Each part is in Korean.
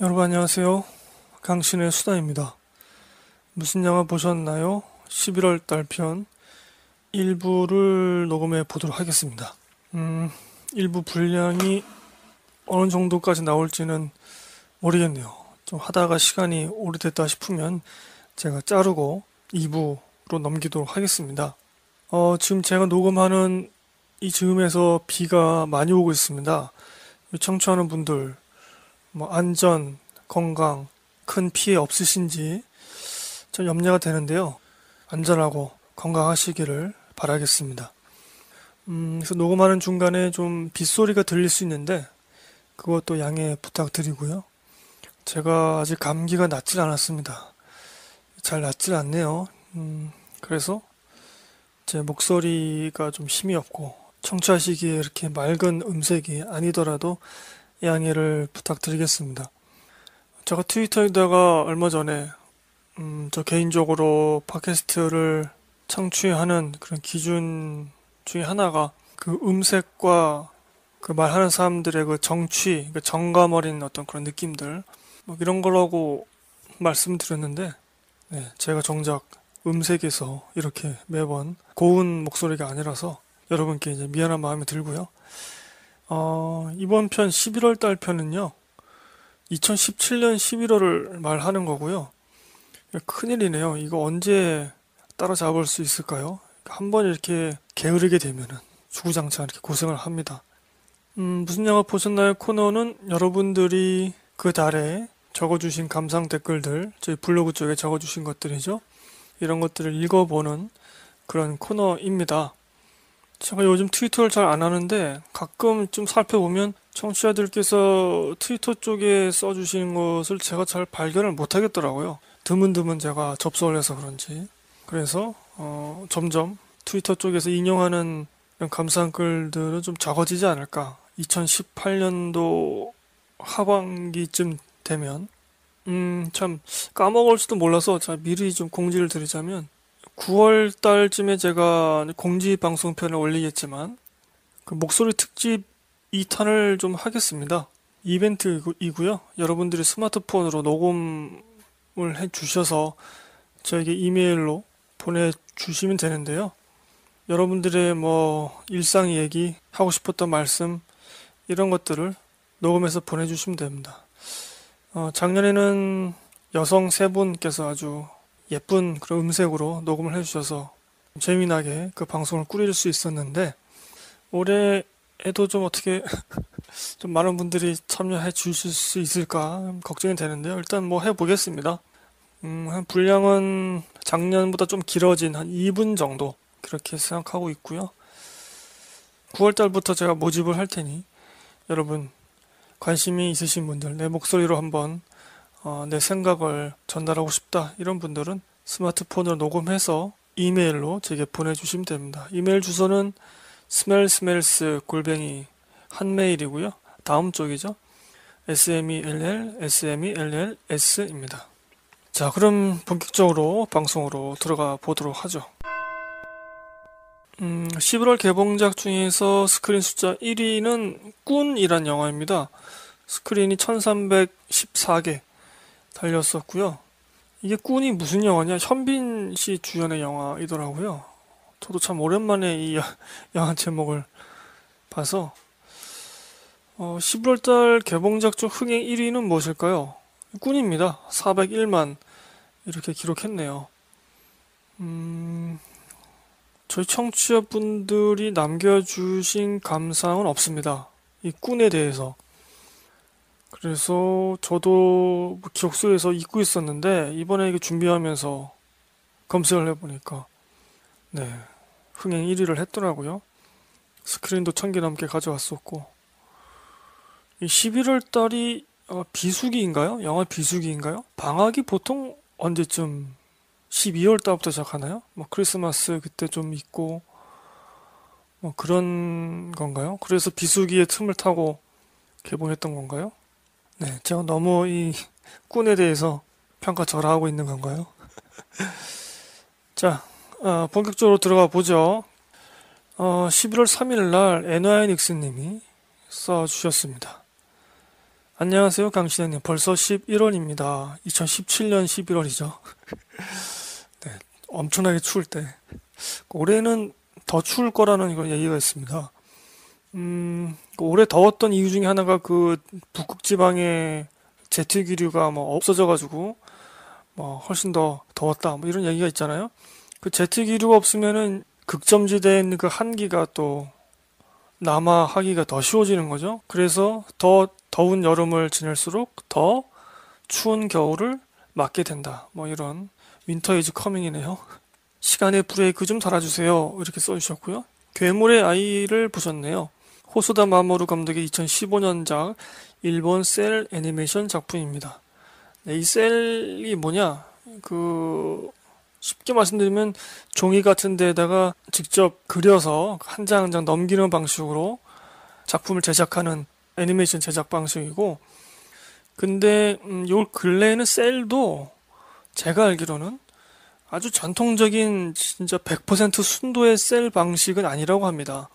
여러분 안녕하세요. 강신의 수다입니다. 무슨 영화 보셨나요? 11월 달편 일부를 녹음해 보도록 하겠습니다. 음, 일부 분량이 어느 정도까지 나올지는 모르겠네요. 좀 하다가 시간이 오래됐다 싶으면 제가 자르고 2부로 넘기도록 하겠습니다. 어, 지금 제가 녹음하는 이 즈음에서 비가 많이 오고 있습니다. 청취하는 분들 뭐 안전, 건강, 큰 피해 없으신지 좀 염려가 되는데요. 안전하고 건강하시기를 바라겠습니다. 음, 그래서 녹음하는 중간에 좀 빗소리가 들릴 수 있는데 그것도 양해 부탁드리고요. 제가 아직 감기가 낫질 않았습니다. 잘 낫질 않네요. 음, 그래서 제 목소리가 좀 힘이 없고 청취하시기에 이렇게 맑은 음색이 아니더라도 양해를 부탁드리겠습니다. 제가 트위터에다가 얼마 전에 음, 저 개인적으로 팟캐스트를 창취하는 그런 기준 중에 하나가 그 음색과 그 말하는 사람들의 그 정취, 그 정감 어린 어떤 그런 느낌들 뭐 이런 거라고 말씀드렸는데 네, 제가 정작 음색에서 이렇게 매번 고운 목소리가 아니라서 여러분께 이제 미안한 마음이 들고요. 어, 이번 편 11월 달 편은요. 2017년 11월을 말하는 거고요. 큰일이네요. 이거 언제 따라잡을 수 있을까요? 한 번 이렇게 게으르게 되면은 주구장창 이렇게 고생을 합니다. 음, 무슨 영화 보셨나요? 코너는 여러분들이 그 달에 적어주신 감상 댓글들, 저희 블로그 쪽에 적어주신 것들이죠. 이런 것들을 읽어보는 그런 코너입니다. 제가 요즘 트위터를 잘 안 하는데 가끔 좀 살펴보면 청취자들께서 트위터 쪽에 써주신 것을 제가 잘 발견을 못 하겠더라고요. 드문드문 제가 접속을 해서 그런지. 그래서 어, 점점 트위터 쪽에서 인용하는 감사한 글들은 좀 적어지지 않을까. 2018년도 하반기쯤 되면 음, 참 까먹을 수도 몰라서 자 미리 좀 공지를 드리자면 9월 달쯤에 제가 공지 방송편을 올리겠지만 그 목소리 특집 2탄을 좀 하겠습니다. 이벤트이고요. 여러분들이 스마트폰으로 녹음을 해 주셔서 저에게 이메일로 보내 주시면 되는데요. 여러분들의 뭐 일상 얘기, 하고 싶었던 말씀 이런 것들을 녹음해서 보내 주시면 됩니다. 어, 작년에는 여성 세 분께서 아주 예쁜 그런 음색으로 녹음을 해주셔서 재미나게 그 방송을 꾸릴 수 있었는데 올해에도 좀 어떻게 좀 많은 분들이 참여해 주실 수 있을까 걱정이 되는데요. 일단 뭐 해보겠습니다. 음, 한 분량은 작년보다 좀 길어진 한 2분 정도 그렇게 생각하고 있고요. 9월 달부터 제가 모집을 할 테니 여러분 관심이 있으신 분들 내 목소리로 한번 어, 내 생각을 전달하고 싶다 이런 분들은 스마트폰을 녹음해서 이메일로 제게 보내주시면 됩니다. 이메일 주소는 smellsmells 골뱅이 한메일이고요. 다음 쪽이죠. smell smell s입니다. 자 그럼 본격적으로 방송으로 들어가 보도록 하죠. 음, 11월 개봉작 중에서 스크린 숫자 1위는 꾼이란 영화입니다. 스크린이 1314개, 달렸었고요. 이게 꾼이 무슨 영화냐? 현빈 씨 주연의 영화이더라고요. 저도 참 오랜만에 이 영화 제목을 봐서 어, 11월달 개봉작 중 흥행 1위는 무엇일까요? 꾼입니다. 401만 이렇게 기록했네요. 음, 저희 청취자분들이 남겨주신 감상은 없습니다. 이 꾼에 대해서. 그래서 저도 기숙 그 속에서 잊고 있었는데 이번에 이게 준비하면서 검색을 해보니까 네 흥행 1위를 했더라고요. 스크린도 1000개 넘게 가져갔었고이 11월 달이 비수기인가요? 영화 비수기인가요? 방학이 보통 언제쯤 12월 달부터 시작하나요? 뭐 크리스마스 그때 좀 있고 뭐 그런 건가요? 그래서 비수기에 틈을 타고 개봉했던 건가요? 네, 제가 너무 이 꾼에 대해서 평가 절하하고 있는 건가요? 자, 어, 본격적으로 들어가 보죠. 어, 11월 3일 날 NY 닉스님이 써주셨습니다. 안녕하세요, 강신혜님. 벌써 11월입니다. 2017년 11월이죠. 네, 엄청나게 추울 때. 올해는 더 추울 거라는 이런 얘기가 있습니다. 음, 그 올해 더웠던 이유 중에 하나가 그 북극 지방에 제트 기류가 뭐 없어져가지고 뭐 훨씬 더 더웠다 뭐 이런 얘기가 있잖아요. 그 제트 기류가 없으면은 극점지대에 있는 그 한기가 또 남하하기가 더 쉬워지는 거죠. 그래서 더 더운 여름을 지낼수록 더 추운 겨울을 맞게 된다. 뭐 이런 윈터 이즈 커밍이네요. 시간의 브레이크 그 좀 달아주세요. 이렇게 써주셨고요. 괴물의 아이를 보셨네요. 호소다 마모루 감독의 2015년작 일본 셀 애니메이션 작품입니다. 네, 이 셀이 뭐냐? 그 쉽게 말씀드리면 종이 같은 데에다가 직접 그려서 한 장 한 장 넘기는 방식으로 작품을 제작하는 애니메이션 제작 방식이고 근데 음, 요 근래에는 셀도 제가 알기로는 아주 전통적인 진짜 100% 순도의 셀 방식은 아니라고 합니다.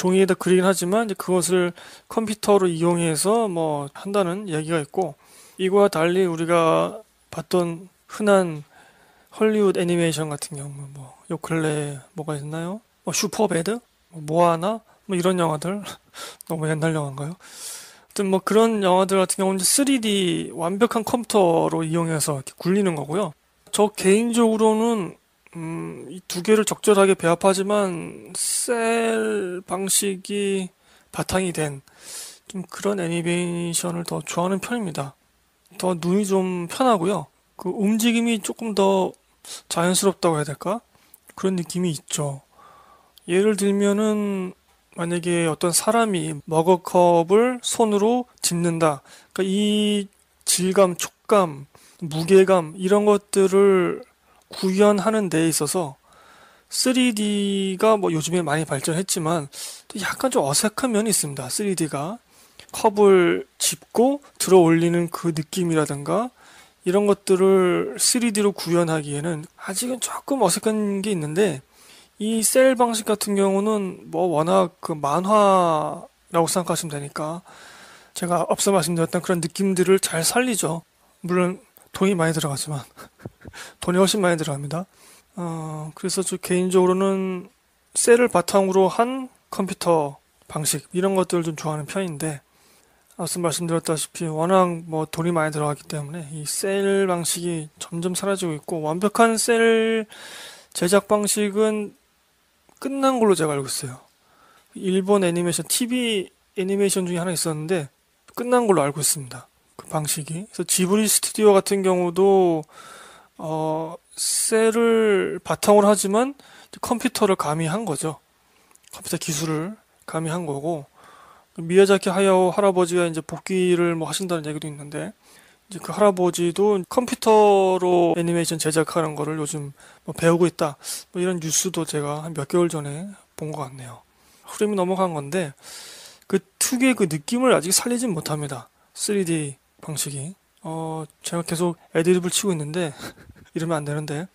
종이에다 그리긴 하지만 그것을 컴퓨터로 이용해서 뭐 한다는 이야기가 있고 이와 거 달리 우리가 봤던 흔한 헐리우드 애니메이션 같은 경우 뭐요 근래 뭐가 있나요? 뭐 슈퍼배드? 뭐하나? 뭐 이런 영화들 너무 옛날 영화인가요? 아무튼뭐 그런 영화들 같은 경우는 3D 완벽한 컴퓨터로 이용해서 굴리는 거고요. 저 개인적으로는 음, 이 두 개를 적절하게 배합하지만 셀 방식이 바탕이 된 좀 그런 애니메이션을 더 좋아하는 편입니다. 더 눈이 좀 편하고요. 그 움직임이 조금 더 자연스럽다고 해야 될까? 그런 느낌이 있죠. 예를 들면은 만약에 어떤 사람이 머그컵을 손으로 짚는다. 그러니까 이 질감, 촉감, 무게감 이런 것들을 구현하는 데에 있어서 3D가 뭐 요즘에 많이 발전했지만 약간 좀 어색한 면이 있습니다. 3D가 컵을 짚고 들어 올리는 그 느낌이라든가 이런 것들을 3D로 구현하기에는 아직은 조금 어색한 게 있는데 이 셀 방식 같은 경우는 뭐 워낙 그 만화라고 생각하시면 되니까 제가 앞서 말씀드렸던 그런 느낌들을 잘 살리죠. 물론 돈이 많이 들어갔지만 돈이 훨씬 많이 들어갑니다. 어, 그래서 저 개인적으로는 셀을 바탕으로 한 컴퓨터 방식 이런 것들을 좀 좋아하는 편인데 앞서 말씀드렸다시피 워낙 뭐 돈이 많이 들어갔기 때문에 이 셀 방식이 점점 사라지고 있고 완벽한 셀 제작 방식은 끝난 걸로 제가 알고 있어요. 일본 애니메이션 TV 애니메이션 중에 하나 있었는데 끝난 걸로 알고 있습니다. 그 방식이. 그래서 지브리 스튜디오 같은 경우도 어, 셀을 바탕으로 하지만 컴퓨터를 가미한 거죠. 컴퓨터 기술을 가미한 거고 미야자키 하야오 할아버지가 이제 복귀를 뭐 하신다는 얘기도 있는데 이제 그 할아버지도 컴퓨터로 애니메이션 제작하는 거를 요즘 뭐 배우고 있다 뭐 이런 뉴스도 제가 한 몇 개월 전에 본 것 같네요. 흐름이 넘어간 건데 그 특유의 그 느낌을 아직 살리진 못합니다. 3D 방식이. 어, 제가 계속 애드립을 치고 있는데, 이러면 안 되는데.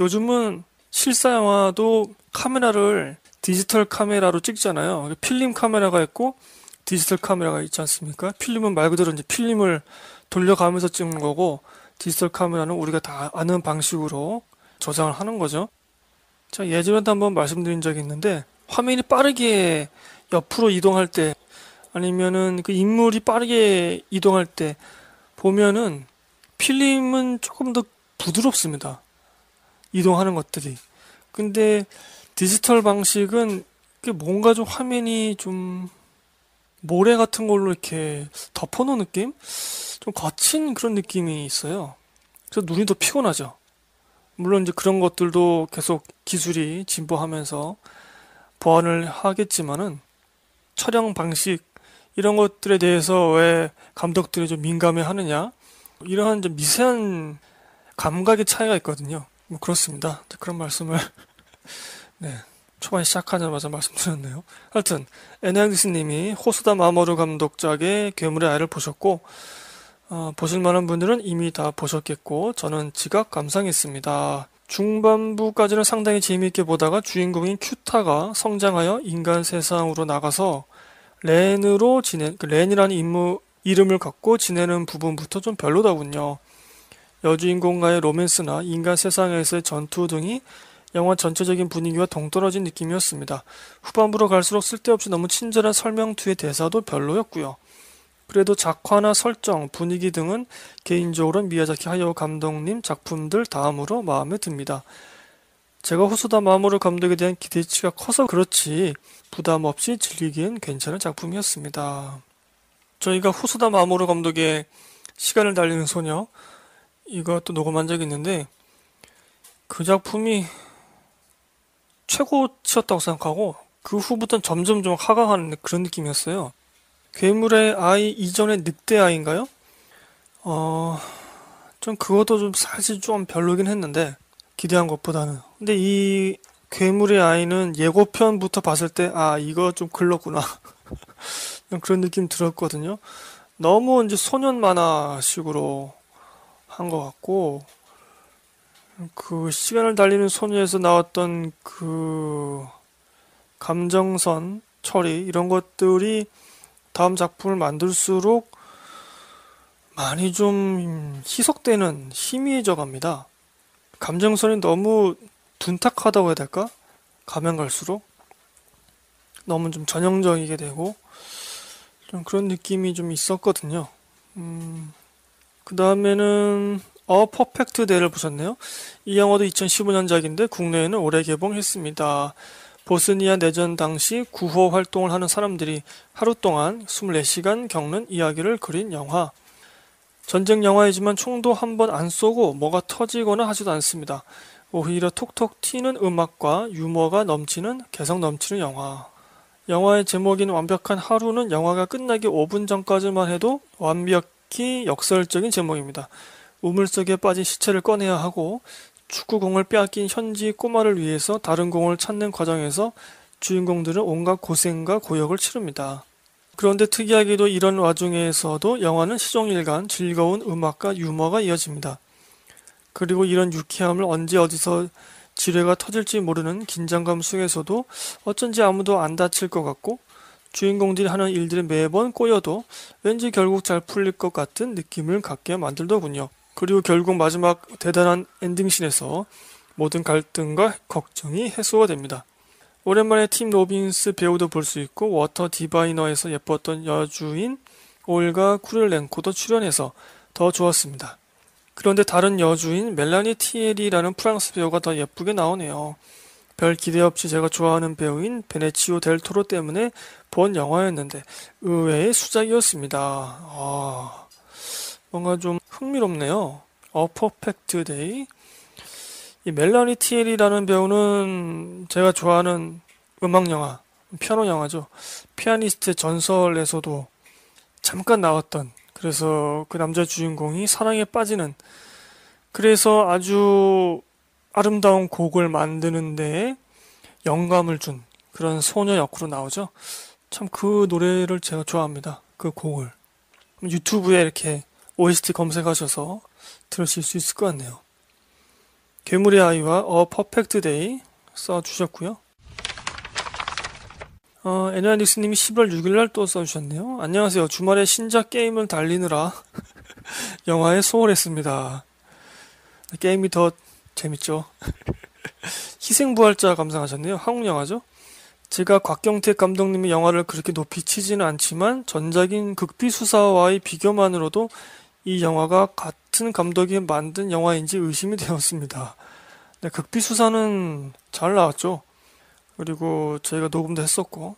요즘은 실사 영화도 카메라를 디지털 카메라로 찍잖아요. 그러니까 필름 카메라가 있고, 디지털 카메라가 있지 않습니까? 필름은 말 그대로 이제 필름을 돌려가면서 찍는 거고, 디지털 카메라는 우리가 다 아는 방식으로 저장을 하는 거죠. 자, 예전에도 한번 말씀드린 적이 있는데, 화면이 빠르게 옆으로 이동할 때 아니면은 그 인물이 빠르게 이동할 때 보면은 필름은 조금 더 부드럽습니다. 이동하는 것들이. 근데 디지털 방식은 뭔가 좀 화면이 좀 모래 같은 걸로 이렇게 덮어놓은 느낌? 좀 거친 그런 느낌이 있어요. 그래서 눈이 더 피곤하죠. 물론 이제 그런 것들도 계속 기술이 진보하면서 보완을 하겠지만은 촬영 방식 이런 것들에 대해서 왜 감독들이 좀 민감해 하느냐 이러한 좀 미세한 감각의 차이가 있거든요. 뭐 그렇습니다. 그런 말씀을 네 초반에 시작하자마자 말씀드렸네요. 하여튼 에네앙디스님이 호소다 마모루 감독작의 괴물의 아이를 보셨고 어, 보실만한 분들은 이미 다 보셨겠고 저는 지각 감상했습니다. 중반부까지는 상당히 재미있게 보다가 주인공인 큐타가 성장하여 인간 세상으로 나가서 렌으로 지낸 그 렌이라는 인물 이름을 갖고 지내는 부분부터 좀별로다군요 여주인공과의 로맨스나 인간 세상에서의 전투 등이 영화 전체적인 분위기와 동떨어진 느낌이었습니다. 후반부로 갈수록 쓸데없이 너무 친절한 설명 뒤의 대사도 별로였고요. 그래도 작화나 설정, 분위기 등은 개인적으로 미야자키 하여 감독님 작품들 다음으로 마음에 듭니다. 제가 호소다 마모르 감독에 대한 기대치가 커서 그렇지 부담 없이 즐기기엔 괜찮은 작품이었습니다. 저희가 호소다 마모르 감독의 시간을 달리는 소녀 이것도 녹음한 적이 있는데 그 작품이 최고치였다고 생각하고 그 후부터는 점점 좀 하강하는 그런 느낌이었어요. 괴물의 아이 이전의 늑대 아이인가요? 어, 좀 그것도 좀 사실 좀 별로긴 했는데 기대한 것보다는 근데 이 괴물의 아이는 예고편부터 봤을 때, 아, 이거 좀 글렀구나. 그런 느낌 들었거든요. 너무 이제 소년 만화식으로 한 것 같고, 그 시간을 달리는 소녀에서 나왔던 그 감정선 처리 이런 것들이 다음 작품을 만들수록 많이 좀 희석되는 희미해져 갑니다. 감정선이 너무 둔탁하다고 해야 될까? 가면 갈수록 너무 좀 전형적이게 되고 좀 그런 느낌이 좀 있었거든요. 음, 그 다음에는 어 퍼펙트 대를 보셨네요. 이 영화도 2015년작인데 국내에는 올해 개봉했습니다. 보스니아 내전 당시 구호 활동을 하는 사람들이 하루 동안 24시간 겪는 이야기를 그린 영화. 전쟁 영화이지만 총도 한 번 안 쏘고 뭐가 터지거나 하지도 않습니다. 오히려 톡톡 튀는 음악과 유머가 넘치는 개성 넘치는 영화. 영화의 제목인 완벽한 하루는 영화가 끝나기 5분 전까지만 해도 완벽히 역설적인 제목입니다. 우물 속에 빠진 시체를 꺼내야 하고 축구공을 빼앗긴 현지 꼬마를 위해서 다른 공을 찾는 과정에서 주인공들은 온갖 고생과 고역을 치릅니다. 그런데 특이하게도 이런 와중에서도 영화는 시종일관 즐거운 음악과 유머가 이어집니다. 그리고 이런 유쾌함을 언제 어디서 지뢰가 터질지 모르는 긴장감 속에서도 어쩐지 아무도 안 다칠 것 같고 주인공들이 하는 일들이 매번 꼬여도 왠지 결국 잘 풀릴 것 같은 느낌을 갖게 만들더군요. 그리고 결국 마지막 대단한 엔딩신에서 모든 갈등과 걱정이 해소가 됩니다. 오랜만에 팀 로빈스 배우도 볼 수 있고 워터 디바이너에서 예뻤던 여주인 올가 쿠릴렌코도 출연해서 더 좋았습니다. 그런데 다른 여주인 멜라니 티엘이라는 프랑스 배우가 더 예쁘게 나오네요. 별 기대 없이 제가 좋아하는 배우인 베네치오 델 토로 때문에 본 영화였는데 의외의 수작이었습니다. 아, 뭔가 좀 흥미롭네요. 어 퍼펙트 데이. 이 멜라니 티엘이라는 배우는 제가 좋아하는 음악 영화, 피아노 영화죠. 피아니스트 전설에서도 잠깐 나왔던 그래서 그 남자 주인공이 사랑에 빠지는 그래서 아주 아름다운 곡을 만드는데 영감을 준 그런 소녀 역으로 나오죠. 참 그 노래를 제가 좋아합니다. 그 곡을 유튜브에 이렇게 OST 검색하셔서 들으실 수 있을 것 같네요. 괴물의 아이와 어 퍼펙트 데이 써 주셨고요. 어, 애니아닉스님이 10월 6일날 또 써주셨네요. 안녕하세요. 주말에 신작 게임을 달리느라 영화에 소홀했습니다. 게임이 더 재밌죠. 희생부활자 감상하셨네요. 한국 영화죠. 제가 곽경택 감독님의 영화를 그렇게 높이 치지는 않지만 전작인 극비수사와의 비교만으로도 이 영화가 같은 감독이 만든 영화인지 의심이 되었습니다. 네, 극비수사는 잘 나왔죠. 그리고 저희가 녹음도 했었고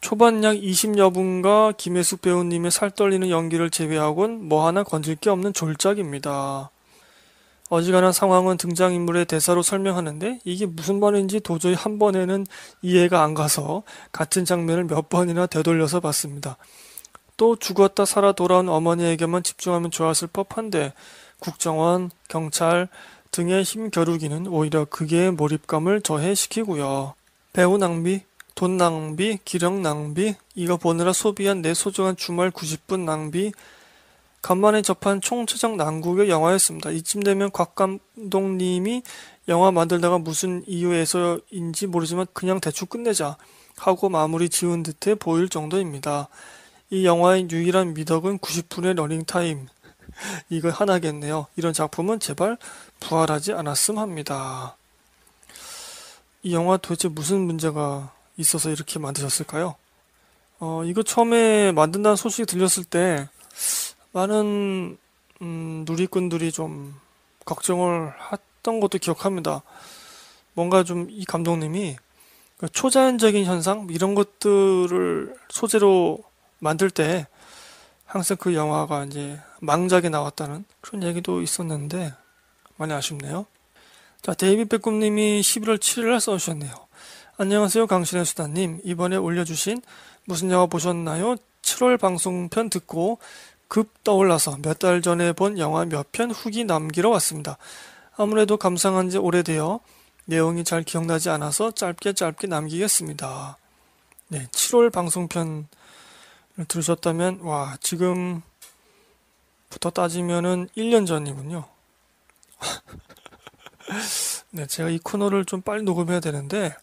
초반 약 20여분과 김혜숙 배우님의 살떨리는 연기를 제외하곤 뭐 하나 건질 게 없는 졸작입니다. 어지간한 상황은 등장인물의 대사로 설명하는데 이게 무슨 말인지 도저히 한 번에는 이해가 안 가서 같은 장면을 몇 번이나 되돌려서 봤습니다. 또 죽었다 살아 돌아온 어머니에게만 집중하면 좋았을 법한데 국정원, 경찰 등의 힘 겨루기는 오히려 그게 몰입감을 저해시키고요. 배우 낭비, 돈 낭비, 기력 낭비, 이거 보느라 소비한 내 소중한 주말 90분 낭비, 간만에 접한 총체적 난국의 영화였습니다. 이쯤 되면 곽 감독님이 영화 만들다가 무슨 이유에서인지 모르지만 그냥 대충 끝내자 하고 마무리 지은 듯해 보일 정도입니다. 이 영화의 유일한 미덕은 90분의 러닝타임. 이거 하나겠네요. 이런 작품은 제발 부활하지 않았음 합니다. 이 영화 도대체 무슨 문제가 있어서 이렇게 만드셨을까요? 어, 이거 처음에 만든다는 소식이 들렸을 때 많은 음, 누리꾼들이 좀 걱정을 했던 것도 기억합니다. 뭔가 좀 이 감독님이 그 초자연적인 현상 이런 것들을 소재로 만들 때 항상 그 영화가 이제 망작에 나왔다는 그런 얘기도 있었는데 많이 아쉽네요. 자, 데이비 백꿈님이 11월 7일날 써주셨네요. 안녕하세요, 강신의 수다님. 이번에 올려주신 무슨 영화 보셨나요? 7월 방송편 듣고 급 떠올라서 몇 달 전에 본 영화 몇 편 후기 남기러 왔습니다. 아무래도 감상한 지 오래되어 내용이 잘 기억나지 않아서 짧게 짧게 남기겠습니다. 네, 7월 방송편을 들으셨다면, 와, 지금부터 따지면은 1년 전이군요. 네, 제가 이 코너를 좀 빨리 녹음해야 되는데,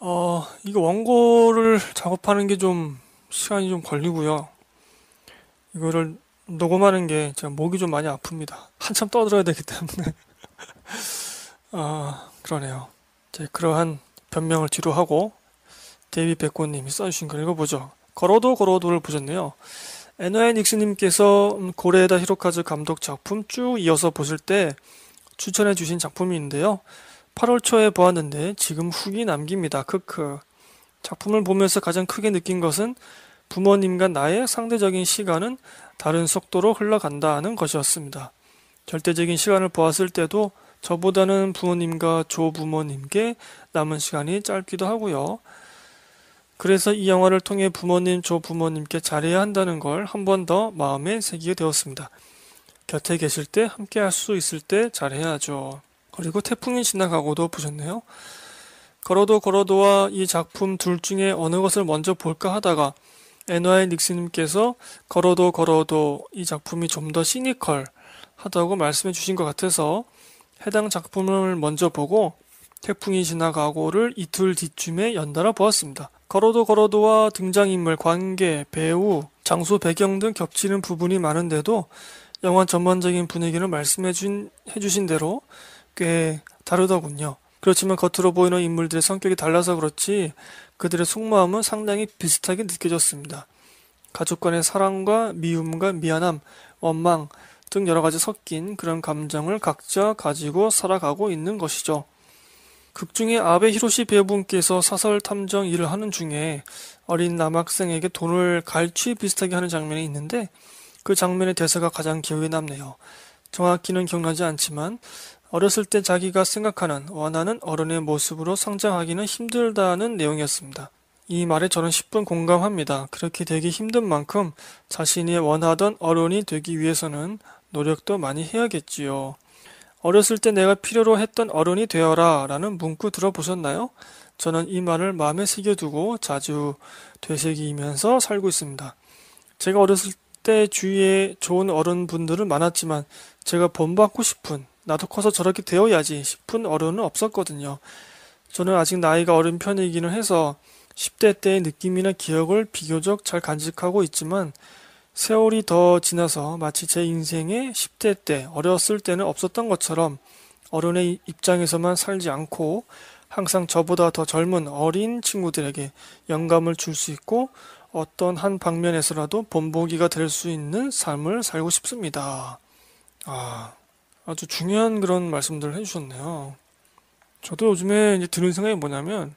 어, 이거 원고를 작업하는 게 좀 시간이 좀 걸리고요. 이거를 녹음하는 게 제가 목이 좀 많이 아픕니다. 한참 떠들어야 되기 때문에. 아, 그러네요. 제 그러한 변명을 뒤로 하고, 데이비 백고님이 써주신 걸 읽어보죠. 걸어도 걸어도를 보셨네요. 에너앤 닉스님께서 음, 고레에다 히로카즈 감독 작품 쭉 이어서 보실 때 추천해 주신 작품인데요. 8월 초에 보았는데 지금 후기 남깁니다. 크크. 작품을 보면서 가장 크게 느낀 것은 부모님과 나의 상대적인 시간은 다른 속도로 흘러간다 는 것이었습니다. 절대적인 시간을 보았을 때도 저보다는 부모님과 조부모님께 남은 시간이 짧기도 하고요. 그래서 이 영화를 통해 부모님, 조부모님께 잘해야 한다는 걸 한 번 더 마음에 새기게 되었습니다. 곁에 계실 때, 함께 할 수 있을 때 잘해야죠. 그리고 태풍이 지나가고도 보셨네요. 걸어도 걸어도와 이 작품 둘 중에 어느 것을 먼저 볼까 하다가 에너의 닉스님께서 걸어도 걸어도 이 작품이 좀 더 시니컬하다고 말씀해 주신 것 같아서 해당 작품을 먼저 보고 태풍이 지나가고를 이틀 뒤쯤에 연달아 보았습니다. 걸어도 걸어도와 등장인물, 관계, 배우, 장소, 배경 등 겹치는 부분이 많은데도 영화 전반적인 분위기를 말씀해준 해주신 대로 꽤 다르더군요. 그렇지만 겉으로 보이는 인물들의 성격이 달라서 그렇지 그들의 속마음은 상당히 비슷하게 느껴졌습니다. 가족 간의 사랑과 미움과 미안함, 원망 등 여러 가지 섞인 그런 감정을 각자 가지고 살아가고 있는 것이죠. 극중에 아베 히로시 배우분께서 사설 탐정 일을 하는 중에 어린 남학생에게 돈을 갈취 비슷하게 하는 장면이 있는데 그 장면의 대사가 가장 기억에 남네요. 정확히는 기억나지 않지만 어렸을 때 자기가 생각하는 원하는 어른의 모습으로 성장하기는 힘들다는 내용이었습니다. 이 말에 저는 10분 공감합니다. 그렇게 되기 힘든 만큼 자신이 원하던 어른이 되기 위해서는 노력도 많이 해야겠지요. 어렸을 때 내가 필요로 했던 어른이 되어라 라는 문구 들어보셨나요? 저는 이 말을 마음에 새겨두고 자주 되새기면서 살고 있습니다. 제가 어렸을 때 그때 주위에 좋은 어른분들은 많았지만 제가 본받고 싶은 나도 커서 저렇게 되어야지 싶은 어른은 없었거든요. 저는 아직 나이가 어린 편이기는 해서 10대 때의 느낌이나 기억을 비교적 잘 간직하고 있지만 세월이 더 지나서 마치 제 인생에 10대 때 어렸을 때는 없었던 것처럼 어른의 입장에서만 살지 않고 항상 저보다 더 젊은 어린 친구들에게 영감을 줄 수 있고 어떤 한 방면에서라도 본보기가 될 수 있는 삶을 살고 싶습니다. 아, 아주 중요한 그런 말씀들을 해주셨네요. 저도 요즘에 이제 드는 생각이 뭐냐면,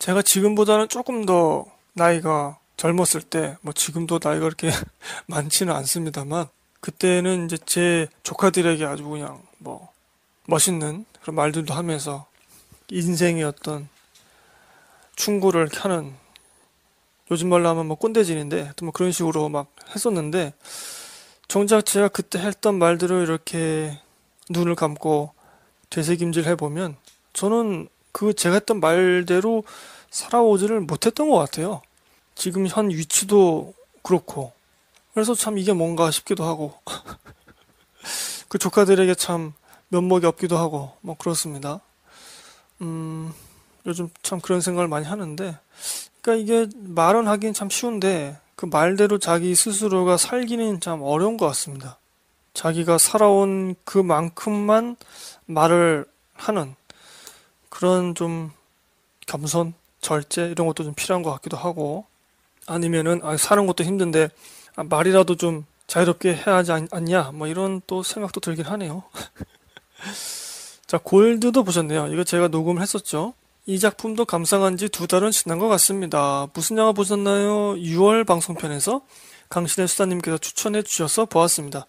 제가 지금보다는 조금 더 나이가 젊었을 때, 뭐 지금도 나이가 그렇게 많지는 않습니다만, 그때는 이제 제 조카들에게 아주 그냥 뭐, 멋있는 그런 말들도 하면서, 인생의 어떤 충고를 켜는 요즘 말로 하면 뭐 꼰대질인데 뭐 그런 식으로 막 했었는데 정작 제가 그때 했던 말들을 이렇게 눈을 감고 되새김질 해보면 저는 그 제가 했던 말대로 살아오지를 못했던 것 같아요. 지금 현 위치도 그렇고 그래서 참 이게 뭔가 싶기도 하고 그 조카들에게 참 면목이 없기도 하고 뭐 그렇습니다. 음 요즘 참 그런 생각을 많이 하는데 그러니까 이게 말은 하긴 참 쉬운데 그 말대로 자기 스스로가 살기는 참 어려운 것 같습니다. 자기가 살아온 그만큼만 말을 하는 그런 좀 겸손, 절제 이런 것도 좀 필요한 것 같기도 하고 아니면은 아, 사는 것도 힘든데 아, 말이라도 좀 자유롭게 해야 하지 않, 냐뭐 이런 또 생각도 들긴 하네요. 자 골드도 보셨네요. 이거 제가 녹음을 했었죠. 이 작품도 감상한 지 두 달은 지난 것 같습니다. 무슨 영화 보셨나요? 6월 방송편에서 강신의 수사님께서 추천해 주셔서 보았습니다.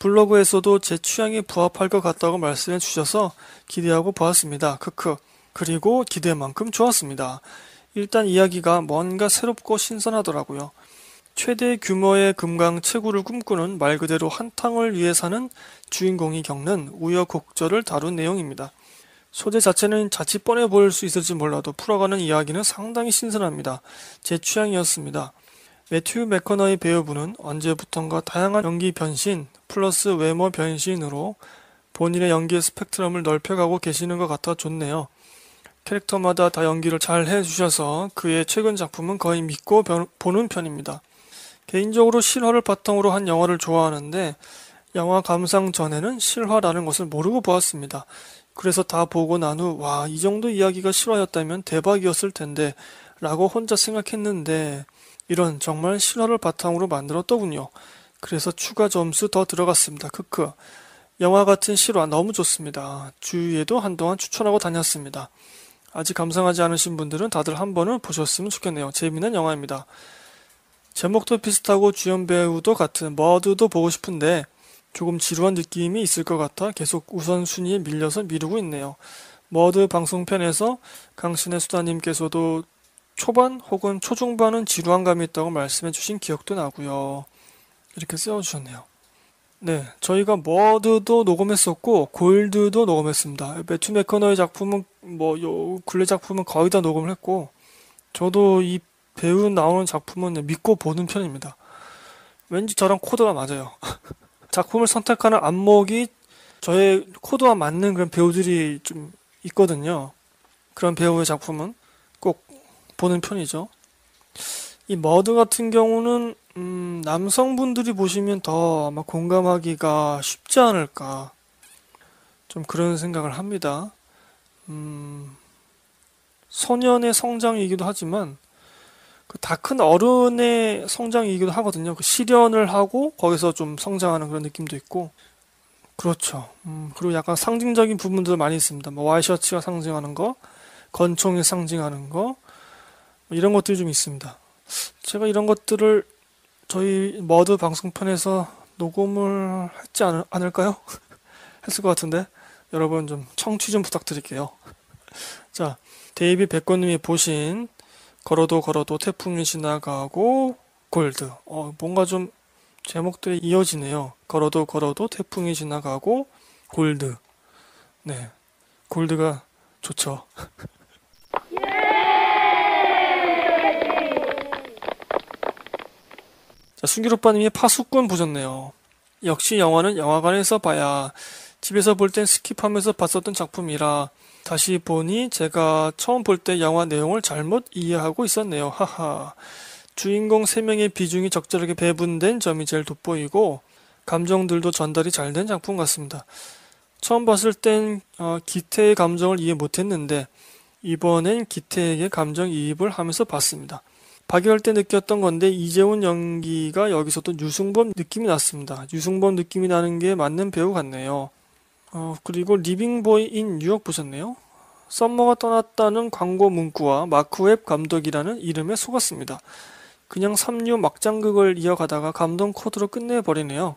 블로그에서도 제 취향에 부합할 것 같다고 말씀해 주셔서 기대하고 보았습니다. 크크. 그리고 기대만큼 좋았습니다. 일단 이야기가 뭔가 새롭고 신선하더라고요. 최대 규모의 금강 채굴을 꿈꾸는 말 그대로 한탕을 위해 사는 주인공이 겪는 우여곡절을 다룬 내용입니다. 소재 자체는 자칫 뻔해 보일 수 있을지 몰라도 풀어가는 이야기는 상당히 신선합니다. 제 취향이었습니다. 매튜 맥커너의 배우분은 언제부턴가 다양한 연기 변신 플러스 외모 변신으로 본인의 연기의 스펙트럼을 넓혀가고 계시는 것 같아 좋네요. 캐릭터마다 다 연기를 잘 해주셔서 그의 최근 작품은 거의 믿고 보는 편입니다. 개인적으로 실화를 바탕으로 한 영화를 좋아하는데 영화 감상 전에는 실화라는 것을 모르고 보았습니다. 그래서 다 보고 난 후 와, 이 정도 이야기가 실화였다면 대박이었을 텐데 라고 혼자 생각했는데 이런 정말 실화를 바탕으로 만들었더군요. 그래서 추가 점수 더 들어갔습니다. 크크. 영화 같은 실화 너무 좋습니다. 주위에도 한동안 추천하고 다녔습니다. 아직 감상하지 않으신 분들은 다들 한 번은 보셨으면 좋겠네요. 재미는 영화입니다. 제목도 비슷하고 주연 배우도 같은 머드도 보고 싶은데 조금 지루한 느낌이 있을 것 같아 계속 우선순위에 밀려서 미루고 있네요. 머드 방송편에서 강신의 수다님께서도 초반 혹은 초중반은 지루한 감이 있다고 말씀해 주신 기억도 나고요. 이렇게 쓰여주셨네요. 네, 저희가 머드도 녹음했었고 골드도 녹음했습니다. 배추 메커너의 작품은 뭐요 근래 작품은 거의 다 녹음을 했고 저도 이 배우 나오는 작품은 믿고 보는 편입니다. 왠지 저랑 코드가 맞아요. 작품을 선택하는 안목이 저의 코드와 맞는 그런 배우들이 좀 있거든요. 그런 배우의 작품은 꼭 보는 편이죠. 이 머드 같은 경우는 음, 남성분들이 보시면 더 아마 공감하기가 쉽지 않을까 좀 그런 생각을 합니다. 음, 소년의 성장이기도 하지만 그다큰 어른의 성장이기도 하거든요. 그 실현을 하고 거기서 좀 성장하는 그런 느낌도 있고. 그렇죠. 음, 그리고 약간 상징적인 부분들 많이 있습니다. 뭐 와이셔츠가 상징하는 거, 건총이 상징하는 거, 뭐 이런 것들이 좀 있습니다. 제가 이런 것들을 저희 머드 방송편에서 녹음을 했지 않을, 않을까요? 했을 것 같은데 여러분 좀 청취 좀 부탁드릴게요. 자, 데이비 백건님이 보신 걸어도 걸어도 태풍이 지나가고 골드. 어, 뭔가 좀 제목들이 이어지네요. 걸어도 걸어도 태풍이 지나가고 골드. 네. 골드가 좋죠. 자, 순기로빠님이 파수꾼 보셨네요. 역시 영화는 영화관에서 봐야 집에서 볼 땐 스킵하면서 봤었던 작품이라 다시 보니 제가 처음 볼 때 영화 내용을 잘못 이해하고 있었네요. 하하. 주인공 3명의 비중이 적절하게 배분된 점이 제일 돋보이고 감정들도 전달이 잘 된 작품 같습니다. 처음 봤을 땐 어, 기태의 감정을 이해 못했는데 이번엔 기태에게 감정 이입을 하면서 봤습니다. 박열 때 느꼈던 건데 이재훈 연기가 여기서 도 유승범 느낌이 났습니다. 유승범 느낌이 나는 게 맞는 배우 같네요. 어, 그리고 리빙보이인 뉴욕 보셨네요. 썸머가 떠났다는 광고 문구와 마크웹 감독이라는 이름에 속았습니다. 그냥 3류 막장극을 이어가다가 감동 코드로 끝내버리네요.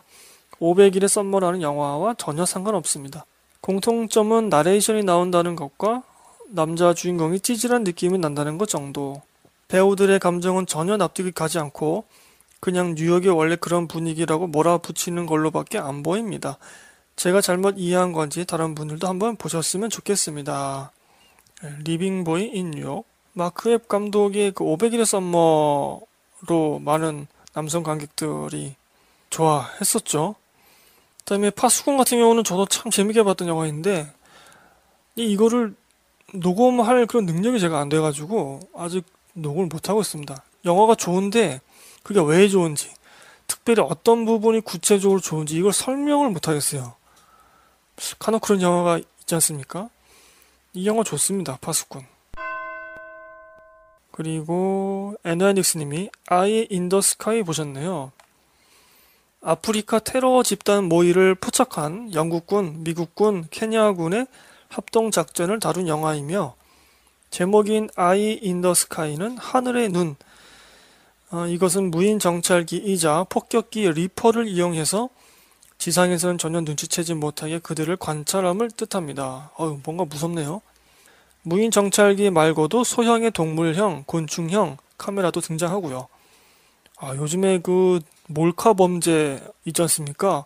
500일의 썸머라는 영화와 전혀 상관없습니다. 공통점은 나레이션이 나온다는 것과 남자 주인공이 찌질한 느낌이 난다는 것 정도. 배우들의 감정은 전혀 납득이 가지 않고 그냥 뉴욕이 원래 그런 분위기라고 몰아붙이는 걸로밖에 안 보입니다. 제가 잘못 이해한 건지 다른 분들도 한번 보셨으면 좋겠습니다. 리빙보이 예, 인뉴욕 마크 앱 감독의 그 500일의 썸머로 많은 남성 관객들이 좋아했었죠. 그다음에 파수꾼 같은 경우는 저도 참 재밌게 봤던 영화인데 이거를 녹음할 그런 능력이 제가 안 돼가지고 아직 녹음을 못하고 있습니다. 영화가 좋은데 그게 왜 좋은지 특별히 어떤 부분이 구체적으로 좋은지 이걸 설명을 못하겠어요. 카노크론 영화가 있지 않습니까? 이 영화 좋습니다. 파수꾼. 그리고 에너닉스님이 아이 인더스카이 보셨네요. 아프리카 테러 집단 모의를 포착한 영국군, 미국군, 케냐군의 합동 작전을 다룬 영화이며 제목인 아이 인더스카이는 하늘의 눈. 어, 이것은 무인 정찰기이자 폭격기 리퍼를 이용해서 지상에서는 전혀 눈치채지 못하게 그들을 관찰함을 뜻합니다. 어휴, 뭔가 무섭네요. 무인 정찰기 말고도 소형의 동물형, 곤충형 카메라도 등장하고요. 아, 요즘에 그 몰카 범죄 있지 않습니까?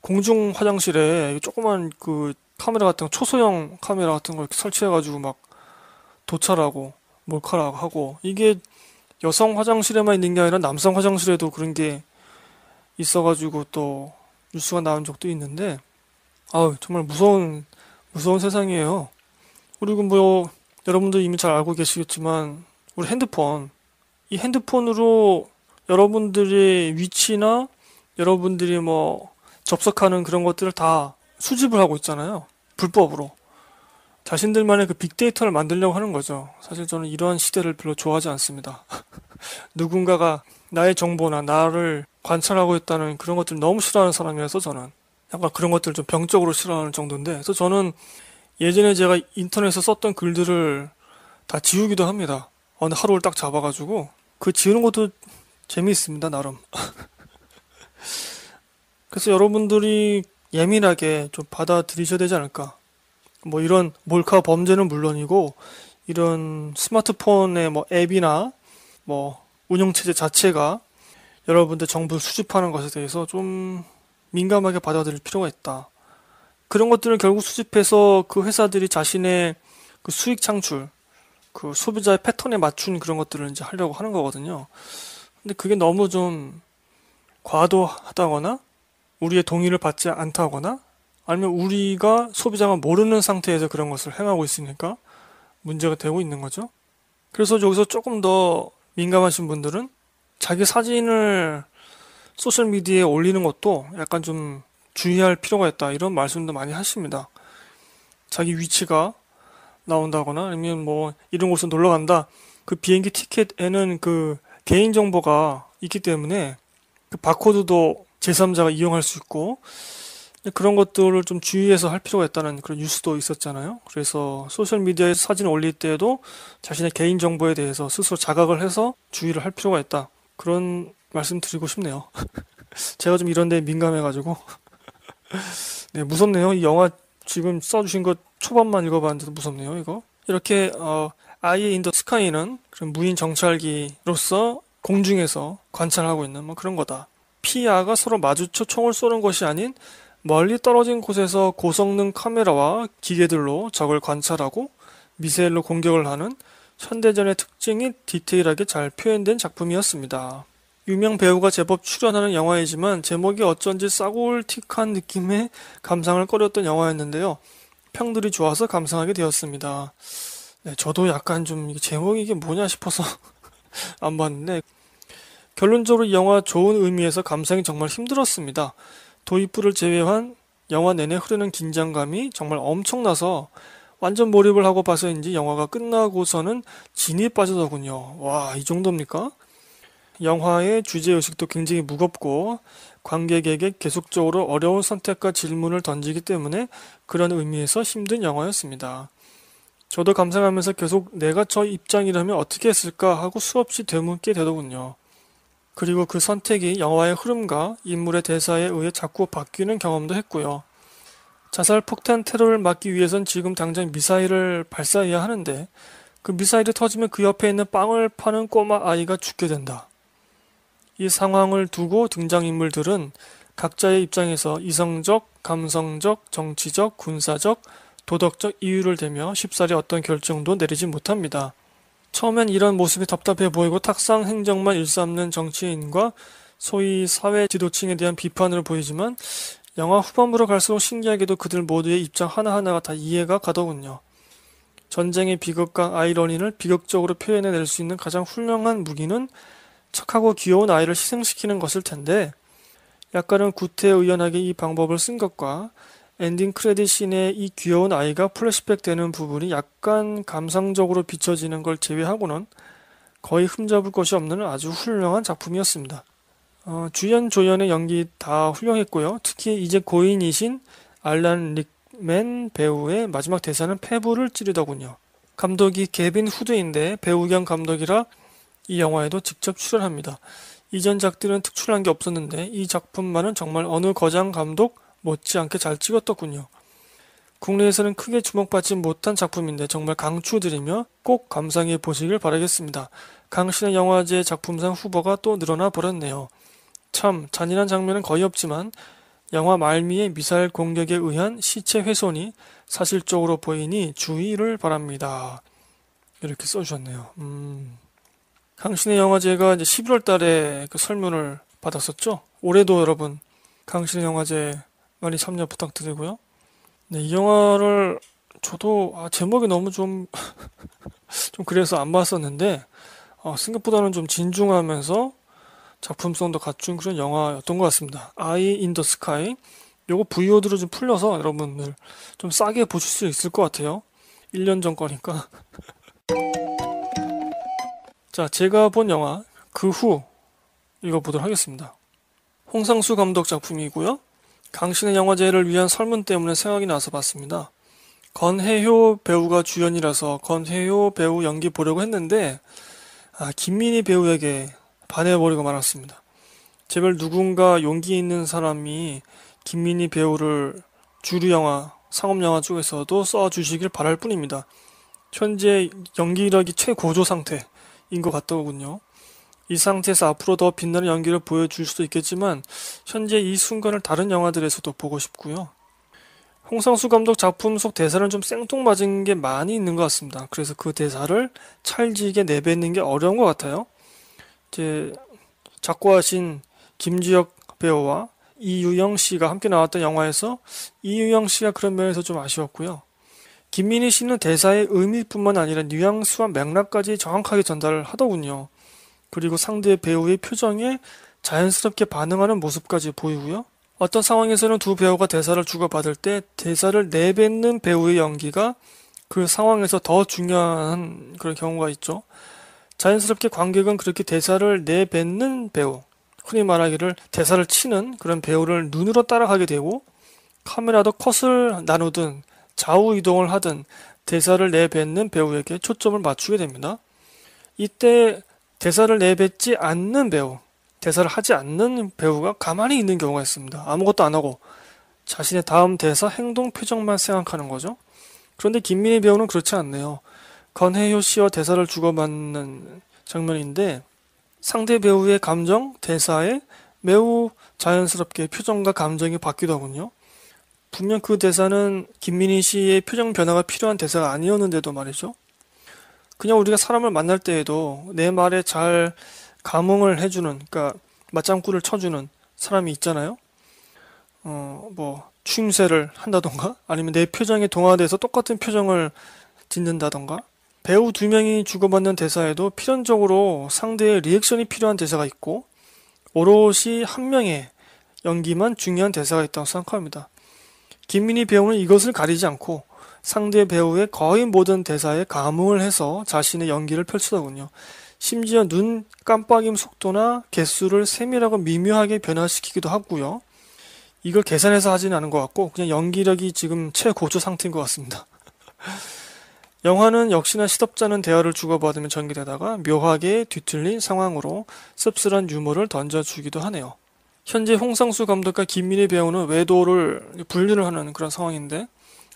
공중 화장실에 조그만 그 카메라 같은 거, 초소형 카메라 같은 걸 설치해가지고 막 도찰하고 몰카라고 하고 이게 여성 화장실에만 있는 게 아니라 남성 화장실에도 그런 게 있어가지고 또 뉴스가 나온 적도 있는데 아우 정말 무서운 무서운 세상이에요. 그리고 뭐여러분도 이미 잘 알고 계시겠지만 우리 핸드폰 이 핸드폰으로 여러분들의 위치나 여러분들이 뭐 접속하는 그런 것들을 다 수집을 하고 있잖아요. 불법으로. 자신들만의 그 빅데이터를 만들려고 하는 거죠. 사실 저는 이러한 시대를 별로 좋아하지 않습니다. 누군가가 나의 정보나 나를 관찰하고 있다는 그런 것들 너무 싫어하는 사람이라서 저는 약간 그런 것들 좀 병적으로 싫어하는 정도인데 그래서 저는 예전에 제가 인터넷에 서 썼던 글들을 다 지우기도 합니다. 어느 하루를 딱 잡아가지고 그 지우는 것도 재미있습니다 나름. 그래서 여러분들이 예민하게 좀 받아들이셔야 되지 않을까. 뭐 이런 몰카 범죄는 물론이고 이런 스마트폰의 뭐 앱이나 뭐 운영체제 자체가 여러분들 정보를 수집하는 것에 대해서 좀 민감하게 받아들일 필요가 있다. 그런 것들은 결국 수집해서 그 회사들이 자신의 그 수익 창출, 그 소비자의 패턴에 맞춘 그런 것들을 이제 하려고 하는 거거든요. 근데 그게 너무 좀 과도하다거나 우리의 동의를 받지 않다거나 아니면 우리가 소비자가 모르는 상태에서 그런 것을 행하고 있으니까 문제가 되고 있는 거죠. 그래서 여기서 조금 더 민감하신 분들은 자기 사진을 소셜미디어에 올리는 것도 약간 좀 주의할 필요가 있다. 이런 말씀도 많이 하십니다. 자기 위치가 나온다거나 아니면 뭐 이런 곳을 놀러 간다. 그 비행기 티켓에는 그 개인 정보가 있기 때문에 그 바코드도 제3자가 이용할 수 있고 그런 것들을 좀 주의해서 할 필요가 있다는 그런 뉴스도 있었잖아요. 그래서 소셜 미디어에 사진 올릴 때에도 자신의 개인 정보에 대해서 스스로 자각을 해서 주의를 할 필요가 있다. 그런 말씀 드리고 싶네요. 제가 좀 이런데 민감해가지고. 네, 무섭네요. 이 영화 지금 써주신 것 초반만 읽어봤는데도 무섭네요, 이거. 이렇게, 어, 아이의 인더 스카이는 무인 정찰기로서 공중에서 관찰하고 있는 뭐 그런 거다. 피아가 서로 마주쳐 총을 쏘는 것이 아닌 멀리 떨어진 곳에서 고성능 카메라와 기계들로 적을 관찰하고 미사일로 공격을 하는 현대전의 특징이 디테일하게 잘 표현된 작품이었습니다. 유명 배우가 제법 출연하는 영화이지만 제목이 어쩐지 싸골틱한 느낌의 감상을 꺼렸던 영화였는데요. 평들이 좋아서 감상하게 되었습니다. 네, 저도 약간 좀 제목이 이게 뭐냐 싶어서 안 봤는데 결론적으로 영화 좋은 의미에서 감상이 정말 힘들었습니다. 도입부를 제외한 영화 내내 흐르는 긴장감이 정말 엄청나서 완전 몰입을 하고 봐서 인지 영화가 끝나고서는 진이 빠져더군요. 와, 이 정도입니까? 영화의 주제의식도 굉장히 무겁고 관객에게 계속적으로 어려운 선택과 질문을 던지기 때문에 그런 의미에서 힘든 영화였습니다. 저도 감상하면서 계속 내가 저 입장이라면 어떻게 했을까 하고 수없이 되묻게 되더군요. 그리고 그 선택이 영화의 흐름과 인물의 대사에 의해 자꾸 바뀌는 경험도 했고요. 자살 폭탄 테러를 막기 위해선 지금 당장 미사일을 발사해야 하는데 그 미사일이 터지면 그 옆에 있는 빵을 파는 꼬마 아이가 죽게 된다. 이 상황을 두고 등장인물들은 각자의 입장에서 이성적, 감성적, 정치적, 군사적, 도덕적 이유를 대며 쉽사리 어떤 결정도 내리지 못합니다. 처음엔 이런 모습이 답답해 보이고 탁상 행정만 일삼는 정치인과 소위 사회 지도층에 대한 비판으로 보이지만 영화 후반부로 갈수록 신기하게도 그들 모두의 입장 하나하나가 다 이해가 가더군요. 전쟁의 비극과 아이러니를 비극적으로 표현해낼 수 있는 가장 훌륭한 무기는 착하고 귀여운 아이를 희생시키는 것일 텐데 약간은 구태의연하게 이 방법을 쓴 것과 엔딩 크레딧 씬에 이 귀여운 아이가 플래시백 되는 부분이 약간 감상적으로 비춰지는 걸 제외하고는 거의 흠잡을 것이 없는 아주 훌륭한 작품이었습니다. 어, 주연 조연의 연기 다 훌륭했고요. 특히 이제 고인이신 알란 릭맨 배우의 마지막 대사는 폐부를 찌르더군요. 감독이 개빈 후드인데 배우 겸 감독이라 이 영화에도 직접 출연합니다. 이전작들은 특출난 게 없었는데 이 작품만은 정말 어느 거장 감독 못지않게 잘 찍었더군요. 국내에서는 크게 주목받지 못한 작품인데 정말 강추드리며 꼭 감상해 보시길 바라겠습니다. 강신의 영화제 작품상 후보가 또 늘어나 버렸네요. 참 잔인한 장면은 거의 없지만 영화 말미의 미사일 공격에 의한 시체 훼손이 사실적으로 보이니 주의를 바랍니다. 이렇게 써주셨네요. 음. 강신의 영화제가 이제 11월 달에 그 설문을 받았었죠. 올해도 여러분 강신의 영화제 많이 참여 부탁드리고요. 네, 이 영화를 저도 아, 제목이 너무 좀, 좀 그래서 안 봤었는데, 어, 생각보다는 좀 진중하면서 작품성도 갖춘 그런 영화였던 것 같습니다. 아이 인더 스카이 요거 VOD로 좀 풀려서 여러분들 좀 싸게 보실 수 있을 것 같아요. 1년 전 거니까. 자, 제가 본 영화 그 후 읽어보도록 하겠습니다. 홍상수 감독 작품이고요. 강신의 영화제를 위한 설문 때문에 생각이 나서 봤습니다. 건혜효 배우가 주연이라서 건혜효 배우 연기 보려고 했는데 아, 김민희 배우에게 반해버리고 말았습니다. 제발 누군가 용기 있는 사람이 김민희 배우를 주류 영화, 상업 영화 쪽에서도 써주시길 바랄 뿐입니다. 현재 연기력이 최고조 상태인 것 같더군요. 이 상태에서 앞으로 더 빛나는 연기를 보여줄 수도 있겠지만 현재 이 순간을 다른 영화들에서도 보고 싶고요. 홍상수 감독 작품 속 대사는 좀 생뚱맞은 게 많이 있는 것 같습니다. 그래서 그 대사를 찰지게 내뱉는 게 어려운 것 같아요. 이제 작고하신 김지혁 배우와 이유영 씨가 함께 나왔던 영화에서 이유영 씨가 그런 면에서 좀 아쉬웠고요. 김민희 씨는 대사의 의미뿐만 아니라 뉘앙스와 맥락까지 정확하게 전달을 하더군요. 그리고 상대 배우의 표정에 자연스럽게 반응하는 모습까지 보이고요. 어떤 상황에서는 두 배우가 대사를 주고받을 때 대사를 내뱉는 배우의 연기가 그 상황에서 더 중요한 그런 경우가 있죠. 자연스럽게 관객은 그렇게 대사를 내뱉는 배우, 흔히 말하기를 대사를 치는 그런 배우를 눈으로 따라가게 되고 카메라도 컷을 나누든 좌우 이동을 하든 대사를 내뱉는 배우에게 초점을 맞추게 됩니다. 이때 대사를 내뱉지 않는 배우, 대사를 하지 않는 배우가 가만히 있는 경우가 있습니다. 아무것도 안 하고 자신의 다음 대사 행동 표정만 생각하는 거죠. 그런데 김민희 배우는 그렇지 않네요. 건혜효 씨와 대사를 주고받는 장면인데 상대 배우의 감정, 대사에 매우 자연스럽게 표정과 감정이 바뀌더군요. 분명 그 대사는 김민희 씨의 표정 변화가 필요한 대사가 아니었는데도 말이죠. 그냥 우리가 사람을 만날 때에도 내 말에 잘 감흥을 해주는, 그러니까 맞장구를 쳐주는 사람이 있잖아요. 어, 뭐, 추임새를 한다던가, 아니면 내 표정에 동화돼서 똑같은 표정을 짓는다던가, 배우 두 명이 주고받는 대사에도 필연적으로 상대의 리액션이 필요한 대사가 있고 오롯이 한 명의 연기만 중요한 대사가 있다고 생각합니다. 김민희 배우는 이것을 가리지 않고 상대 배우의 거의 모든 대사에 감흥을 해서 자신의 연기를 펼치더군요. 심지어 눈 깜빡임 속도나 개수를 세밀하고 미묘하게 변화시키기도 하고요. 이걸 계산해서 하지는 않은 것 같고 그냥 연기력이 지금 최고조 상태인 것 같습니다. 영화는 역시나 시덥잖은 대화를 주고받으며 전개되다가 묘하게 뒤틀린 상황으로 씁쓸한 유머를 던져주기도 하네요. 현재 홍상수 감독과 김민희 배우는 외도를 분류를 하는 그런 상황인데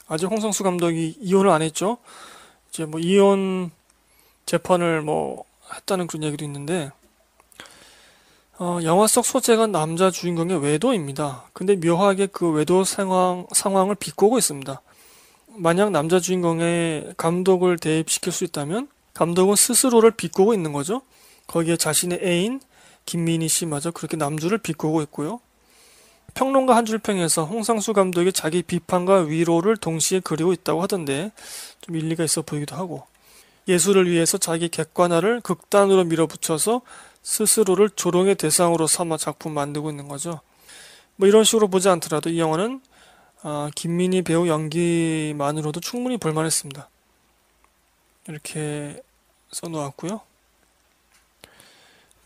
아직 홍상수 감독이 이혼을 안 했죠. 이제 뭐 이혼 재판을 뭐 했다는 그런 얘기도 있는데 어, 영화 속 소재가 남자 주인공의 외도입니다. 근데 묘하게 그 외도 상황, 상황을 비꼬고 있습니다. 만약 남자 주인공의 감독을 대입시킬 수 있다면 감독은 스스로를 비꼬고 있는 거죠. 거기에 자신의 애인 김민희 씨마저 그렇게 남주를 비꼬고 있고요. 평론가 한 줄평에서 홍상수 감독이 자기 비판과 위로를 동시에 그리고 있다고 하던데 좀 일리가 있어 보이기도 하고 예술을 위해서 자기 객관화를 극단으로 밀어붙여서 스스로를 조롱의 대상으로 삼아 작품 만들고 있는 거죠. 뭐 이런 식으로 보지 않더라도 이 영화는 아, 김민희 배우 연기만으로도 충분히 볼만했습니다. 이렇게 써놓았고요.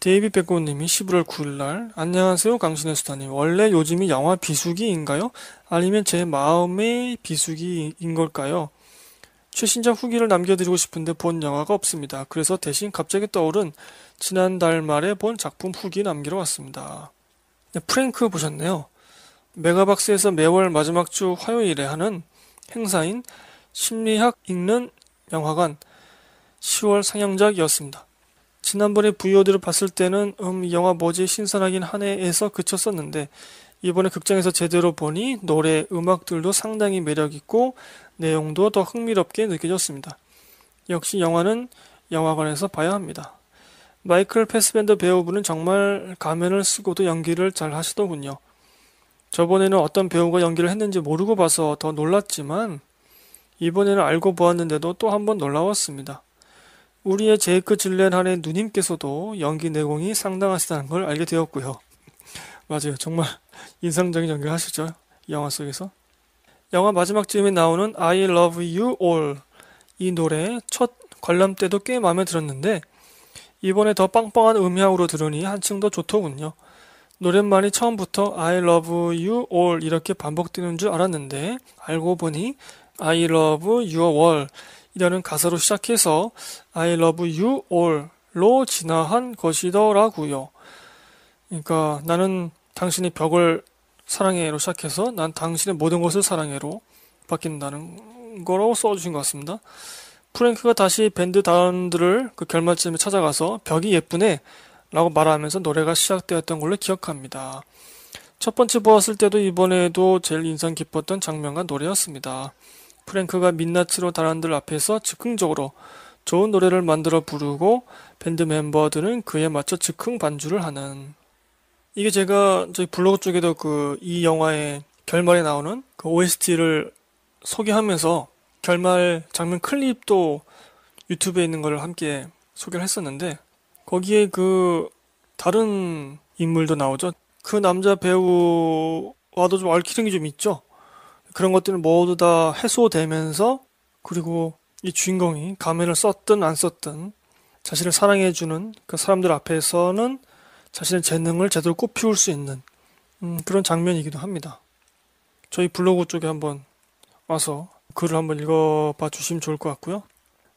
데이비 백고님이 11월 9일날 안녕하세요 강신의 수다님 원래 요즘이 영화 비수기인가요? 아니면 제 마음의 비수기인 걸까요? 최신작 후기를 남겨드리고 싶은데 본 영화가 없습니다. 그래서 대신 갑자기 떠오른 지난달 말에 본 작품 후기 남기러 왔습니다. 네, 프랭크 보셨네요. 메가박스에서 매월 마지막 주 화요일에 하는 행사인 심리학 읽는 영화관 10월 상영작이었습니다. 지난번에 v o d 를 봤을 때는 음, 이 영화 뭐지 신선하긴 한해에서 그쳤었는데 이번에 극장에서 제대로 보니 노래, 음악들도 상당히 매력있고 내용도 더 흥미롭게 느껴졌습니다. 역시 영화는 영화관에서 봐야 합니다. 마이클 패스밴더 배우분은 정말 가면을 쓰고도 연기를 잘 하시더군요. 저번에는 어떤 배우가 연기를 했는지 모르고 봐서 더 놀랐지만 이번에는 알고 보았는데도 또 한 번 놀라웠습니다. 우리의 제이크 질렌한의 누님께서도 연기 내공이 상당하시다는 걸 알게 되었고요. 맞아요. 정말 인상적인 연기를 하시죠. 영화 속에서. 영화 마지막 쯤에 나오는 I Love You All 이 노래 첫 관람 때도 꽤 마음에 들었는데 이번에 더 빵빵한 음향으로 들으니 한층 더 좋더군요. 노랫말이 처음부터 I love you all 이렇게 반복되는 줄 알았는데 알고 보니 I love your w o r l 이라는 가사로 시작해서 I love you all로 진화한 것이더라고요. 그러니까 나는 당신의 벽을 사랑해로 시작해서 난 당신의 모든 것을 사랑해로 바뀐다는 거라고 써주신 것 같습니다. 프랭크가 다시 밴드 다운들을 그 결말쯤에 찾아가서 벽이 예쁘네 라고 말하면서 노래가 시작되었던 걸로 기억합니다. 첫 번째 보았을 때도 이번에도 제일 인상 깊었던 장면과 노래였습니다. 프랭크가 민낯으로 다른들 앞에서 즉흥적으로 좋은 노래를 만들어 부르고 밴드 멤버들은 그에 맞춰 즉흥 반주를 하는 이게 제가 저희 블로그 쪽에도 그 이 영화의 결말에 나오는 그 OST를 소개하면서 결말 장면 클립도 유튜브에 있는 걸 함께 소개를 했었는데 거기에 그 다른 인물도 나오죠. 그 남자 배우와도 좀 얽히는 게 좀 있죠. 그런 것들은 모두 다 해소되면서 그리고 이 주인공이 가면을 썼든 안 썼든 자신을 사랑해주는 그 사람들 앞에서는 자신의 재능을 제대로 꽃피울 수 있는 음, 그런 장면이기도 합니다. 저희 블로그 쪽에 한번 와서 글을 한번 읽어봐 주시면 좋을 것 같고요.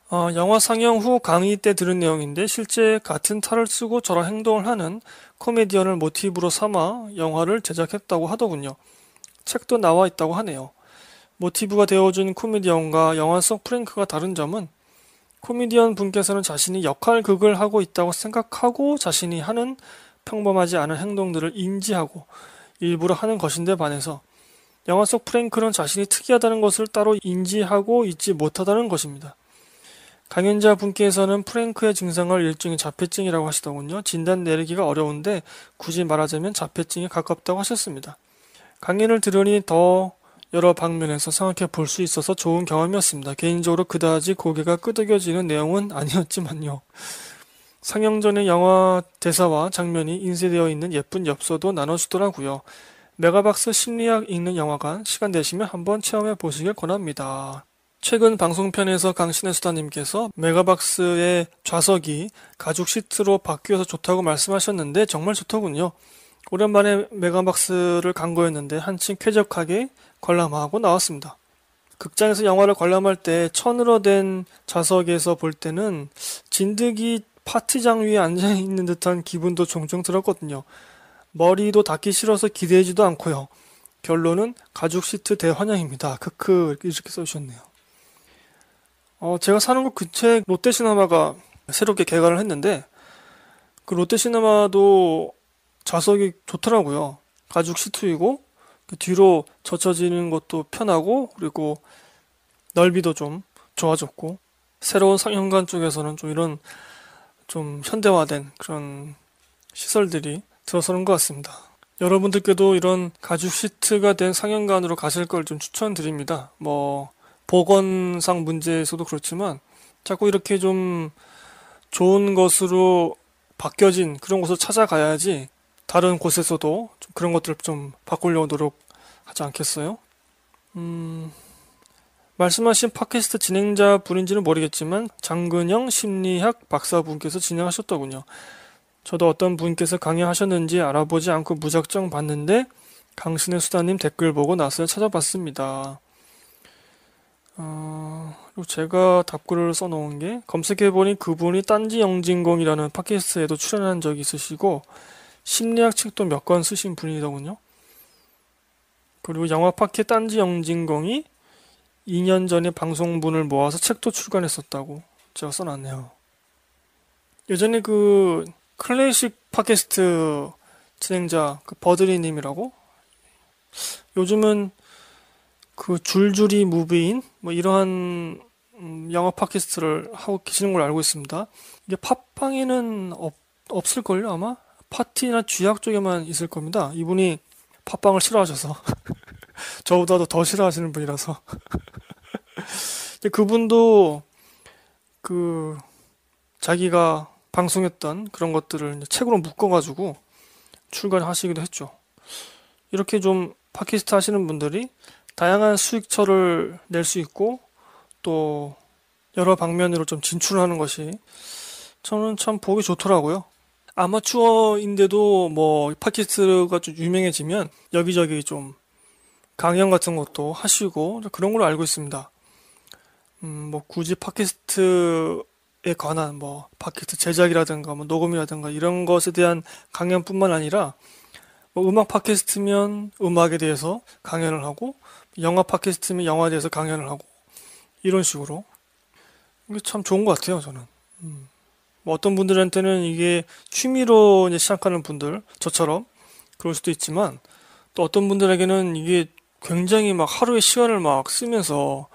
어, 영화 상영 후 강의 때 들은 내용인데 실제 같은 탈을 쓰고 저런 행동을 하는 코미디언을 모티브로 삼아 영화를 제작했다고 하더군요. 책도 나와 있다고 하네요. 모티브가 되어준 코미디언과 영화 속 프랭크가 다른 점은 코미디언 분께서는 자신이 역할극을 하고 있다고 생각하고 자신이 하는 평범하지 않은 행동들을 인지하고 일부러 하는 것인데 반해서 영화 속 프랭크는 자신이 특이하다는 것을 따로 인지하고 있지 못하다는 것입니다. 강연자 분께서는 프랭크의 증상을 일종의 자폐증이라고 하시더군요. 진단 내리기가 어려운데 굳이 말하자면 자폐증에 가깝다고 하셨습니다. 강연을 들으니 더 여러 방면에서 생각해 볼 수 있어서 좋은 경험이었습니다. 개인적으로 그다지 고개가 끄덕여지는 내용은 아니었지만요. 상영전의 영화 대사와 장면이 인쇄되어 있는 예쁜 엽서도 나눠주더라고요. 메가박스 심리학 읽는 영화관 시간 되시면 한번 체험해 보시길 권합니다. 최근 방송편에서 강신혜 수다님께서 메가박스의 좌석이 가죽 시트로 바뀌어서 좋다고 말씀하셨는데 정말 좋더군요. 오랜만에 메가박스를 간거였는데 한층 쾌적하게 관람하고 나왔습니다. 극장에서 영화를 관람할 때 천으로 된 좌석에서 볼 때는 진드기 파티장 위에 앉아 있는 듯한 기분도 종종 들었거든요. 머리도 닿기 싫어서 기대하지도 않고요. 결론은 가죽 시트 대환영입니다. 크크 이렇게 써주셨네요. 어, 제가 사는 곳 근처에 롯데시네마가 새롭게 개관을 했는데 그 롯데시네마도 좌석이 좋더라고요. 가죽 시트이고 그 뒤로 젖혀지는 것도 편하고 그리고 넓이도 좀 좋아졌고 새로운 상영관 쪽에서는 좀 이런 좀 현대화된 그런 시설들이 들어서는 것 같습니다. 여러분들께도 이런 가죽 시트가 된 상영관으로 가실 걸 좀 추천드립니다. 뭐 보건상 문제에서도 그렇지만 자꾸 이렇게 좀 좋은 것으로 바뀌어진 그런 곳을 찾아가야지 다른 곳에서도 그런 것들을 좀 바꾸려고 노력하지 않겠어요? 음, 말씀하신 팟캐스트 진행자 분인지는 모르겠지만 장근영 심리학 박사분께서 진행하셨더군요. 저도 어떤 분께서 강의하셨는지 알아보지 않고 무작정 봤는데 강신의 수다님 댓글 보고 나서 찾아봤습니다. 어, 그리고 제가 답글을 써놓은 게 검색해보니 그분이 딴지 영진공이라는 팟캐스트에도 출연한 적이 있으시고 심리학 책도 몇 권 쓰신 분이더군요. 그리고 영화 팟캐 딴지 영진공이 2년 전에 방송분을 모아서 책도 출간했었다고 제가 써놨네요. 예전에 그 클래식 팟캐스트 진행자 그 버드리님이라고 요즘은 그 줄줄이 무비인 뭐 이러한 음, 영어 팟캐스트를 하고 계시는 걸로 알고 있습니다. 이게 팟빵에는 없, 을걸요 아마 파티나 쥐약 쪽에만 있을 겁니다. 이분이 팟빵을 싫어하셔서 저보다도 더 싫어하시는 분이라서 그분도 그 자기가 방송했던 그런 것들을 책으로 묶어가지고 출간하시기도 했죠. 이렇게 좀 팟캐스트 하시는 분들이 다양한 수익처를 낼 수 있고 또 여러 방면으로 좀 진출하는 것이 저는 참 보기 좋더라고요. 아마추어인데도 뭐 팟캐스트가 좀 유명해지면 여기저기 좀 강연 같은 것도 하시고 그런 걸로 알고 있습니다. 음, 뭐 굳이 팟캐스트에 관한 뭐 팟캐스트 제작이라든가 뭐 녹음이라든가 이런 것에 대한 강연뿐만 아니라 뭐 음악 팟캐스트면 음악에 대해서 강연을 하고 영화 팟캐스트 및 영화제에서 강연을 하고 이런 식으로 이게 참 좋은 것 같아요 저는 음. 뭐 어떤 분들한테는 이게 취미로 이제 시작하는 분들 저처럼 그럴 수도 있지만 또 어떤 분들에게는 이게 굉장히 막 하루에 시간을 막 쓰면서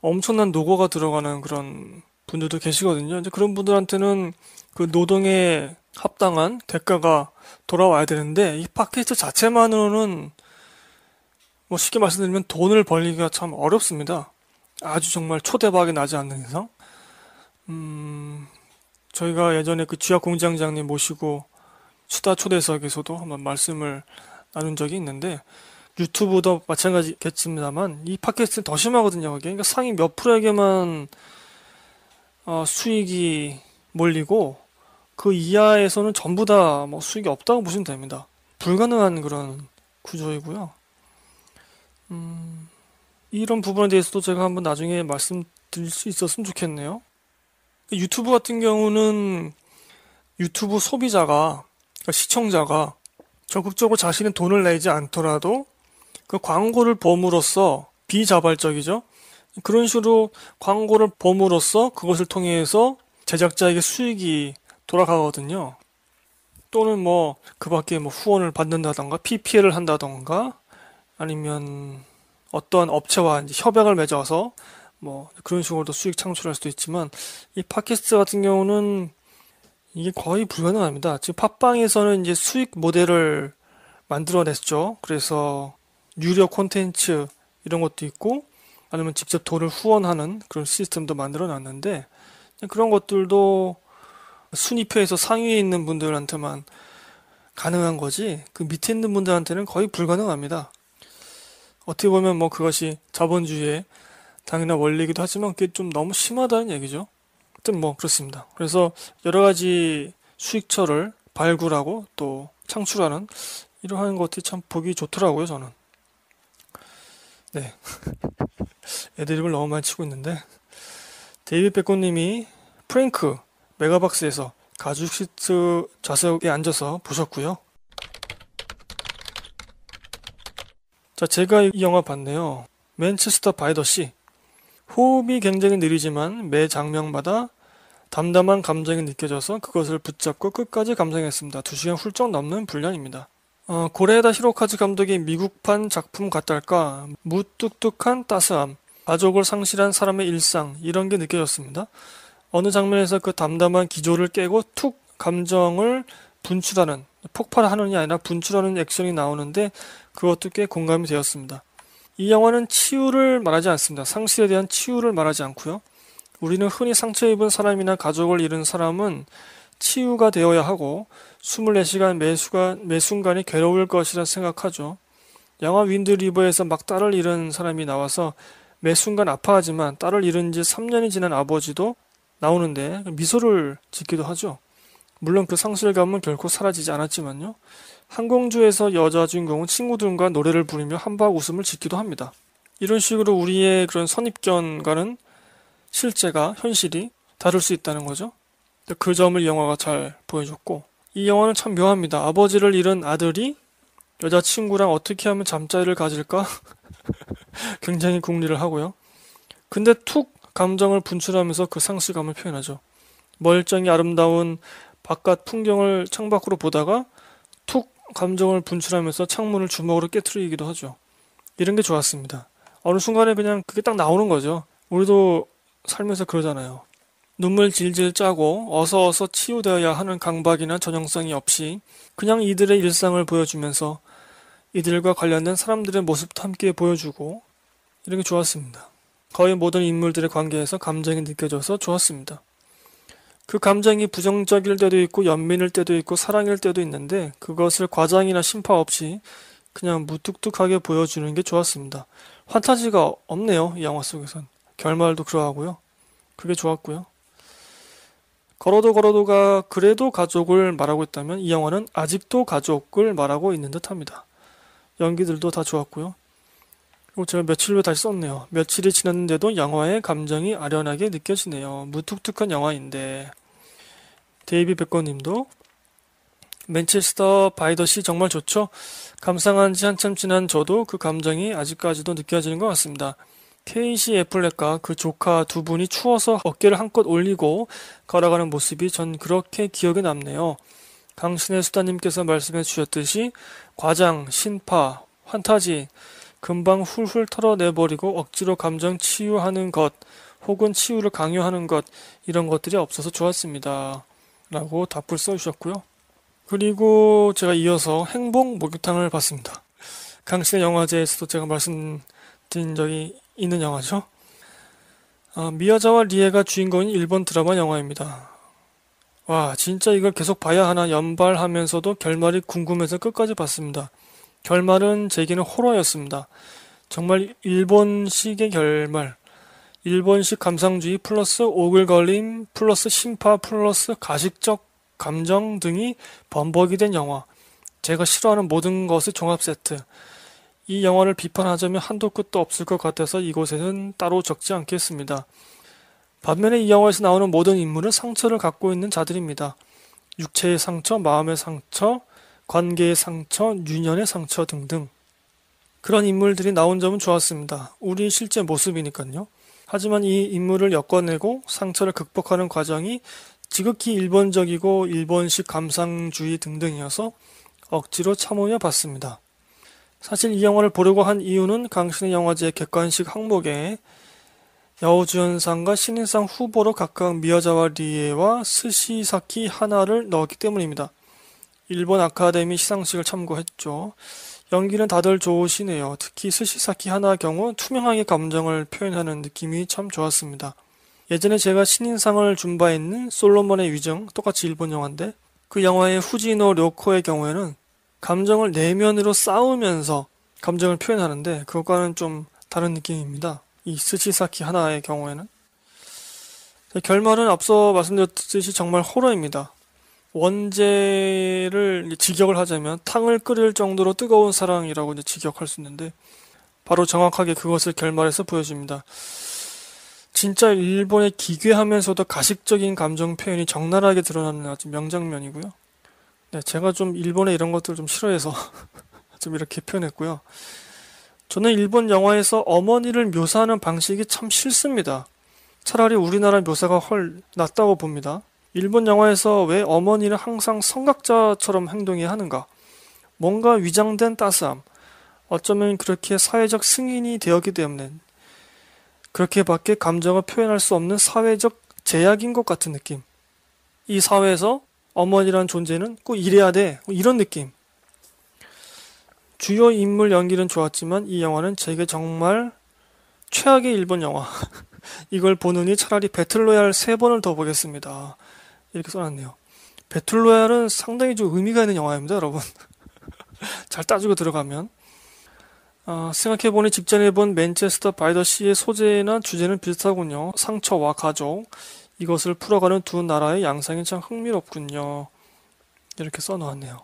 엄청난 노고가 들어가는 그런 분들도 계시거든요. 이제 그런 분들한테는 그 노동에 합당한 대가가 돌아와야 되는데 이 팟캐스트 자체만으로는 뭐 쉽게 말씀드리면 돈을 벌기가 리참 어렵습니다. 아주 정말 초대박이 나지 않는 이상. 음, 저희가 예전에 그지하 공장장님 모시고 수다 초대석에서도 한번 말씀을 나눈 적이 있는데 유튜브도 마찬가지겠습니다만 이 팟캐스트는 더 심하거든요. 그게. 그러니까 상위 몇 프로에게만 어, 수익이 몰리고 그 이하에서는 전부 다 뭐 수익이 없다고 보시면 됩니다. 불가능한 그런 구조이고요. 이런 부분에 대해서도 제가 한번 나중에 말씀드릴 수 있었으면 좋겠네요. 그러니까 유튜브 같은 경우는 유튜브 소비자가, 그러니까 시청자가 적극적으로 자신의 돈을 내지 않더라도 그 광고를 범으로써 비자발적이죠. 그런 식으로 광고를 범으로써 그것을 통해서 제작자에게 수익이 돌아가거든요. 또는 뭐 그 밖에 뭐 후원을 받는다던가 PPL을 한다던가 아니면 어떤 업체와 협약을 맺어서 뭐 그런 식으로도 수익 창출할 수도 있지만 이 팟캐스트 같은 경우는 이게 거의 불가능합니다. 지금 팟빵에서는 이제 수익 모델을 만들어냈죠. 그래서 유료 콘텐츠 이런 것도 있고 아니면 직접 돈을 후원하는 그런 시스템도 만들어놨는데 그런 것들도 순위표에서 상위에 있는 분들한테만 가능한 거지 그 밑에 있는 분들한테는 거의 불가능합니다. 어떻게 보면 뭐 그것이 자본주의의 당연한 원리이기도 하지만 그게 좀 너무 심하다는 얘기죠. 하여튼 뭐 그렇습니다. 그래서 여러 가지 수익처를 발굴하고 또 창출하는 이러한 것들이 참 보기 좋더라고요, 저는. 네. 애드립을 너무 많이 치고 있는데. 데이비 백고님이 프랭크 메가박스에서 가죽 시트 좌석에 앉아서 보셨고요. 자, 제가 이 영화 봤네요. 맨체스터 바이 더 씨. 호흡이 굉장히 느리지만 매 장면마다 담담한 감정이 느껴져서 그것을 붙잡고 끝까지 감상했습니다. 2시간 훌쩍 넘는 분량입니다. 어, 고레에다 히로카즈 감독의 미국판 작품 같달까 무뚝뚝한 따스함, 가족을 상실한 사람의 일상 이런 게 느껴졌습니다. 어느 장면에서 그 담담한 기조를 깨고 툭 감정을 분출하는 폭발하는 게 아니라 분출하는 액션이 나오는데 그것도 꽤 공감이 되었습니다. 이 영화는 치유를 말하지 않습니다. 상실에 대한 치유를 말하지 않고요. 우리는 흔히 상처 입은 사람이나 가족을 잃은 사람은 치유가 되어야 하고 24시간 매수가, 매순간이 괴로울 것이라 생각하죠. 영화 윈드 리버에서 막 딸을 잃은 사람이 나와서 매순간 아파하지만 딸을 잃은 지 3년이 지난 아버지도 나오는데 미소를 짓기도 하죠. 물론 그 상실감은 결코 사라지지 않았지만요. 항공주에서 여자 주인공은 친구들과 노래를 부르며 한박 웃음을 짓기도 합니다. 이런 식으로 우리의 그런 선입견과는 실제가 현실이 다를 수 있다는 거죠. 그 점을 영화가 잘 보여줬고 이 영화는 참 묘합니다. 아버지를 잃은 아들이 여자친구랑 어떻게 하면 잠자리를 가질까? 굉장히 궁리를 하고요. 근데 툭 감정을 분출하면서 그 상실감을 표현하죠. 멀쩡히 아름다운 바깥 풍경을 창밖으로 보다가 툭 감정을 분출하면서 창문을 주먹으로 깨트리기도 하죠. 이런 게 좋았습니다. 어느 순간에 그냥 그게 딱 나오는 거죠. 우리도 살면서 그러잖아요. 눈물 질질 짜고 어서 어서 치유되어야 하는 강박이나 전형성이 없이 그냥 이들의 일상을 보여주면서 이들과 관련된 사람들의 모습도 함께 보여주고 이런 게 좋았습니다. 거의 모든 인물들의 관계에서 감정이 느껴져서 좋았습니다. 그 감정이 부정적일 때도 있고 연민일 때도 있고 사랑일 때도 있는데 그것을 과장이나 심파 없이 그냥 무뚝뚝하게 보여주는 게 좋았습니다. 환타지가 없네요. 이 영화 속에선. 결말도 그러하고요. 그게 좋았고요. 걸어도 걸어도가 그래도 가족을 말하고 있다면 이 영화는 아직도 가족을 말하고 있는 듯합니다. 연기들도 다 좋았고요. 제가 며칠 후에 다시 썼네요. 며칠이 지났는데도 영화의 감정이 아련하게 느껴지네요. 무뚝뚝한 영화인데. 데이비 백건님도 맨체스터 바이더시 정말 좋죠? 감상한 지 한참 지난 저도 그 감정이 아직까지도 느껴지는 것 같습니다. 케이시 애플렉과 그 조카 두 분이 추워서 어깨를 한껏 올리고 걸어가는 모습이 전 그렇게 기억에 남네요. 강신의 수다님께서 말씀해 주셨듯이 과장, 신파, 환타지, 금방 훌훌 털어내버리고 억지로 감정 치유하는 것 혹은 치유를 강요하는 것 이런 것들이 없어서 좋았습니다. 라고 답을 써주셨고요. 그리고 제가 이어서 행복 목욕탕을 봤습니다. 강신의 영화제에서도 제가 말씀드린 적이 있는 영화죠. 아, 미야자와 리에가 주인공인 일본 드라마 영화입니다. 와 진짜 이걸 계속 봐야 하나 연발하면서도 결말이 궁금해서 끝까지 봤습니다. 결말은 제게는 호러였습니다. 정말 일본식의 결말. 일본식 감상주의 플러스 오글거림 플러스 심파 플러스 가식적 감정 등이 범벅이된 영화. 제가 싫어하는 모든 것의 종합 세트. 이 영화를 비판하자면 한도 끝도 없을 것 같아서 이곳에는 따로 적지 않겠습니다. 반면에 이 영화에서 나오는 모든 인물은 상처를 갖고 있는 자들입니다. 육체의 상처, 마음의 상처, 관계의 상처, 유년의 상처 등등 그런 인물들이 나온 점은 좋았습니다. 우리 실제 모습이니까요. 하지만 이 인물을 엮어내고 상처를 극복하는 과정이 지극히 일본적이고 일본식 감상주의 등등이어서 억지로 참으며 봤습니다. 사실 이 영화를 보려고 한 이유는 강신의 영화제 객관식 항목에 여우주연상과 신인상 후보로 각각 미야자와 리에와 스시사키 하나를 넣었기 때문입니다. 일본 아카데미 시상식을 참고했죠. 연기는 다들 좋으시네요. 특히 스시사키 하나 경우 투명하게 감정을 표현하는 느낌이 참 좋았습니다. 예전에 제가 신인상을 준바 있는 솔로몬의 위정, 똑같이 일본 영화인데 그 영화의 후지노 료코의 경우에는 감정을 내면으로 싸우면서 감정을 표현하는데 그것과는 좀 다른 느낌입니다. 이 스시사키 하나의 경우에는 네, 결말은 앞서 말씀드렸듯이 정말 호러입니다. 원제를 직역을 하자면 탕을 끓일 정도로 뜨거운 사랑이라고 이제 직역할 수 있는데 바로 정확하게 그것을 결말에서 보여줍니다. 진짜 일본의 기괴하면서도 가식적인 감정 표현이 적나라하게 드러나는 아주 명장면이고요. 네, 제가 좀 일본의 이런 것들을 좀 싫어해서 좀 이렇게 표현했고요. 저는 일본 영화에서 어머니를 묘사하는 방식이 참 싫습니다. 차라리 우리나라 묘사가 훨 낫다고 봅니다. 일본 영화에서 왜 어머니는 항상 성각자처럼 행동해야 하는가? 뭔가 위장된 따스함. 어쩌면 그렇게 사회적 승인이 되었기 때문에 그렇게밖에 감정을 표현할 수 없는 사회적 제약인 것 같은 느낌. 이 사회에서 어머니란 존재는 꼭 이래야 돼. 뭐 이런 느낌. 주요 인물 연기는 좋았지만 이 영화는 제게 정말 최악의 일본 영화. 이걸 보느니 차라리 배틀로얄 세 번을 더 보겠습니다. 이렇게 써놨네요. 배틀로얄은 상당히 좀 의미가 있는 영화입니다, 여러분. 잘 따지고 들어가면. 아, 생각해보니 직전에 본 맨체스터 바이더 시의 소재나 주제는 비슷하군요. 상처와 가족, 이것을 풀어가는 두 나라의 양상이 참 흥미롭군요. 이렇게 써놓았네요.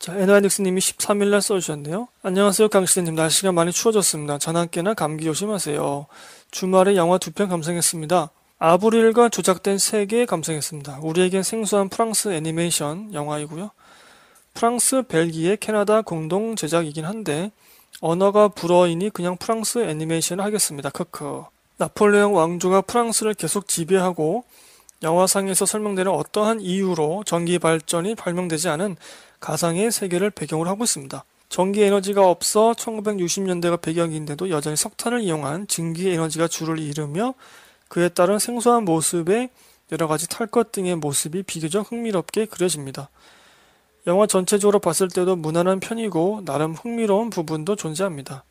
자, 에나닉스님이 13일날 써주셨네요. 안녕하세요, 강시대님. 날씨가 많이 추워졌습니다. 전환기나 감기 조심하세요. 주말에 영화 두 편 감상했습니다. 아브릴과 조작된 세계 감상했습니다. 우리에겐 생소한 프랑스 애니메이션 영화이고요. 프랑스, 벨기에, 캐나다 공동 제작이긴 한데 언어가 불어이니 그냥 프랑스 애니메이션을 하겠습니다. 크크. 나폴레옹 왕조가 프랑스를 계속 지배하고 영화상에서 설명되는 어떠한 이유로 전기 발전이 발명되지 않은 가상의 세계를 배경으로 하고 있습니다. 전기 에너지가 없어 1960년대가 배경인데도 여전히 석탄을 이용한 증기 에너지가 주를 이루며 그에 따른 생소한 모습의 여러 가지 탈것 등의 모습이 비교적 흥미롭게 그려집니다. 영화 전체적으로 봤을 때도 무난한 편이고 나름 흥미로운 부분도 존재합니다.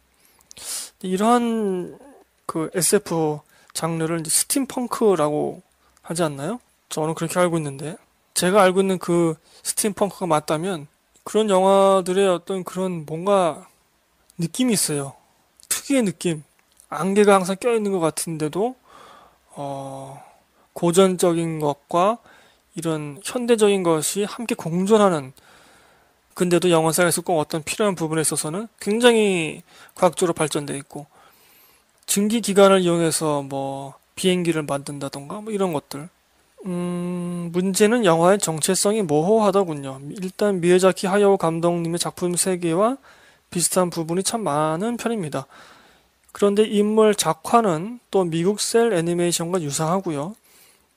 이러한 그 SF 장르를 스팀펑크라고 하지 않나요? 저는 그렇게 알고 있는데 제가 알고 있는 그 스팀펑크가 맞다면 그런 영화들의 어떤 그런 뭔가 느낌이 있어요. 특유의 느낌. 안개가 항상 껴있는 것 같은데도, 어, 고전적인 것과 이런 현대적인 것이 함께 공존하는, 근데도 영화사에서 꼭 어떤 필요한 부분에 있어서는 굉장히 과학적으로 발전되어 있고, 증기 기관을 이용해서 뭐 비행기를 만든다던가 뭐 이런 것들. 음, 문제는 영화의 정체성이 모호하더군요. 일단 미에자키 하야오 감독님의 작품 세계와 비슷한 부분이 참 많은 편입니다. 그런데 인물 작화는 또 미국 셀 애니메이션과 유사하고요.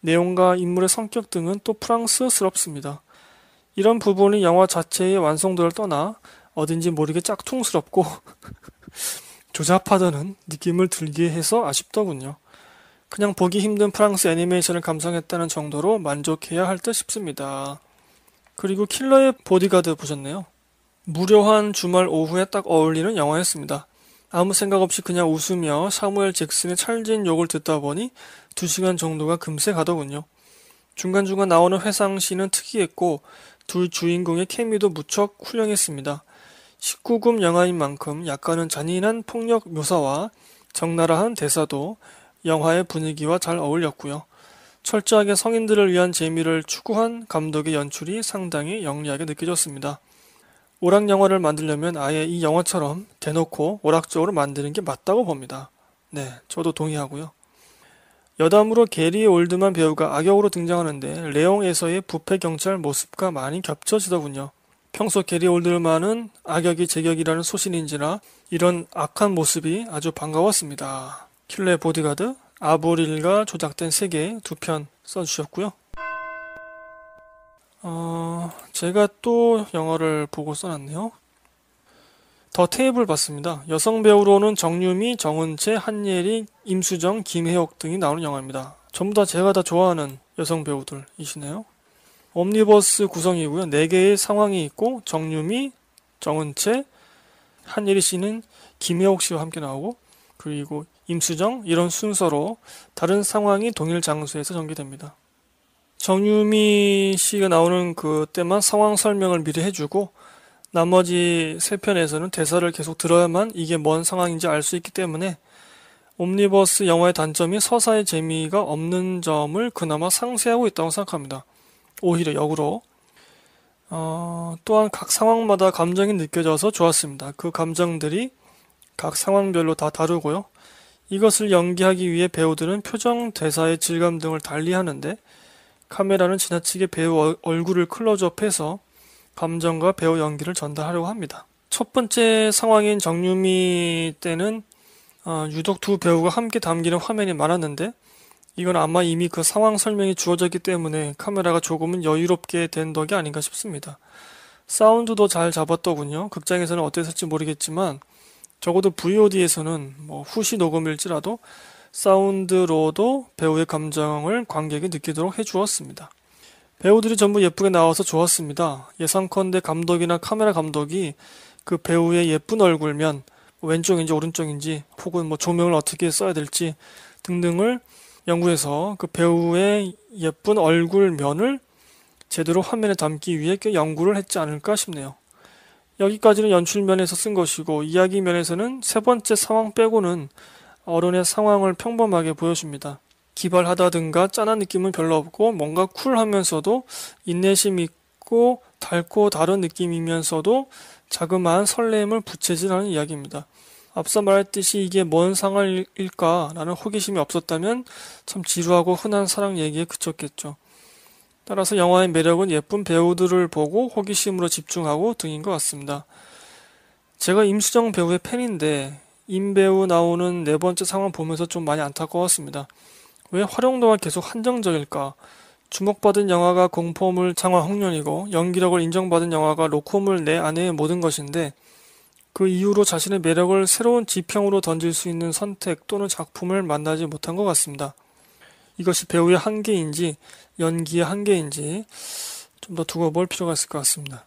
내용과 인물의 성격 등은 또 프랑스스럽습니다. 이런 부분이 영화 자체의 완성도를 떠나 어딘지 모르게 짝퉁스럽고 조잡하다는 느낌을 들게 해서 아쉽더군요. 그냥 보기 힘든 프랑스 애니메이션을 감상했다는 정도로 만족해야 할 듯 싶습니다. 그리고 킬러의 보디가드 보셨네요. 무료한 주말 오후에 딱 어울리는 영화였습니다. 아무 생각 없이 그냥 웃으며 사무엘 잭슨의 찰진 욕을 듣다 보니 2시간 정도가 금세 가더군요. 중간중간 나오는 회상시는 특이했고 둘 주인공의 케미도 무척 훌륭했습니다. 19금 영화인 만큼 약간은 잔인한 폭력 묘사와 적나라한 대사도 영화의 분위기와 잘 어울렸고요. 철저하게 성인들을 위한 재미를 추구한 감독의 연출이 상당히 영리하게 느껴졌습니다. 오락 영화를 만들려면 아예 이 영화처럼 대놓고 오락적으로 만드는 게 맞다고 봅니다. 네, 저도 동의하고요. 여담으로 게리 올드만 배우가 악역으로 등장하는데 레옹에서의 부패 경찰 모습과 많이 겹쳐지더군요. 평소 게리 올드만은 악역이 제격이라는 소신인지라 이런 악한 모습이 아주 반가웠습니다. 킬레 보디가드, 아브릴과 조작된 3개 두편 써주셨고요. 어, 제가 또 영화를 보고 써놨네요. 더 테이블 봤습니다. 여성 배우로는 정유미, 정은채, 한예리, 임수정, 김혜옥 등이 나오는 영화입니다. 전부 다 제가 다 좋아하는 여성 배우들이시네요. 옴니버스 구성이고요. 4개의 상황이 있고 정유미, 정은채, 한예리 씨는 김혜옥 씨와 함께 나오고 그리고 임수정 이런 순서로 다른 상황이 동일 장소에서 전개됩니다. 정유미 씨가 나오는 그때만 상황 설명을 미리 해주고 나머지 세 편에서는 대사를 계속 들어야만 이게 뭔 상황인지 알 수 있기 때문에 옴니버스 영화의 단점이 서사의 재미가 없는 점을 그나마 상쇄하고 있다고 생각합니다. 오히려 역으로 어, 또한 각 상황마다 감정이 느껴져서 좋았습니다. 그 감정들이 각 상황별로 다 다르고요. 이것을 연기하기 위해 배우들은 표정, 대사의 질감 등을 달리하는데 카메라는 지나치게 배우 얼굴을 클로즈업해서 감정과 배우 연기를 전달하려고 합니다. 첫 번째 상황인 정유미 때는 어, 유독 두 배우가 함께 담기는 화면이 많았는데 이건 아마 이미 그 상황 설명이 주어졌기 때문에 카메라가 조금은 여유롭게 된 덕이 아닌가 싶습니다. 사운드도 잘 잡았더군요. 극장에서는 어땠을지 모르겠지만 적어도 VOD에서는 뭐 후시 녹음일지라도 사운드로도 배우의 감정을 관객이 느끼도록 해주었습니다. 배우들이 전부 예쁘게 나와서 좋았습니다. 예상컨대 감독이나 카메라 감독이 그 배우의 예쁜 얼굴면 왼쪽인지 오른쪽인지 혹은 뭐 조명을 어떻게 써야 될지 등등을 연구해서 그 배우의 예쁜 얼굴면을 제대로 화면에 담기 위해 꽤 연구를 했지 않을까 싶네요. 여기까지는 연출면에서 쓴 것이고 이야기 면에서는 세 번째 상황 빼고는 어른의 상황을 평범하게 보여줍니다. 기발하다든가 짠한 느낌은 별로 없고 뭔가 쿨하면서도 인내심 있고 닳고 다른 느낌이면서도 자그마한 설렘을 부채질하는 이야기입니다. 앞서 말했듯이 이게 뭔 상황일까라는 호기심이 없었다면 참 지루하고 흔한 사랑 얘기에 그쳤겠죠. 따라서 영화의 매력은 예쁜 배우들을 보고 호기심으로 집중하고 등인 것 같습니다. 제가 임수정 배우의 팬인데 임 배우 나오는 네 번째 상황 보면서 좀 많이 안타까웠습니다. 왜 활용도가 계속 한정적일까? 주목받은 영화가 공포물 창화 홍련이고 연기력을 인정받은 영화가 로코물 내 안의 모든 것인데 그 이후로 자신의 매력을 새로운 지평으로 던질 수 있는 선택 또는 작품을 만나지 못한 것 같습니다. 이것이 배우의 한계인지 연기의 한계인지 좀 더 두고 볼 필요가 있을 것 같습니다.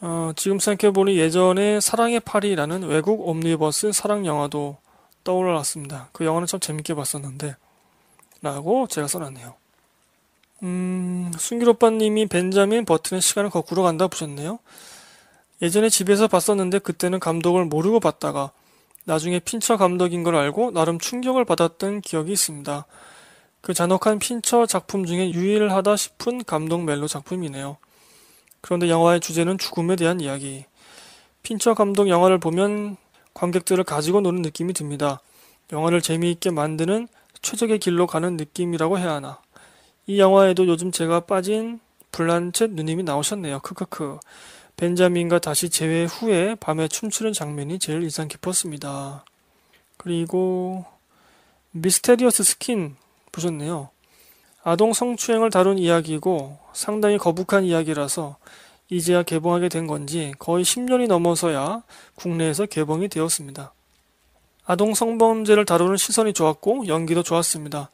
어, 지금 생각해보니 예전에 사랑의 파리라는 외국 옴니버스 사랑 영화도 떠올랐습니다. 그 영화는 참 재밌게 봤었는데 라고 제가 써놨네요. 음, 순길 오빠님이 벤자민 버튼의 시간을 거꾸로 간다 보셨네요. 예전에 집에서 봤었는데 그때는 감독을 모르고 봤다가 나중에 핀처 감독인 걸 알고 나름 충격을 받았던 기억이 있습니다. 그 잔혹한 핀처 작품 중에 유일하다 싶은 감동 멜로 작품이네요. 그런데 영화의 주제는 죽음에 대한 이야기. 핀처 감독 영화를 보면 관객들을 가지고 노는 느낌이 듭니다. 영화를 재미있게 만드는 최적의 길로 가는 느낌이라고 해야 하나. 이 영화에도 요즘 제가 빠진 불란쳇 누님이 나오셨네요. 크크크. 벤자민과 다시 재회 후에 밤에 춤추는 장면이 제일 인상 깊었습니다. 그리고 미스테리어스 스킨 보셨네요. 아동 성추행을 다룬 이야기고 상당히 거북한 이야기라서 이제야 개봉하게 된 건지 거의 10년이 넘어서야 국내에서 개봉이 되었습니다. 아동 성범죄를 다루는 시선이 좋았고 연기도 좋았습니다.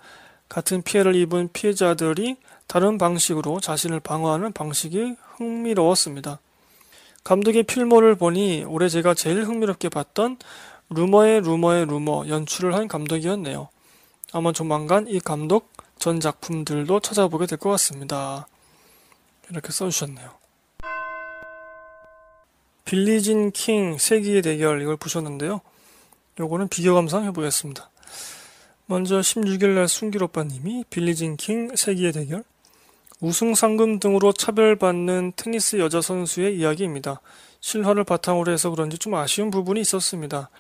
같은 피해를 입은 피해자들이 다른 방식으로 자신을 방어하는 방식이 흥미로웠습니다. 감독의 필모를 보니 올해 제가 제일 흥미롭게 봤던 루머의 루머의 루머 연출을 한 감독이었네요. 아마 조만간 이 감독 전 작품들도 찾아보게 될 것 같습니다. 이렇게 써주셨네요. 빌리진 킹 세기의 대결 이걸 보셨는데요. 요거는 비교 감상 해보겠습니다. 먼저 16일날 순길오빠님이 빌리진 킹 세기의 대결 우승 상금 등으로 차별받는 테니스 여자 선수의 이야기입니다. 실화를 바탕으로 해서 그런지 좀 아쉬운 부분이 있었습니다.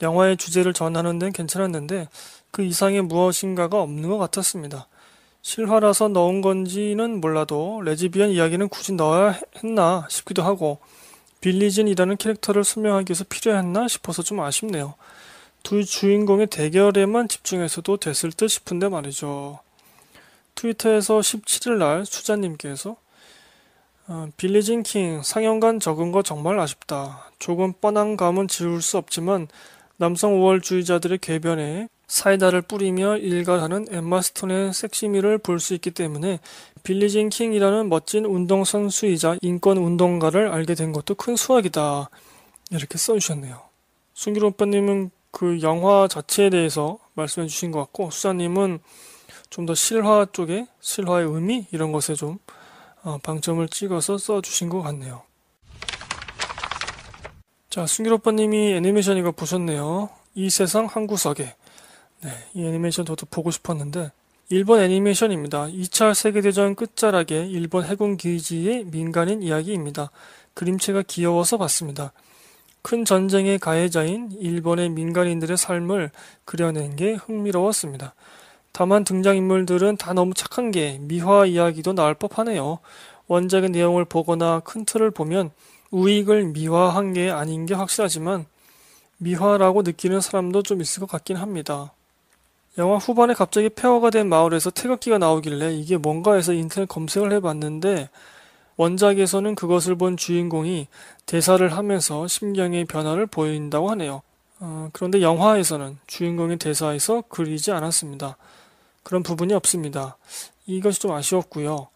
영화의 주제를 전하는 데는 괜찮았는데 그 이상의 무엇인가가 없는 것 같았습니다. 실화라서 넣은 건지는 몰라도 레즈비언 이야기는 굳이 넣어야 했나 싶기도 하고 빌리진이라는 캐릭터를 설명하기 위해서 필요했나 싶어서 좀 아쉽네요. 두 주인공의 대결에만 집중해서도 됐을 듯 싶은데 말이죠. 트위터에서 17일 날 수자님께서 어, 빌리진 킹 상영관 적은 거 정말 아쉽다. 조금 뻔한 감은 지울 수 없지만 남성 우월주의자들의 궤변에 사이다를 뿌리며 일가하는 엠마 스톤의 섹시미를 볼 수 있기 때문에 빌리진 킹이라는 멋진 운동선수이자 인권운동가를 알게 된 것도 큰 수확이다. 이렇게 써주셨네요. 순기로 오빠님은 그 영화 자체에 대해서 말씀해 주신 것 같고 수사님은 좀 더 실화 쪽에 실화의 의미 이런 것에 좀 어, 방점을 찍어서 써주신 것 같네요. 자, 순기로 오빠님이 애니메이션 이거 보셨네요. 이 세상 한 구석에 네, 이 애니메이션 저도 보고 싶었는데 일본 애니메이션입니다. 2차 세계대전 끝자락에 일본 해군 기지의 민간인 이야기입니다. 그림체가 귀여워서 봤습니다. 큰 전쟁의 가해자인 일본의 민간인들의 삶을 그려낸 게 흥미로웠습니다. 다만 등장인물들은 다 너무 착한 게 미화 이야기도 나올 법하네요. 원작의 내용을 보거나 큰 틀을 보면 우익을 미화한 게 아닌 게 확실하지만 미화라고 느끼는 사람도 좀 있을 것 같긴 합니다. 영화 후반에 갑자기 폐허가 된 마을에서 태극기가 나오길래 이게 뭔가 해서 인터넷 검색을 해봤는데 원작에서는 그것을 본 주인공이 대사를 하면서 심경의 변화를 보인다고 하네요. 어, 그런데 영화에서는 주인공의 대사에서 그리지 않았습니다. 그런 부분이 없습니다. 이것이 좀 아쉬웠고요.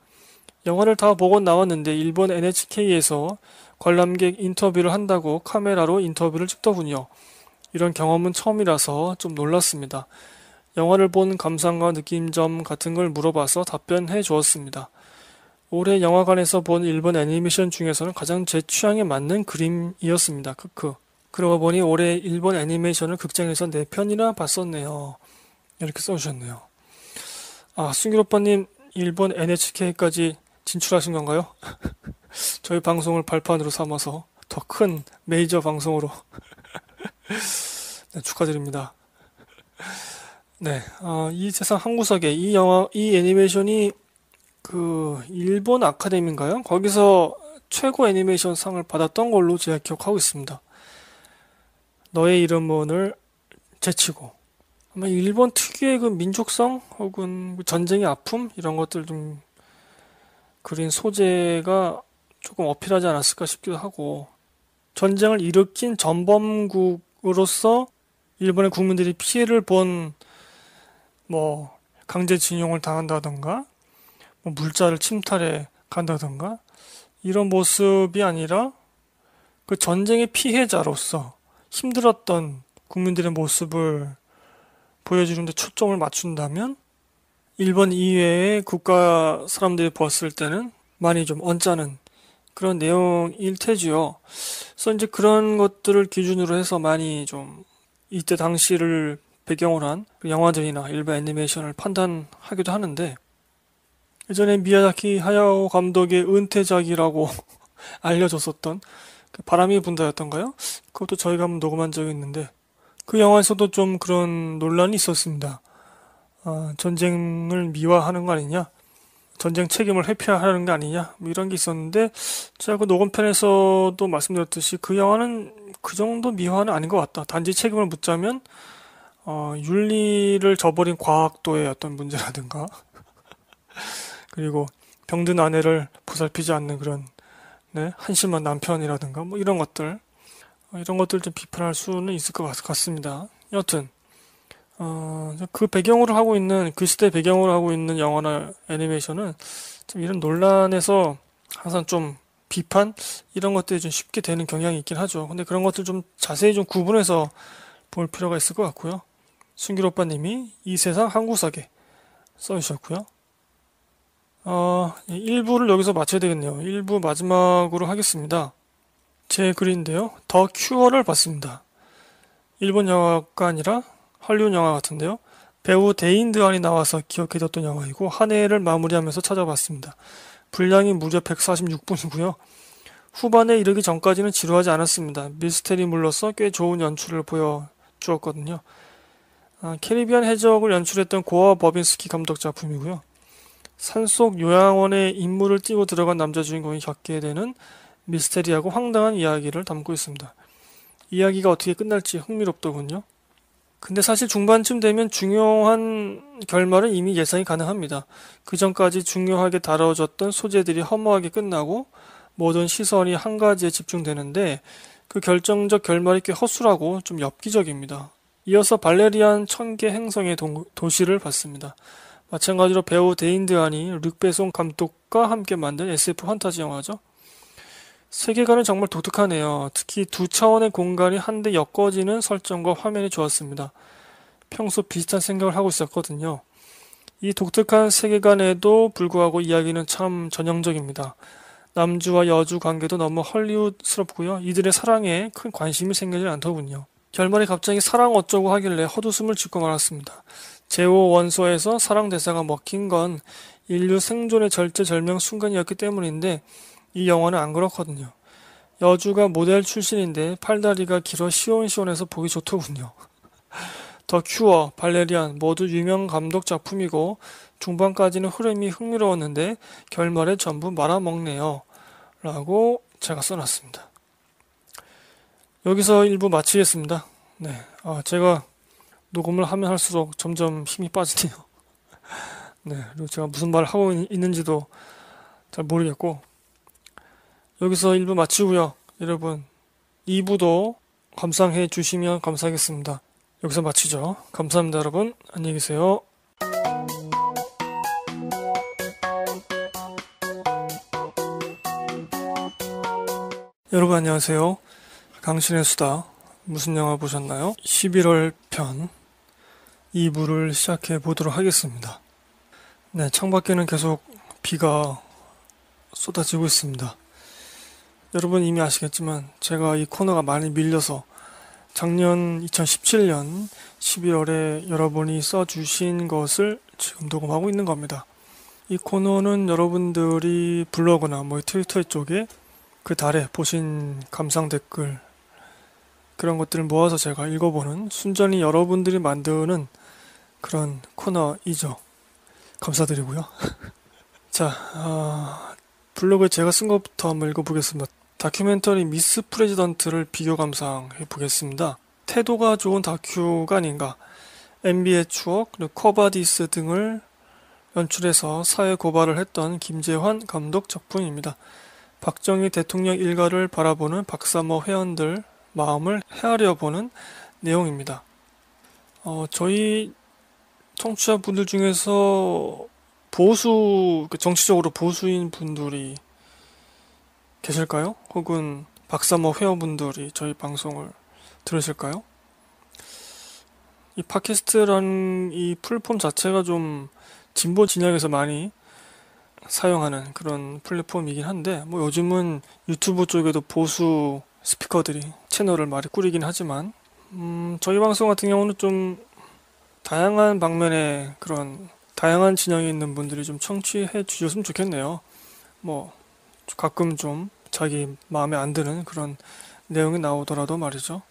영화를 다 보고 나왔는데 일본 NHK에서 관람객 인터뷰를 한다고 카메라로 인터뷰를 찍더군요. 이런 경험은 처음이라서 좀 놀랐습니다. 영화를 본 감상과 느낌점 같은 걸 물어봐서 답변해 주었습니다. 올해 영화관에서 본 일본 애니메이션 중에서는 가장 제 취향에 맞는 그림이었습니다. 크크. 그러고 보니 올해 일본 애니메이션을 극장에서 4편이나 봤었네요. 이렇게 써주셨네요. 아, 승길오빠님 일본 NHK까지 진출하신 건가요? 저희 방송을 발판으로 삼아서 더 큰 메이저 방송으로 네, 축하드립니다. 네, 어, 이 세상 한 구석에 이 영화, 이 애니메이션이 그 일본 아카데미인가요? 거기서 최고 애니메이션 상을 받았던 걸로 제가 기억하고 있습니다. 너의 이름을 제치고 아마 일본 특유의 그 민족성 혹은 그 전쟁의 아픔 이런 것들 좀 그린 소재가 조금 어필하지 않았을까 싶기도 하고 전쟁을 일으킨 전범국으로서 일본의 국민들이 피해를 본뭐 강제징용을 당한다던가 뭐 물자를 침탈해 간다던가 이런 모습이 아니라 그 전쟁의 피해자로서 힘들었던 국민들의 모습을 보여주는데 초점을 맞춘다면 일본 이외의 국가 사람들이 봤을 때는 많이 좀 언짢은 그런 내용일 테지요. 그래서 이제 그런 것들을 기준으로 해서 많이 좀 이때 당시를 배경으로 한 그 영화들이나 일반 애니메이션을 판단하기도 하는데 예전에 미야자키 하야오 감독의 은퇴작이라고 알려졌었던 그 바람이 분다였던가요? 그것도 저희가 한번 녹음한 적이 있는데 그 영화에서도 좀 그런 논란이 있었습니다. 아, 전쟁을 미화하는 거 아니냐? 전쟁 책임을 회피하는 려게 아니냐? 뭐 이런 게 있었는데 제가 그 녹음편에서도 말씀드렸듯이 그 영화는 그 정도 미화는 아닌 것 같다. 단지 책임을 묻자면 어, 윤리를 저버린 과학도의 어떤 문제라든가 그리고 병든 아내를 보살피지 않는 그런 네? 한심한 남편이라든가 뭐 이런 것들 어, 이런 것들 좀 비판할 수는 있을 것 같, 습니다 여튼 어, 그 배경으로 하고 있는 그 시대 배경으로 하고 있는 영화나 애니메이션은 좀 이런 논란에서 항상 좀 비판 이런 것들이 좀 쉽게 되는 경향이 있긴 하죠. 근데 그런 것들 좀 자세히 좀 구분해서 볼 필요가 있을 것 같고요. 순길 오빠님이 이 세상 한구석에 써주셨고요. 어, 1부를 여기서 마쳐야 되겠네요. 1부 마지막으로 하겠습니다. 제 글인데요. 더 큐어를 봤습니다. 일본 영화가 아니라 한류 영화 같은데요. 배우 데인드안이 나와서 기억해뒀던 영화이고 한 해를 마무리하면서 찾아봤습니다. 분량이 무려 146분이고요. 후반에 이르기 전까지는 지루하지 않았습니다. 미스테리 물로서꽤 좋은 연출을 보여주었거든요. 아, 캐리비안 해적을 연출했던 고아 버빈스키 감독 작품이고요. 산속 요양원의 임무를 띄고 들어간 남자 주인공이 겪게 되는 미스테리하고 황당한 이야기를 담고 있습니다. 이야기가 어떻게 끝날지 흥미롭더군요. 근데 사실 중반쯤 되면 중요한 결말은 이미 예상이 가능합니다. 그 전까지 중요하게 다뤄졌던 소재들이 허무하게 끝나고 모든 시선이 한 가지에 집중되는데 그 결정적 결말이 꽤 허술하고 좀 엽기적입니다. 이어서 발레리안 천개 행성의 도, 시를 봤습니다. 마찬가지로 배우 데인드안이 륵배송 감독과 함께 만든 SF 환타지 영화죠. 세계관은 정말 독특하네요. 특히 두 차원의 공간이 한데 엮어지는 설정과 화면이 좋았습니다. 평소 비슷한 생각을 하고 있었거든요. 이 독특한 세계관에도 불구하고 이야기는 참 전형적입니다. 남주와 여주 관계도 너무 헐리우드스럽고요. 이들의 사랑에 큰 관심이 생기지 않더군요. 결말이 갑자기 사랑 어쩌고 하길래 헛웃음을 짓고 말았습니다. 제5원소에서 사랑 대사가 먹힌 건 인류 생존의 절제절명 순간이었기 때문인데 이 영화는 안 그렇거든요. 여주가 모델 출신인데 팔다리가 길어 시원시원해서 보기 좋더군요. 더 큐어, 발레리안 모두 유명 감독 작품이고 중반까지는 흐름이 흥미로웠는데 결말에 전부 말아먹네요. 라고 제가 써놨습니다. 여기서 일부 마치겠습니다. 네. 아, 제가 녹음을 하면 할수록 점점 힘이 빠지네요. 네. 그리고 제가 무슨 말을 하고 있는지도 잘 모르겠고. 여기서 일부 마치고요. 여러분, 2부도 감상해 주시면 감사하겠습니다. 여기서 마치죠. 감사합니다, 여러분. 안녕히 계세요. 여러분, 안녕하세요. 강신의 수다 무슨 영화 보셨나요? 11월 편 2부를 시작해 보도록 하겠습니다. 네, 창밖에는 계속 비가 쏟아지고 있습니다. 여러분 이미 아시겠지만 제가 이 코너가 많이 밀려서 작년 2017년 1 1월에 여러분이 써주신 것을 지금 녹음하고 있는 겁니다. 이 코너는 여러분들이 블로그나 뭐 트위터 쪽에 그 달에 보신 감상 댓글 그런 것들을 모아서 제가 읽어보는 순전히 여러분들이 만드는 그런 코너이죠. 감사드리고요. 자, 어, 블로그에 제가 쓴 것부터 한번 읽어보겠습니다. 다큐멘터리 미스 프레지던트를 비교 감상해 보겠습니다. 태도가 좋은 다큐가 아닌가. MB의 추억, 커바디스 등을 연출해서 사회 고발을 했던 김재환 감독 작품입니다. 박정희 대통령 일가를 바라보는 박사모 회원들 마음을 헤아려 보는 내용입니다. 어, 저희 청취자분들 중에서 보수, 그 정치적으로 보수인 분들이 계실까요? 혹은 박사모 회원분들이 저희 방송을 들으실까요? 이 팟캐스트라는 이 플랫폼 자체가 좀 진보 진영에서 많이 사용하는 그런 플랫폼이긴 한데, 뭐 요즘은 유튜브 쪽에도 보수 스피커들이 채널을 많이 꾸리긴 하지만 음, 저희 방송 같은 경우는 좀 다양한 방면에 그런 다양한 진영이 있는 분들이 좀 청취해 주셨으면 좋겠네요. 뭐 가끔 좀 자기 마음에 안 드는 그런 내용이 나오더라도 말이죠.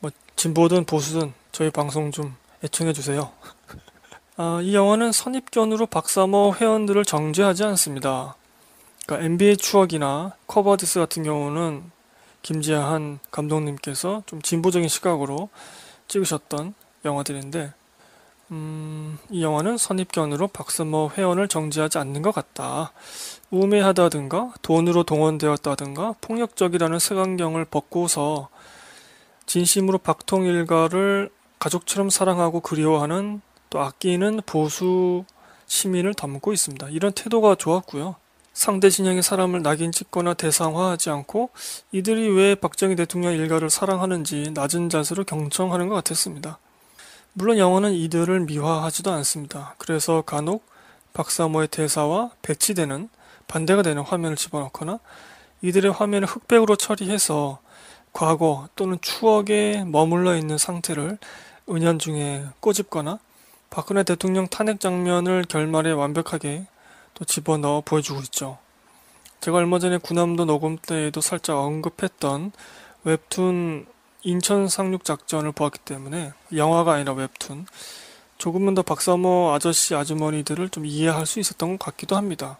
뭐 진보든 보수든 저희 방송 좀 애청해 주세요. 아, 이 영화는 선입견으로 박사모 회원들을 정죄하지 않습니다. 그러니까 NBA 추억이나 커버디스 같은 경우는 김지한 감독님께서 좀 진보적인 시각으로 찍으셨던 영화들인데 음, 이 영화는 선입견으로 박스모 회원을 정지하지 않는 것 같다. 우매하다든가 돈으로 동원되었다든가 폭력적이라는 색안경을 벗고서 진심으로 박통 일가를 가족처럼 사랑하고 그리워하는 또 아끼는 보수 시민을 담고 있습니다. 이런 태도가 좋았고요. 상대 진영의 사람을 낙인 찍거나 대상화하지 않고 이들이 왜 박정희 대통령 일가를 사랑하는지 낮은 자세로 경청하는 것 같았습니다. 물론 영화는 이들을 미화하지도 않습니다. 그래서 간혹 박사모의 대사와 배치되는 반대가 되는 화면을 집어넣거나 이들의 화면을 흑백으로 처리해서 과거 또는 추억에 머물러 있는 상태를 은연중에 꼬집거나 박근혜 대통령 탄핵 장면을 결말에 완벽하게 또 집어넣어 보여주고 있죠. 제가 얼마 전에 군함도 녹음 때에도 살짝 언급했던 웹툰 인천 상륙 작전을 보았기 때문에 영화가 아니라 웹툰 조금은 더 박사모 아저씨 아주머니들을 좀 이해할 수 있었던 것 같기도 합니다.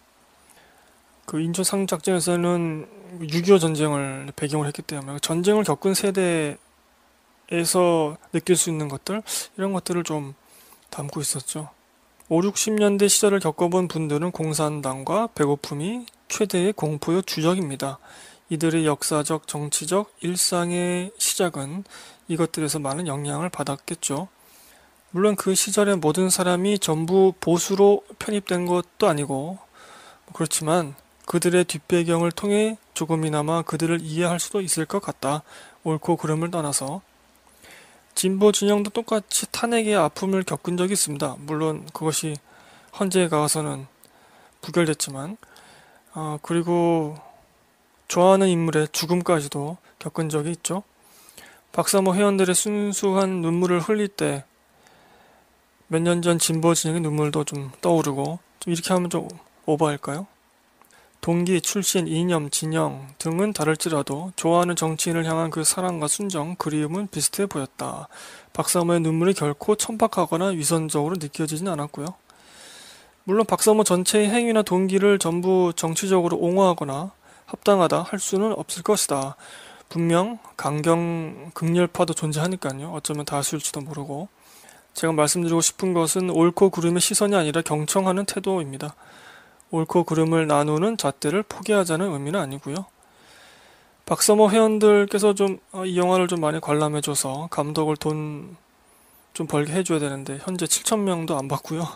그 인천 상륙 작전에서는 6.25 전쟁을 배경을 했기 때문에 전쟁을 겪은 세대에서 느낄 수 있는 것들 이런 것들을 좀 담고 있었죠. 5, 60년대 시절을 겪어본 분들은 공산당과 배고픔이 최대의 공포의 주적입니다. 이들의 역사적, 정치적, 일상의 시작은 이것들에서 많은 영향을 받았겠죠. 물론 그시절에 모든 사람이 전부 보수로 편입된 것도 아니고, 그렇지만 그들의 뒷배경을 통해 조금이나마 그들을 이해할 수도 있을 것 같다. 옳고 그름을 떠나서 진보 진영도 똑같이 탄핵의 아픔을 겪은 적이 있습니다. 물론 그것이 헌재에 가서는 부결됐지만, 어, 그리고 좋아하는 인물의 죽음까지도 겪은 적이 있죠. 박사모 회원들의 순수한 눈물을 흘릴 때 몇 년 전 진보 진영의 눈물도 좀 떠오르고 좀 이렇게 하면 좀 오버할까요? 동기, 출신, 이념, 진영 등은 다를지라도 좋아하는 정치인을 향한 그 사랑과 순정, 그리움은 비슷해 보였다. 박사모의 눈물이 결코 천박하거나 위선적으로 느껴지진 않았고요. 물론 박사모 전체의 행위나 동기를 전부 정치적으로 옹호하거나 합당하다 할 수는 없을 것이다. 분명 강경 극렬파도 존재하니까요. 어쩌면 다수일지도 모르고. 제가 말씀드리고 싶은 것은 옳고 그름의 시선이 아니라 경청하는 태도입니다. 옳고 그름을 나누는 잣대를 포기하자는 의미는 아니고요. 박서모 회원들께서 좀이 어, 영화를 좀 많이 관람해줘서 감독을 돈 좀 벌게 해줘야 되는데 현재 7천 명도 안 받고요.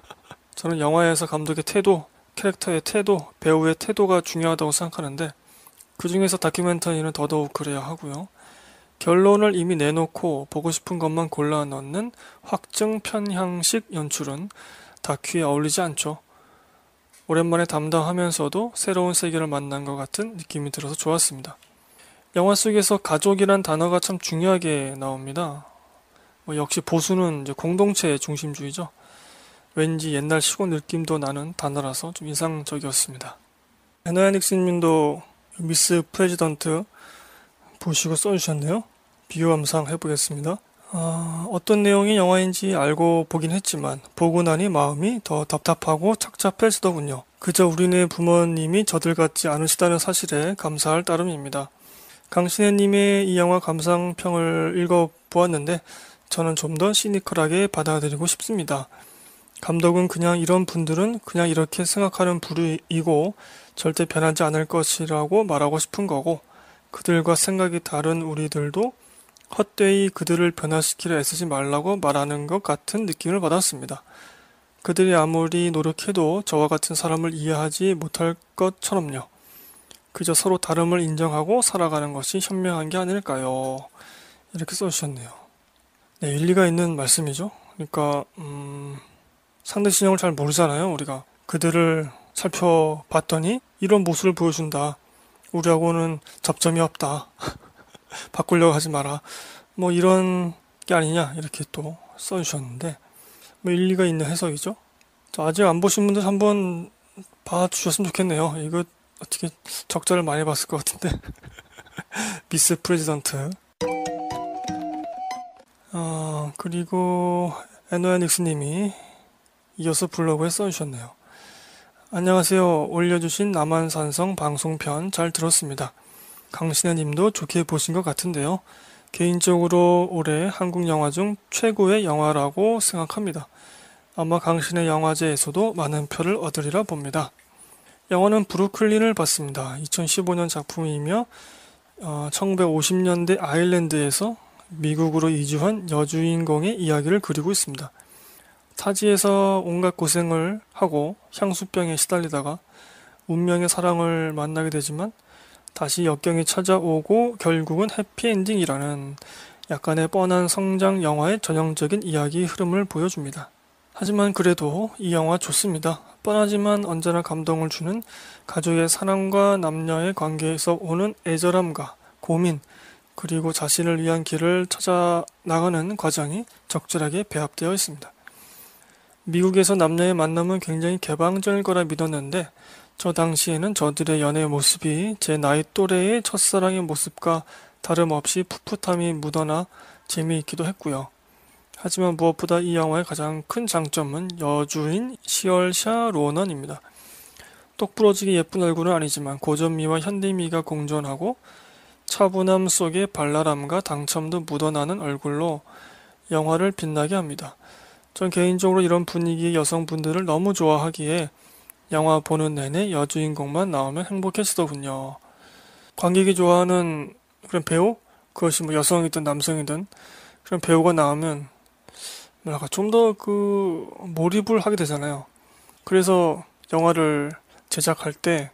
저는 영화에서 감독의 태도, 캐릭터의 태도, 배우의 태도가 중요하다고 생각하는데 그 중에서 다큐멘터리는 더더욱 그래야 하고요. 결론을 이미 내놓고 보고 싶은 것만 골라 넣는 확증 편향식 연출은 다큐에 어울리지 않죠. 오랜만에 담당하면서도 새로운 세계를 만난 것 같은 느낌이 들어서 좋았습니다. 영화 속에서 가족이란 단어가 참 중요하게 나옵니다. 뭐 역시 보수는 이제 공동체 의 중심주의죠. 왠지 옛날 시골 느낌도 나는 단어라서 좀 인상적이었습니다. 에너야 닉슨 님도 미스 프레지던트 보시고 써주셨네요. 비교 감상 해보겠습니다. 어, 어떤 내용이 영화인지 알고 보긴 했지만 보고 나니 마음이 더 답답하고 착잡해지더군요. 그저 우리네 부모님이 저들 같지 않으시다는 사실에 감사할 따름입니다. 강신혜님의 이 영화 감상평을 읽어보았는데 저는 좀 더 시니컬하게 받아들이고 싶습니다. 감독은 그냥 이런 분들은 그냥 이렇게 생각하는 부류이고 절대 변하지 않을 것이라고 말하고 싶은 거고 그들과 생각이 다른 우리들도 헛되이 그들을 변화시키려 애쓰지 말라고 말하는 것 같은 느낌을 받았습니다. 그들이 아무리 노력해도 저와 같은 사람을 이해하지 못할 것처럼요. 그저 서로 다름을 인정하고 살아가는 것이 현명한 게 아닐까요? 이렇게 써주셨네요. 네, 일리가 있는 말씀이죠. 그러니까 음, 상대 신영을잘 모르잖아요. 우리가 그들을 살펴봤더니 이런 모습을 보여준다. 우리하고는 접점이 없다. 바꾸려고 하지 마라. 뭐 이런 게 아니냐 이렇게 또 써주셨는데 뭐 일리가 있는 해석이죠. 아직 안 보신 분들 한번 봐주셨으면 좋겠네요. 이거 어떻게 적자를 많이 봤을 것 같은데 미스 프레지던트 어, 그리고 에노야닉스님이 이어서 블로그에 써주셨네요. 안녕하세요. 올려주신 남한산성 방송편 잘 들었습니다. 강신혜님도 좋게 보신 것 같은데요. 개인적으로 올해 한국 영화 중 최고의 영화라고 생각합니다. 아마 강신의 영화제에서도 많은 표를 얻으리라 봅니다. 영화는 브루클린을 봤습니다. 2015년 작품이며 1950년대 어, 아일랜드에서 미국으로 이주한 여주인공의 이야기를 그리고 있습니다. 타지에서 온갖 고생을 하고 향수병에 시달리다가 운명의 사랑을 만나게 되지만 다시 역경이 찾아오고 결국은 해피엔딩이라는 약간의 뻔한 성장 영화의 전형적인 이야기 흐름을 보여줍니다. 하지만 그래도 이 영화 좋습니다. 뻔하지만 언제나 감동을 주는 가족의 사랑과 남녀의 관계에서 오는 애절함과 고민, 그리고 자신을 위한 길을 찾아 나가는 과정이 적절하게 배합되어 있습니다. 미국에서 남녀의 만남은 굉장히 개방적일 거라 믿었는데 저 당시에는 저들의 연애 모습이 제 나이 또래의 첫사랑의 모습과 다름없이 풋풋함이 묻어나 재미있기도 했고요. 하지만 무엇보다 이 영화의 가장 큰 장점은 여주인 시얼샤 로넌입니다. 똑부러지게 예쁜 얼굴은 아니지만 고전미와 현대미가 공존하고 차분함 속에 발랄함과 당첨도 묻어나는 얼굴로 영화를 빛나게 합니다. 전 개인적으로 이런 분위기의 여성분들을 너무 좋아하기에 영화 보는 내내 여주인공만 나오면 행복했었군요. 관객이 좋아하는 그런 배우? 그것이 뭐 여성이든 남성이든 그런 배우가 나오면 뭐랄까 좀 더 그 몰입을 하게 되잖아요. 그래서 영화를 제작할 때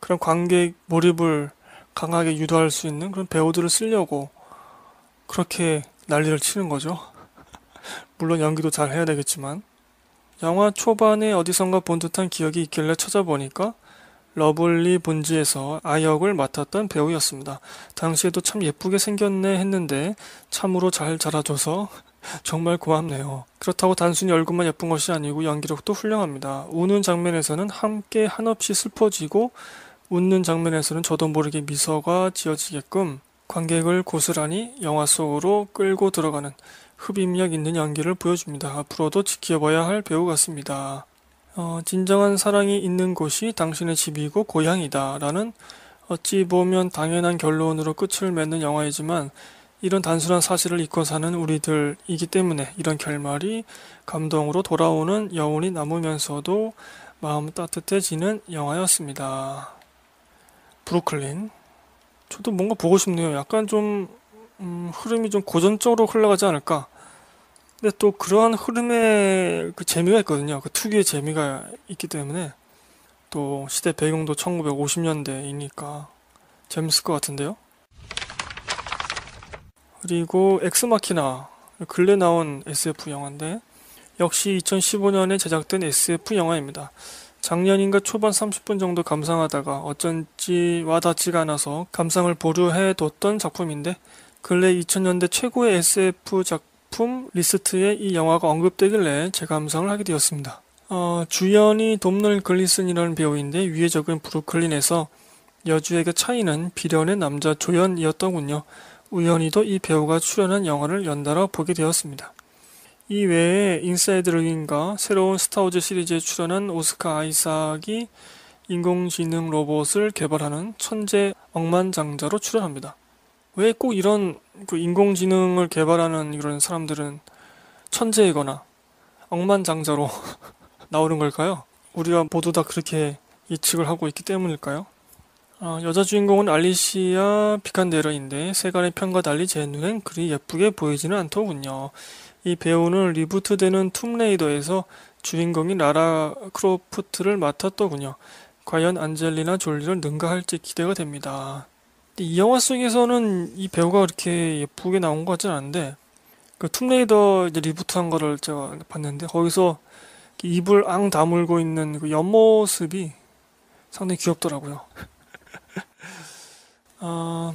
그런 관객 몰입을 강하게 유도할 수 있는 그런 배우들을 쓰려고 그렇게 난리를 치는 거죠. 물론 연기도 잘 해야 되겠지만. 영화 초반에 어디선가 본 듯한 기억이 있길래 찾아보니까 러블리 본즈에서 아역을 맡았던 배우였습니다. 당시에도 참 예쁘게 생겼네 했는데 참으로 잘 자라줘서 정말 고맙네요. 그렇다고 단순히 얼굴만 예쁜 것이 아니고 연기력도 훌륭합니다. 우는 장면에서는 함께 한없이 슬퍼지고 웃는 장면에서는 저도 모르게 미소가 지어지게끔 관객을 고스란히 영화 속으로 끌고 들어가는 흡입력 있는 연기를 보여줍니다. 앞으로도 지켜봐야 할 배우 같습니다. 어, 진정한 사랑이 있는 곳이 당신의 집이고 고향이다. 라는 어찌 보면 당연한 결론으로 끝을 맺는 영화이지만 이런 단순한 사실을 잊고 사는 우리들이기 때문에 이런 결말이 감동으로 돌아오는 여운이 남으면서도 마음 따뜻해지는 영화였습니다. 브루클린. 저도 뭔가 보고 싶네요. 약간 좀, 음, 흐름이 좀 고전적으로 흘러가지 않을까? 근데 또 그러한 흐름의 그 재미가 있거든요. 그 특유의 재미가 있기 때문에 또 시대 배경도 1950년대이니까 재밌을 것 같은데요. 그리고 엑스마키나 근래 나온 SF 영화인데 역시 2015년에 제작된 SF 영화입니다. 작년인가 초반 30분 정도 감상하다가 어쩐지 와닿지가 않아서 감상을 보류해 뒀던 작품인데 근래 2000년대 최고의 SF 작품 작품 리스트에 이 영화가 언급되길래 재감상을 하게 되었습니다. 어, 주연이 돔널 글리슨이라는 배우인데 위에 적은 브루클린에서 여주에게 차이는 비련의 남자 조연이었더군요. 우연히도 이 배우가 출연한 영화를 연달아 보게 되었습니다. 이 외에 인사이드 르 링과 새로운 스타워즈 시리즈에 출연한 오스카 아이삭이 인공지능 로봇을 개발하는 천재 억만장자로 출연합니다. 왜 꼭 이런 그 인공지능을 개발하는 이런 사람들은 천재이거나 억만장자로 나오는 걸까요? 우리가 모두 다 그렇게 예측을 하고 있기 때문일까요? 아, 여자 주인공은 알리시아 피칸데르인데 세간의 평과 달리 제 눈엔 그리 예쁘게 보이지는 않더군요. 이 배우는 리부트되는 툼레이더에서 주인공인 라라 크로프트를 맡았더군요. 과연 안젤리나 졸리를 능가할지 기대가 됩니다. 이 영화 속에서는 이 배우가 그렇게 예쁘게 나온 것 같진 않은데 그 툼레이더 이제 리부트한 거를 제가 봤는데 거기서 입을 앙 다물고 있는 그 옆모습이 상당히 귀엽더라고요. 어,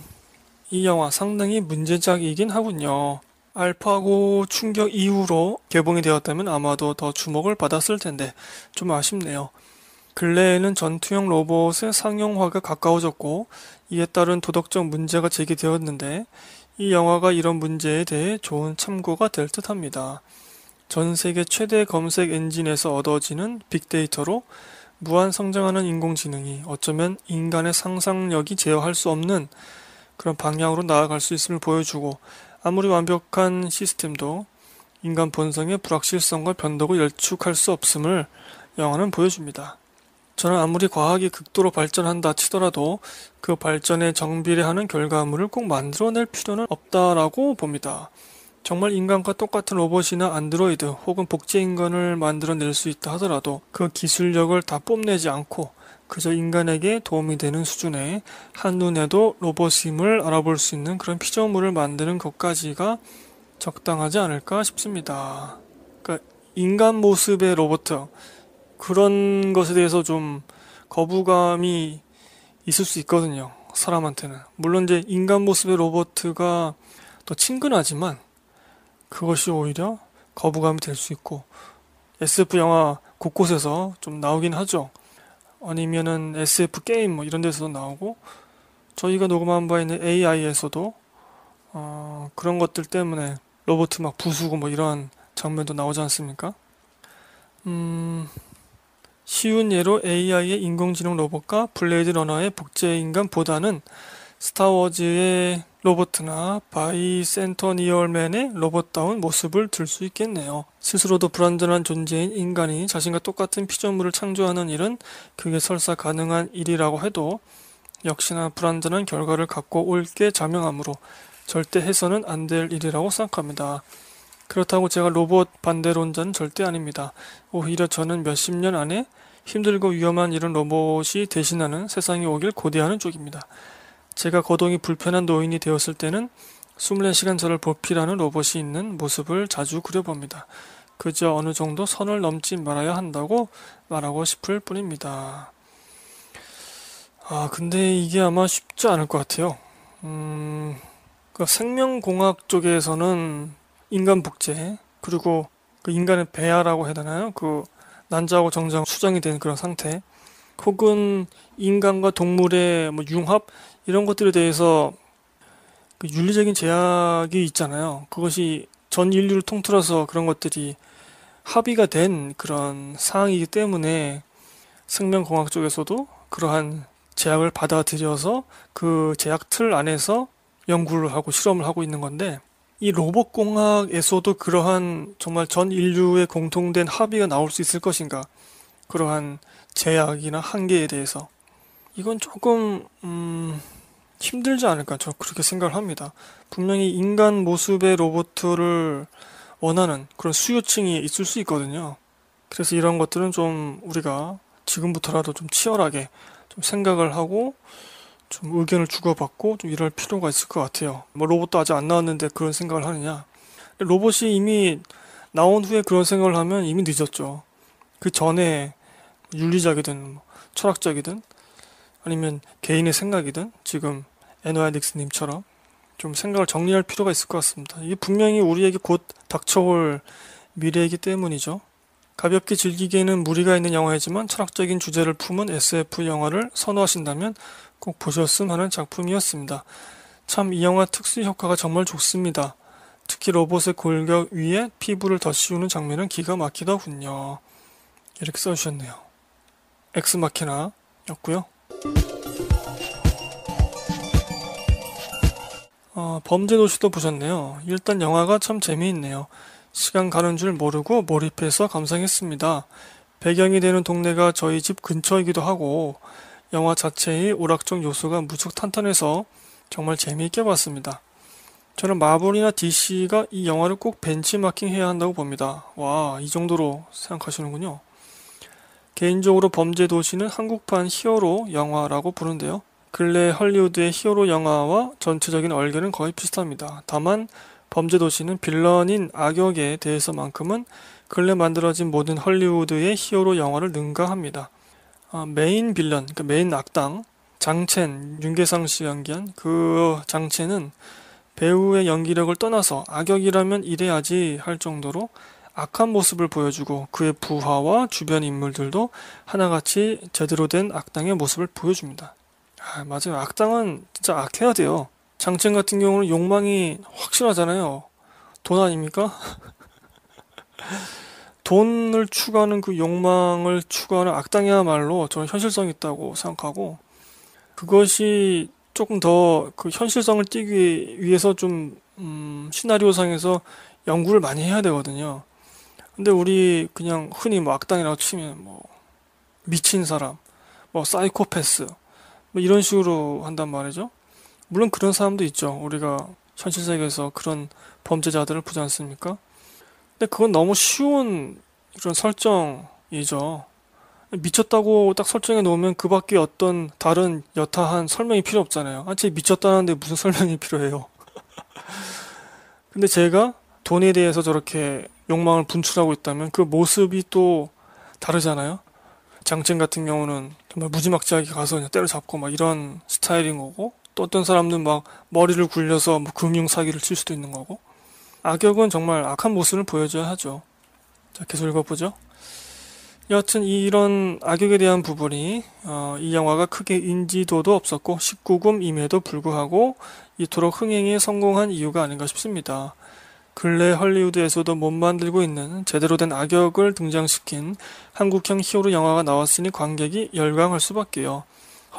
이 영화 상당히 문제작이긴 하군요. 알파고 충격 이후로 개봉이 되었다면 아마도 더 주목을 받았을 텐데 좀 아쉽네요. 근래에는 전투형 로봇의 상용화가 가까워졌고 이에 따른 도덕적 문제가 제기되었는데 이 영화가 이런 문제에 대해 좋은 참고가 될 듯합니다. 전 세계 최대 검색 엔진에서 얻어지는 빅데이터로 무한 성장하는 인공지능이 어쩌면 인간의 상상력이 제어할 수 없는 그런 방향으로 나아갈 수 있음을 보여주고 아무리 완벽한 시스템도 인간 본성의 불확실성과 변덕을 열축할 수 없음을 영화는 보여줍니다. 저는 아무리 과학이 극도로 발전한다 치더라도 그 발전에 정비례하는 결과물을 꼭 만들어낼 필요는 없다라고 봅니다. 정말 인간과 똑같은 로봇이나 안드로이드 혹은 복제 인간을 만들어낼 수 있다 하더라도 그 기술력을 다 뽐내지 않고 그저 인간에게 도움이 되는 수준의 한눈에도 로봇임을 알아볼 수 있는 그런 피조물을 만드는 것까지가 적당하지 않을까 싶습니다. 그러니까 인간 모습의 로봇 그런 것에 대해서 좀 거부감이 있을 수 있거든요. 사람한테는. 물론 이제 인간 모습의 로버트가 더 친근하지만 그것이 오히려 거부감이 될 수 있고 SF 영화 곳곳에서 좀 나오긴 하죠. 아니면은 SF 게임 뭐 이런 데서도 나오고 저희가 녹음한 바 있는 AI에서도 어 그런 것들 때문에 로버트 막 부수고 뭐이런 장면도 나오지 않습니까? 음 쉬운 예로 AI의 인공지능 로봇과 블레이드 러너의 복제 인간보다는 스타워즈의 로봇이나 바이센터니얼맨의 로봇다운 모습을 들 수 있겠네요. 스스로도 불완전한 존재인 인간이 자신과 똑같은 피조물을 창조하는 일은 그게 설사 가능한 일이라고 해도 역시나 불완전한 결과를 갖고 올 게 자명하므로 절대 해서는 안 될 일이라고 생각합니다. 그렇다고 제가 로봇 반대론자는 절대 아닙니다. 오히려 저는 몇십 년 안에 힘들고 위험한 이런 로봇이 대신하는 세상이 오길 고대하는 쪽입니다. 제가 거동이 불편한 노인이 되었을 때는 24시간 저를 보필하는 로봇이 있는 모습을 자주 그려봅니다. 그저 어느 정도 선을 넘지 말아야 한다고 말하고 싶을 뿐입니다. 아, 근데 이게 아마 쉽지 않을 것 같아요. 음, 그 생명공학 쪽에서는 인간 복제 그리고 그 인간의 배아라고 해야 되나요? 그 난자하고 정장 수정이 된 그런 상태 혹은 인간과 동물의 뭐 융합 이런 것들에 대해서 그 윤리적인 제약이 있잖아요. 그것이 전 인류를 통틀어서 그런 것들이 합의가 된 그런 사항이기 때문에 생명공학 쪽에서도 그러한 제약을 받아들여서 그 제약 틀 안에서 연구를 하고 실험을 하고 있는 건데 이 로봇공학에서도 그러한 정말 전 인류의 공통된 합의가 나올 수 있을 것인가. 그러한 제약이나 한계에 대해서. 이건 조금, 음, 힘들지 않을까. 저 그렇게 생각을 합니다. 분명히 인간 모습의 로봇을 원하는 그런 수요층이 있을 수 있거든요. 그래서 이런 것들은 좀 우리가 지금부터라도 좀 치열하게 좀 생각을 하고 좀 의견을 주고받고 좀 일할 필요가 있을 것 같아요. 뭐 로봇도 아직 안 나왔는데 그런 생각을 하느냐. 로봇이 이미 나온 후에 그런 생각을 하면 이미 늦었죠. 그 전에 윤리적이든 뭐 철학적이든 아니면 개인의 생각이든 지금 에노아 닉스님처럼 좀 생각을 정리할 필요가 있을 것 같습니다. 이게 분명히 우리에게 곧 닥쳐올 미래이기 때문이죠. 가볍게 즐기기에는 무리가 있는 영화이지만 철학적인 주제를 품은 SF 영화를 선호하신다면 꼭 보셨음 하는 작품이었습니다. 참 이 영화 특수 효과가 정말 좋습니다. 특히 로봇의 골격 위에 피부를 덧씌우는 장면은 기가 막히더군요. 이렇게 써주셨네요. 엑스마케나였고요. 어, 범죄 도시도 보셨네요. 일단 영화가 참 재미있네요. 시간 가는 줄 모르고 몰입해서 감상했습니다. 배경이 되는 동네가 저희 집 근처이기도 하고 영화 자체의 오락적 요소가 무척 탄탄해서 정말 재미있게 봤습니다. 저는 마블이나 DC가 이 영화를 꼭 벤치마킹 해야 한다고 봅니다. 와, 이 정도로 생각하시는군요. 개인적으로 범죄 도시는 한국판 히어로 영화라고 부른데요. 근래 헐리우드의 히어로 영화와 전체적인 얼결은 거의 비슷합니다. 다만 범죄 도시는 빌런인 악역에 대해서만큼은 근래 만들어진 모든 헐리우드의 히어로 영화를 능가합니다. 아, 메인 빌런, 그 메인 악당 장첸, 윤계상 씨 연기한 그 장첸은 배우의 연기력을 떠나서 악역이라면 이래야지 할 정도로 악한 모습을 보여주고 그의 부하와 주변 인물들도 하나같이 제대로 된 악당의 모습을 보여줍니다. 아, 맞아요. 악당은 진짜 악해야 돼요. 장첸 같은 경우는 욕망이 확실하잖아요. 돈 아닙니까? 돈을 추구하는 그 욕망을 추구하는 악당이야말로 저는 현실성 있다고 생각하고 그것이 조금 더 그 현실성을 띄기 위해서 좀 음, 시나리오상에서 연구를 많이 해야 되거든요. 근데 우리 그냥 흔히 뭐 악당이라고 치면 뭐 미친 사람, 뭐 사이코패스 뭐 이런 식으로 한단 말이죠. 물론 그런 사람도 있죠. 우리가 현실 세계에서 그런 범죄자들을 보지 않습니까? 근데 그건 너무 쉬운 이런 설정이죠. 미쳤다고 딱 설정해 놓으면 그 밖에 어떤 다른 여타한 설명이 필요 없잖아요. 아니, 미쳤다는데 무슨 설명이 필요해요. 근데 제가 돈에 대해서 저렇게 욕망을 분출하고 있다면 그 모습이 또 다르잖아요. 장첸 같은 경우는 정말 무지막지하게 가서 그냥 때려잡고 막 이런 스타일인 거고 또 어떤 사람은 들막 머리를 굴려서 뭐 금융 사기를 칠 수도 있는 거고 악역은 정말 악한 모습을 보여줘야 하죠. 자, 계속 읽어보죠. 여하튼 이런 악역에 대한 부분이 어, 이 영화가 크게 인지도도 없었고 19금임에도 불구하고 이토록 흥행에 성공한 이유가 아닌가 싶습니다. 근래 헐리우드에서도 못 만들고 있는 제대로 된 악역을 등장시킨 한국형 히어로 영화가 나왔으니 관객이 열광할 수밖에요.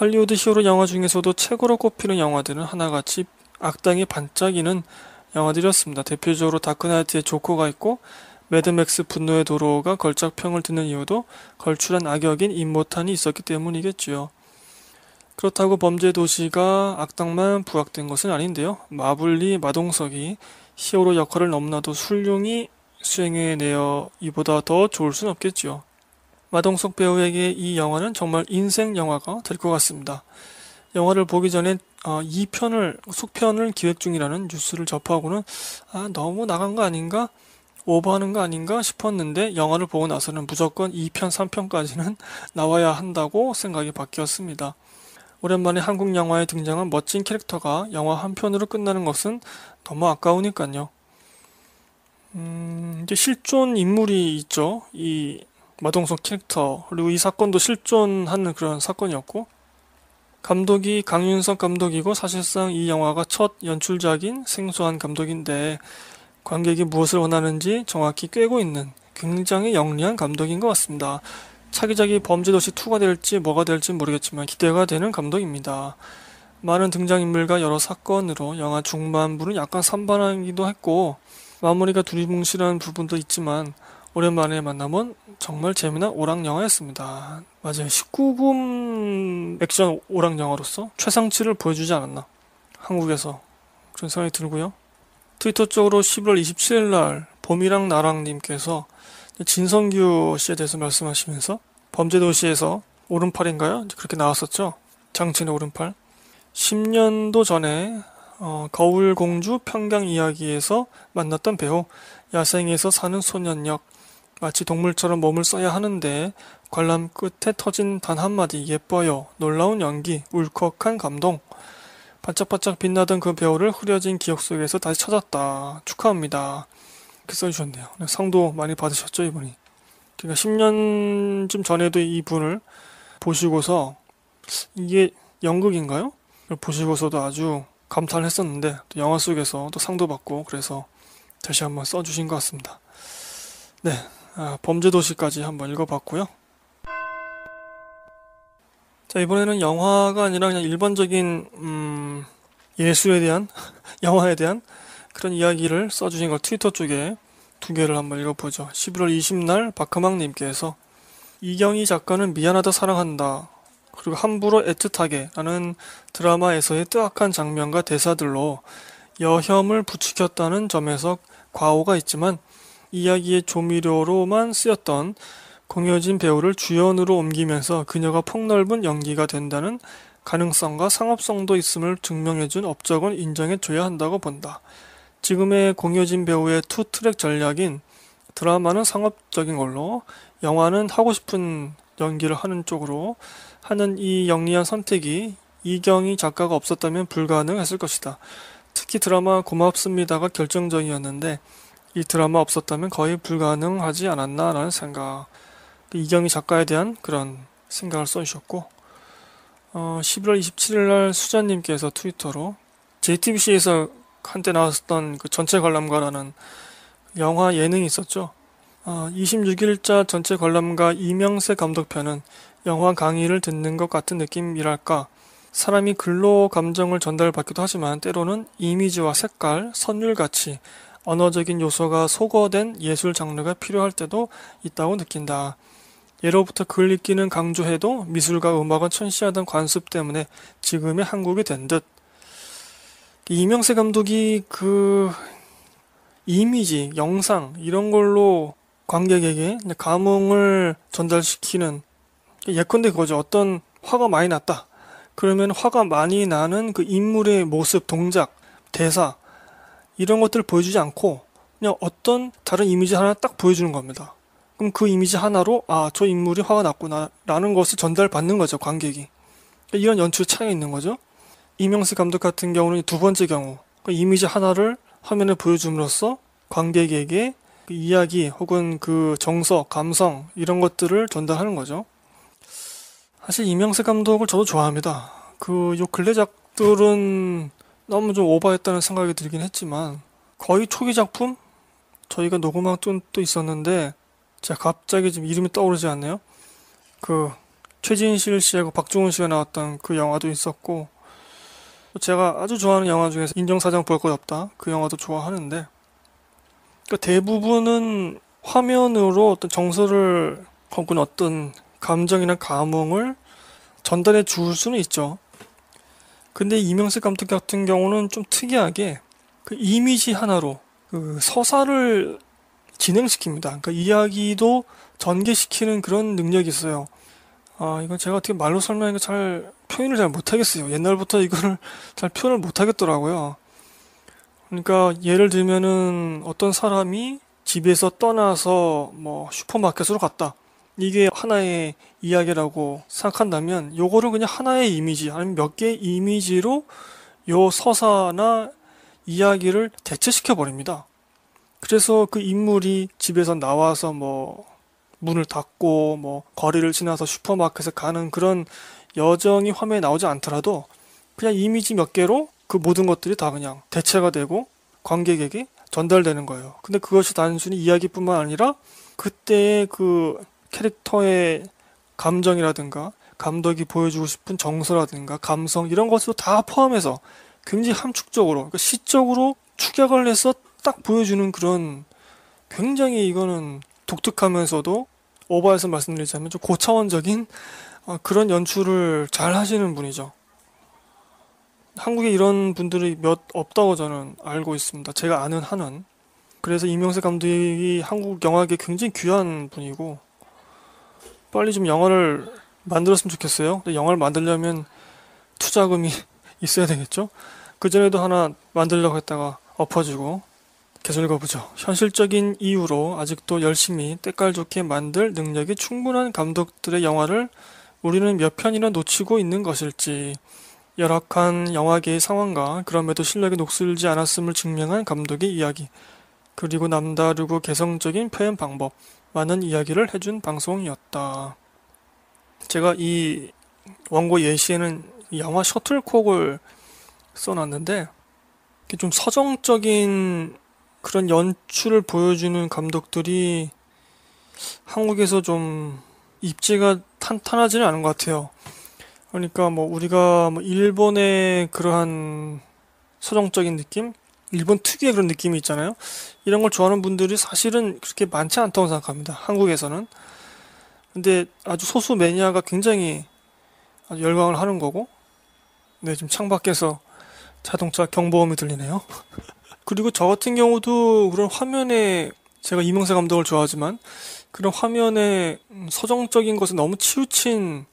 헐리우드 히어로 영화 중에서도 최고로 꼽히는 영화들은 하나같이 악당이 반짝이는 영화들이었습니다. 대표적으로 다크나이트의 조커가 있고 매드맥스 분노의 도로가 걸작평을 듣는 이유도 걸출한 악역인 임모탄이 있었기 때문이겠지요. 그렇다고 범죄 도시가 악당만 부각된 것은 아닌데요. 마블리 마동석이 히어로 역할을 넘나도 술륭히 수행해 내어 이보다 더 좋을 순 없겠지요. 마동석 배우에게 이 영화는 정말 인생 영화가 될 것 같습니다. 영화를 보기 전에 어, 2편을 속편을 기획 중이라는 뉴스를 접하고는 아 너무 나간 거 아닌가 오버하는 거 아닌가 싶었는데 영화를 보고 나서는 무조건 2편 3편까지는 나와야 한다고 생각이 바뀌었습니다. 오랜만에 한국 영화에 등장한 멋진 캐릭터가 영화 한 편으로 끝나는 것은 너무 아까우니까요. 음, 이제 실존 인물이 있죠. 이 마동석 캐릭터 그리고 이 사건도 실존하는 그런 사건이었고 감독이 강윤석 감독이고 사실상 이 영화가 첫 연출작인 생소한 감독인데 관객이 무엇을 원하는지 정확히 꿰고 있는 굉장히 영리한 감독인 것 같습니다. 차기작이 범죄도시 2가 될지 뭐가 될지 모르겠지만 기대가 되는 감독입니다. 많은 등장인물과 여러 사건으로 영화 중반부는 약간 산발하기도 했고 마무리가 두리뭉실한 부분도 있지만 오랜만에 만나면 정말 재미난 오락 영화였습니다. 맞아요. 19금 액션 오락 영화로서 최상치를 보여주지 않았나. 한국에서. 그런 생각이 들고요. 트위터 쪽으로 11월 27일 날 봄이랑 나랑님께서 진성규 씨에 대해서 말씀하시면서 범죄도시에서 오른팔인가요? 그렇게 나왔었죠. 장첸의 오른팔. 10년도 전에 어, 거울공주 평강 이야기에서 만났던 배우 야생에서 사는 소년 역 마치 동물처럼 몸을 써야 하는데 관람 끝에 터진 단 한마디 예뻐요. 놀라운 연기, 울컥한 감동. 반짝반짝 빛나던 그 배우를 흐려진 기억 속에서 다시 찾았다. 축하합니다. 이렇게 써주셨네요. 네, 상도 많이 받으셨죠, 이분이. 제가 그러니까 10년쯤 전에도 이분을 보시고서 이게 연극인가요? 보시고서도 아주 감탄을 했었는데 또 영화 속에서 또 상도 받고 그래서 다시 한번 써주신 것 같습니다. 네, 아, 범죄도시까지 한번 읽어봤고요. 자 이번에는 영화가 아니라 그냥 일반적인 음, 예술에 대한 영화에 대한 그런 이야기를 써주신 걸 트위터 쪽에 두 개를 한번 읽어보죠. 11월 20날 박하망님께서 이경희 작가는 미안하다 사랑한다 그리고 함부로 애틋하게라는 드라마에서의 뜨악한 장면과 대사들로 여혐을 부추겼다는 점에서 과오가 있지만 이야기의 조미료로만 쓰였던 공효진 배우를 주연으로 옮기면서 그녀가 폭넓은 연기가 된다는 가능성과 상업성도 있음을 증명해준 업적은 인정해줘야 한다고 본다. 지금의 공효진 배우의 투트랙 전략인 드라마는 상업적인 걸로, 영화는 하고 싶은 연기를 하는 쪽으로 하는 이 영리한 선택이 이경희 작가가 없었다면 불가능했을 것이다. 특히 드라마 고맙습니다가 결정적이었는데 이 드라마 없었다면 거의 불가능하지 않았나라는 생각. 그 이경희 작가에 대한 그런 생각을 써주셨고, 어, 11월 27일 날 수자님께서 트위터로 JTBC에서 한때 나왔었던 그 전체 관람가라는 영화 예능이 있었죠. 어, 26일자 전체 관람가 이명세 감독편은 영화 강의를 듣는 것 같은 느낌이랄까. 사람이 글로 감정을 전달받기도 하지만 때로는 이미지와 색깔, 선율같이 언어적인 요소가 소거된 예술 장르가 필요할 때도 있다고 느낀다. 예로부터 글 읽기는 강조해도 미술과 음악은 천시하던 관습 때문에 지금의 한국이 된 듯. 이명세 감독이 그 이미지, 영상 이런 걸로 관객에게 감흥을 전달시키는 예컨대 그거죠. 어떤 화가 많이 났다. 그러면 화가 많이 나는 그 인물의 모습, 동작, 대사 이런 것들을 보여주지 않고 그냥 어떤 다른 이미지 하나 딱 보여주는 겁니다. 그럼 그 이미지 하나로 아저 인물이 화가 났구나라는 것을 전달받는 거죠 관객이. 그러니까 이런 연출 차이가 있는 거죠. 이명수 감독 같은 경우는 두 번째 경우 그 이미지 하나를 화면에 보여줌으로써 관객에게 그 이야기 혹은 그 정서, 감성 이런 것들을 전달하는 거죠. 사실 이명세 감독을 저도 좋아합니다. 그 요 근래 작들은 너무 좀 오버했다는 생각이 들긴 했지만 거의 초기 작품? 저희가 녹음한 쪽도 있었는데 제가 갑자기 지금 이름이 떠오르지 않네요. 그 최진실 씨하고 박중훈 씨가 나왔던 그 영화도 있었고 제가 아주 좋아하는 영화 중에서 인정사정 볼 것 없다 그 영화도 좋아하는데 그러니까 대부분은 화면으로 어떤 정서를 혹은 어떤 감정이나 감흥을 전달해 줄 수는 있죠. 근데 이명세 감독 같은 경우는 좀 특이하게 그 이미지 하나로 그 서사를 진행시킵니다. 그러니까 이야기도 전개시키는 그런 능력이 있어요. 아, 이건 제가 어떻게 말로 설명하니까 잘 표현을 잘 못하겠어요. 옛날부터 이거를 잘 표현을 못하겠더라고요. 그러니까 예를 들면은 어떤 사람이 집에서 떠나서 뭐 슈퍼마켓으로 갔다. 이게 하나의 이야기라고 생각한다면 요거를 그냥 하나의 이미지 아니면 몇 개의 이미지로 요 서사나 이야기를 대체시켜 버립니다. 그래서 그 인물이 집에서 나와서 뭐 문을 닫고 뭐 거리를 지나서 슈퍼마켓에 가는 그런 여정이 화면에 나오지 않더라도 그냥 이미지 몇 개로 그 모든 것들이 다 그냥 대체가 되고 관객에게 전달되는 거예요. 근데 그것이 단순히 이야기뿐만 아니라 그때의 그 캐릭터의 감정이라든가 감독이 보여주고 싶은 정서라든가 감성 이런 것으로 다 포함해서 굉장히 함축적으로 그러니까 시적으로 축약을 해서 딱 보여주는 그런 굉장히 이거는 독특하면서도 오버해서 말씀드리자면 좀 고차원적인 어, 그런 연출을 잘 하시는 분이죠. 한국에 이런 분들이 몇 없다고 저는 알고 있습니다. 제가 아는 한은. 그래서 이명세 감독이 한국 영화계 굉장히 귀한 분이고 빨리 좀 영화를 만들었으면 좋겠어요. 근데 영화를 만들려면 투자금이 있어야 되겠죠? 그전에도 하나 만들려고 했다가 엎어지고 계속 읽어보죠. 현실적인 이유로 아직도 열심히 때깔 좋게 만들 능력이 충분한 감독들의 영화를 우리는 몇 편이나 놓치고 있는 것일지 열악한 영화계의 상황과 그럼에도 실력이 녹슬지 않았음을 증명한 감독의 이야기 그리고 남다르고 개성적인 표현 방법 많은 이야기를 해준 방송이었다. 제가 이 원고 예시에는 영화 셔틀콕을 써놨는데 좀 서정적인 그런 연출을 보여주는 감독들이 한국에서 좀 입지가 탄탄하지는 않은 것 같아요. 그러니까 뭐 우리가 뭐 일본의 그러한 서정적인 느낌, 일본 특유의 그런 느낌이 있잖아요. 이런 걸 좋아하는 분들이 사실은 그렇게 많지 않다고 생각합니다. 한국에서는. 근데 아주 소수 매니아가 굉장히 아주 열광을 하는 거고. 네, 지금 창밖에서 자동차 경보음이 들리네요. 그리고 저 같은 경우도 그런 화면에 제가 이명세 감독을 좋아하지만 그런 화면에 음, 서정적인 것에 너무 치우친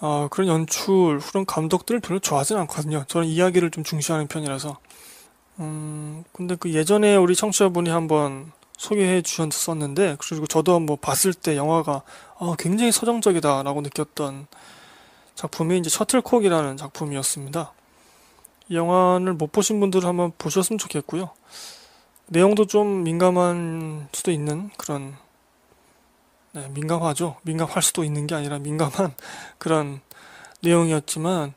어, 그런 연출, 그런 감독들을 별로 좋아하진 않거든요. 저는 이야기를 좀 중시하는 편이라서. 음, 근데 그 예전에 우리 청취자분이 한번 소개해 주셨었는데, 그리고 저도 한번 봤을 때 영화가 아, 굉장히 서정적이다라고 느꼈던 작품이 이제 셔틀콕이라는 작품이었습니다. 이 영화를 못 보신 분들은 한번 보셨으면 좋겠고요. 내용도 좀 민감한 수도 있는 그런 네, 민감하죠. 민감할 수도 있는 게 아니라 민감한 그런 내용이었지만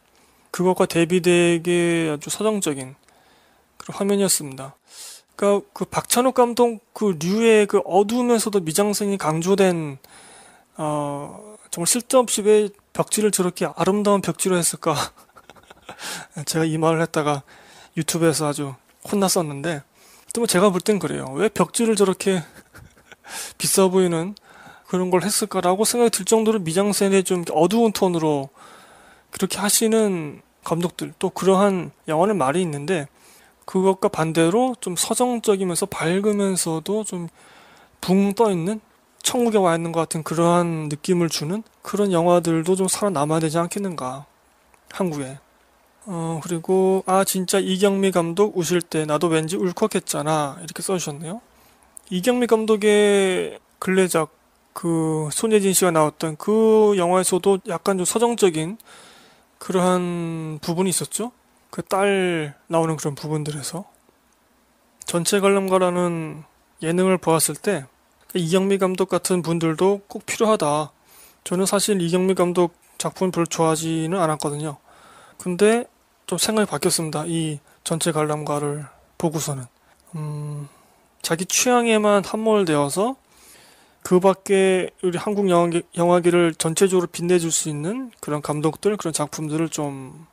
그것과 대비되게 아주 서정적인 그런 화면이었습니다. 그러니까 그 박찬욱 감독 그 류의 그 어두우면서도 미장센이 강조된 어 정말 쓸데없이 왜 벽지를 저렇게 아름다운 벽지로 했을까? 제가 이 말을 했다가 유튜브에서 아주 혼났었는데 또 뭐 제가 볼 땐 그래요. 왜 벽지를 저렇게 비싸 보이는 그런 걸 했을까라고 생각이 들 정도로 미장센의 좀 어두운 톤으로 그렇게 하시는 감독들 또 그러한 영화는 말이 있는데 그것과 반대로 좀 서정적이면서 밝으면서도 좀 붕 떠있는 천국에 와 있는 것 같은 그러한 느낌을 주는 그런 영화들도 좀 살아남아야 되지 않겠는가 한국에 어 그리고 아 진짜 이경미 감독 우실 때 나도 왠지 울컥했잖아 이렇게 써주셨네요 이경미 감독의 근래작 그 손예진 씨가 나왔던 그 영화에서도 약간 좀 서정적인 그러한 부분이 있었죠 그딸 나오는 그런 부분들에서 전체 관람가라는 예능을 보았을 때 이경미 감독 같은 분들도 꼭 필요하다. 저는 사실 이경미 감독 작품 별로 좋아하지는 않았거든요. 근데 좀 생각이 바뀌었습니다. 이 전체 관람가를 보고서는 음, 자기 취향에만 함몰되어서 그 밖에 우리 한국 영화기, 영화기를 전체적으로 빛내줄 수 있는 그런 감독들, 그런 작품들을 좀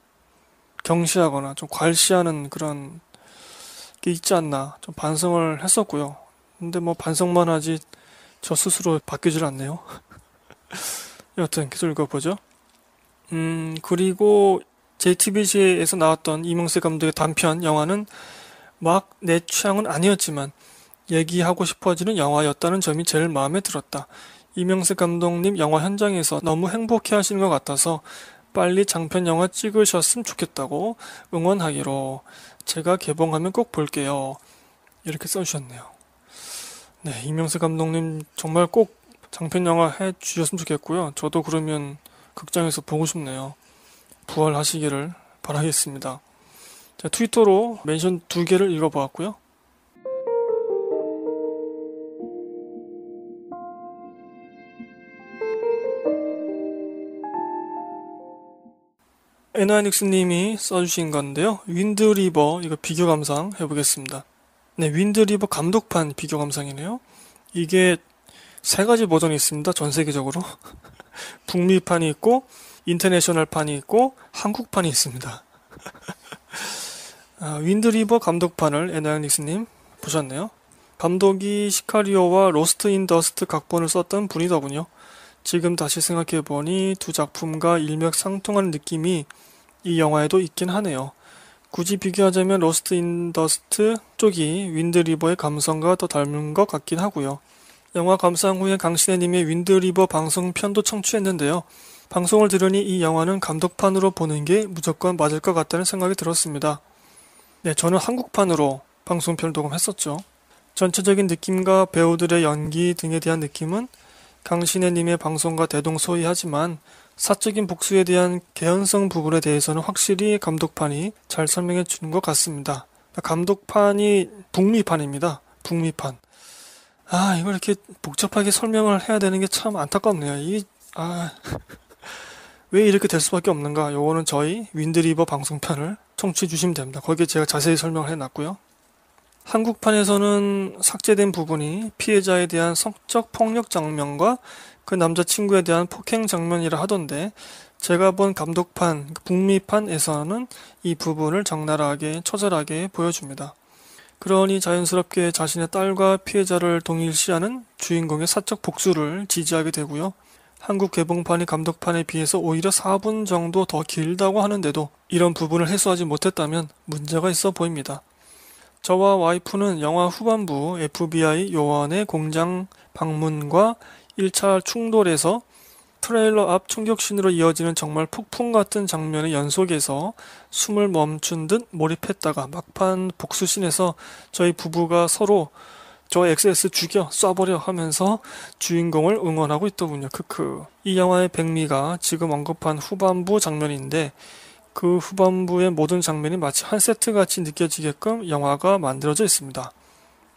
경시하거나 좀 괄시하는 그런 게 있지 않나 좀 반성을 했었고요. 근데 뭐 반성만 하지 저 스스로 바뀌질 않네요. 여튼 계속 읽어보죠. 음 그리고 JTBC에서 나왔던 이명세 감독의 단편 영화는 막 내 취향은 아니었지만 얘기하고 싶어지는 영화였다는 점이 제일 마음에 들었다. 이명세 감독님 영화 현장에서 너무 행복해 하시는 것 같아서 빨리 장편 영화 찍으셨으면 좋겠다고 응원하기로 제가 개봉하면 꼭 볼게요. 이렇게 써주셨네요. 네, 이명세 감독님 정말 꼭 장편 영화 해 주셨으면 좋겠고요. 저도 그러면 극장에서 보고 싶네요. 부활하시기를 바라겠습니다. 자, 트위터로 멘션 두 개를 읽어보았고요. 에나닉스님이 써주신 건데요. 윈드리버 이거 비교 감상 해보겠습니다. 네, 윈드리버 감독판 비교 감상이네요. 이게 세 가지 버전이 있습니다. 전 세계적으로 북미판이 있고 인터내셔널판이 있고 한국판이 있습니다. 아, 윈드리버 감독판을 에나닉스님 보셨네요. 감독이 시카리오와 로스트 인 더스트 각본을 썼던 분이더군요. 지금 다시 생각해보니 두 작품과 일맥상통하는 느낌이 이 영화에도 있긴 하네요. 굳이 비교하자면 로스트 인 더스트 쪽이 윈드리버의 감성과 더 닮은 것 같긴 하고요. 영화 감상 후에 강신혜님의 윈드리버 방송편도 청취했는데요. 방송을 들으니 이 영화는 감독판으로 보는 게 무조건 맞을 것 같다는 생각이 들었습니다. 네, 저는 한국판으로 방송편을 녹음했었죠. 전체적인 느낌과 배우들의 연기 등에 대한 느낌은 강신혜님의 방송과 대동소이하지만 사적인 복수에 대한 개연성 부분에 대해서는 확실히 감독판이 잘 설명해 주는 것 같습니다. 감독판이 북미판입니다. 북미판. 아, 이걸 이렇게 복잡하게 설명을 해야 되는 게 참 안타깝네요. 이, 아, 왜 이렇게 될 수밖에 없는가? 요거는 저희 윈드리버 방송편을 청취해 주시면 됩니다. 거기에 제가 자세히 설명을 해 놨고요. 한국판에서는 삭제된 부분이 피해자에 대한 성적 폭력 장면과 그 남자친구에 대한 폭행 장면이라 하던데 제가 본 감독판, 북미판에서는 이 부분을 적나라하게 처절하게 보여줍니다. 그러니 자연스럽게 자신의 딸과 피해자를 동일시하는 주인공의 사적 복수를 지지하게 되고요. 한국 개봉판이 감독판에 비해서 오히려 4분 정도 더 길다고 하는데도 이런 부분을 해소하지 못했다면 문제가 있어 보입니다. 저와 와이프는 영화 후반부 FBI 요원의 공장 방문과 1차 충돌에서 트레일러 앞 충격신으로 이어지는 정말 폭풍 같은 장면의 연속에서 숨을 멈춘 듯 몰입했다가 막판 복수신에서 저희 부부가 서로 저 XS 죽여 쏴버려 하면서 주인공을 응원하고 있더군요. 크크. 이 영화의 백미가 지금 언급한 후반부 장면인데 그 후반부의 모든 장면이 마치 한 세트 같이 느껴지게끔 영화가 만들어져 있습니다.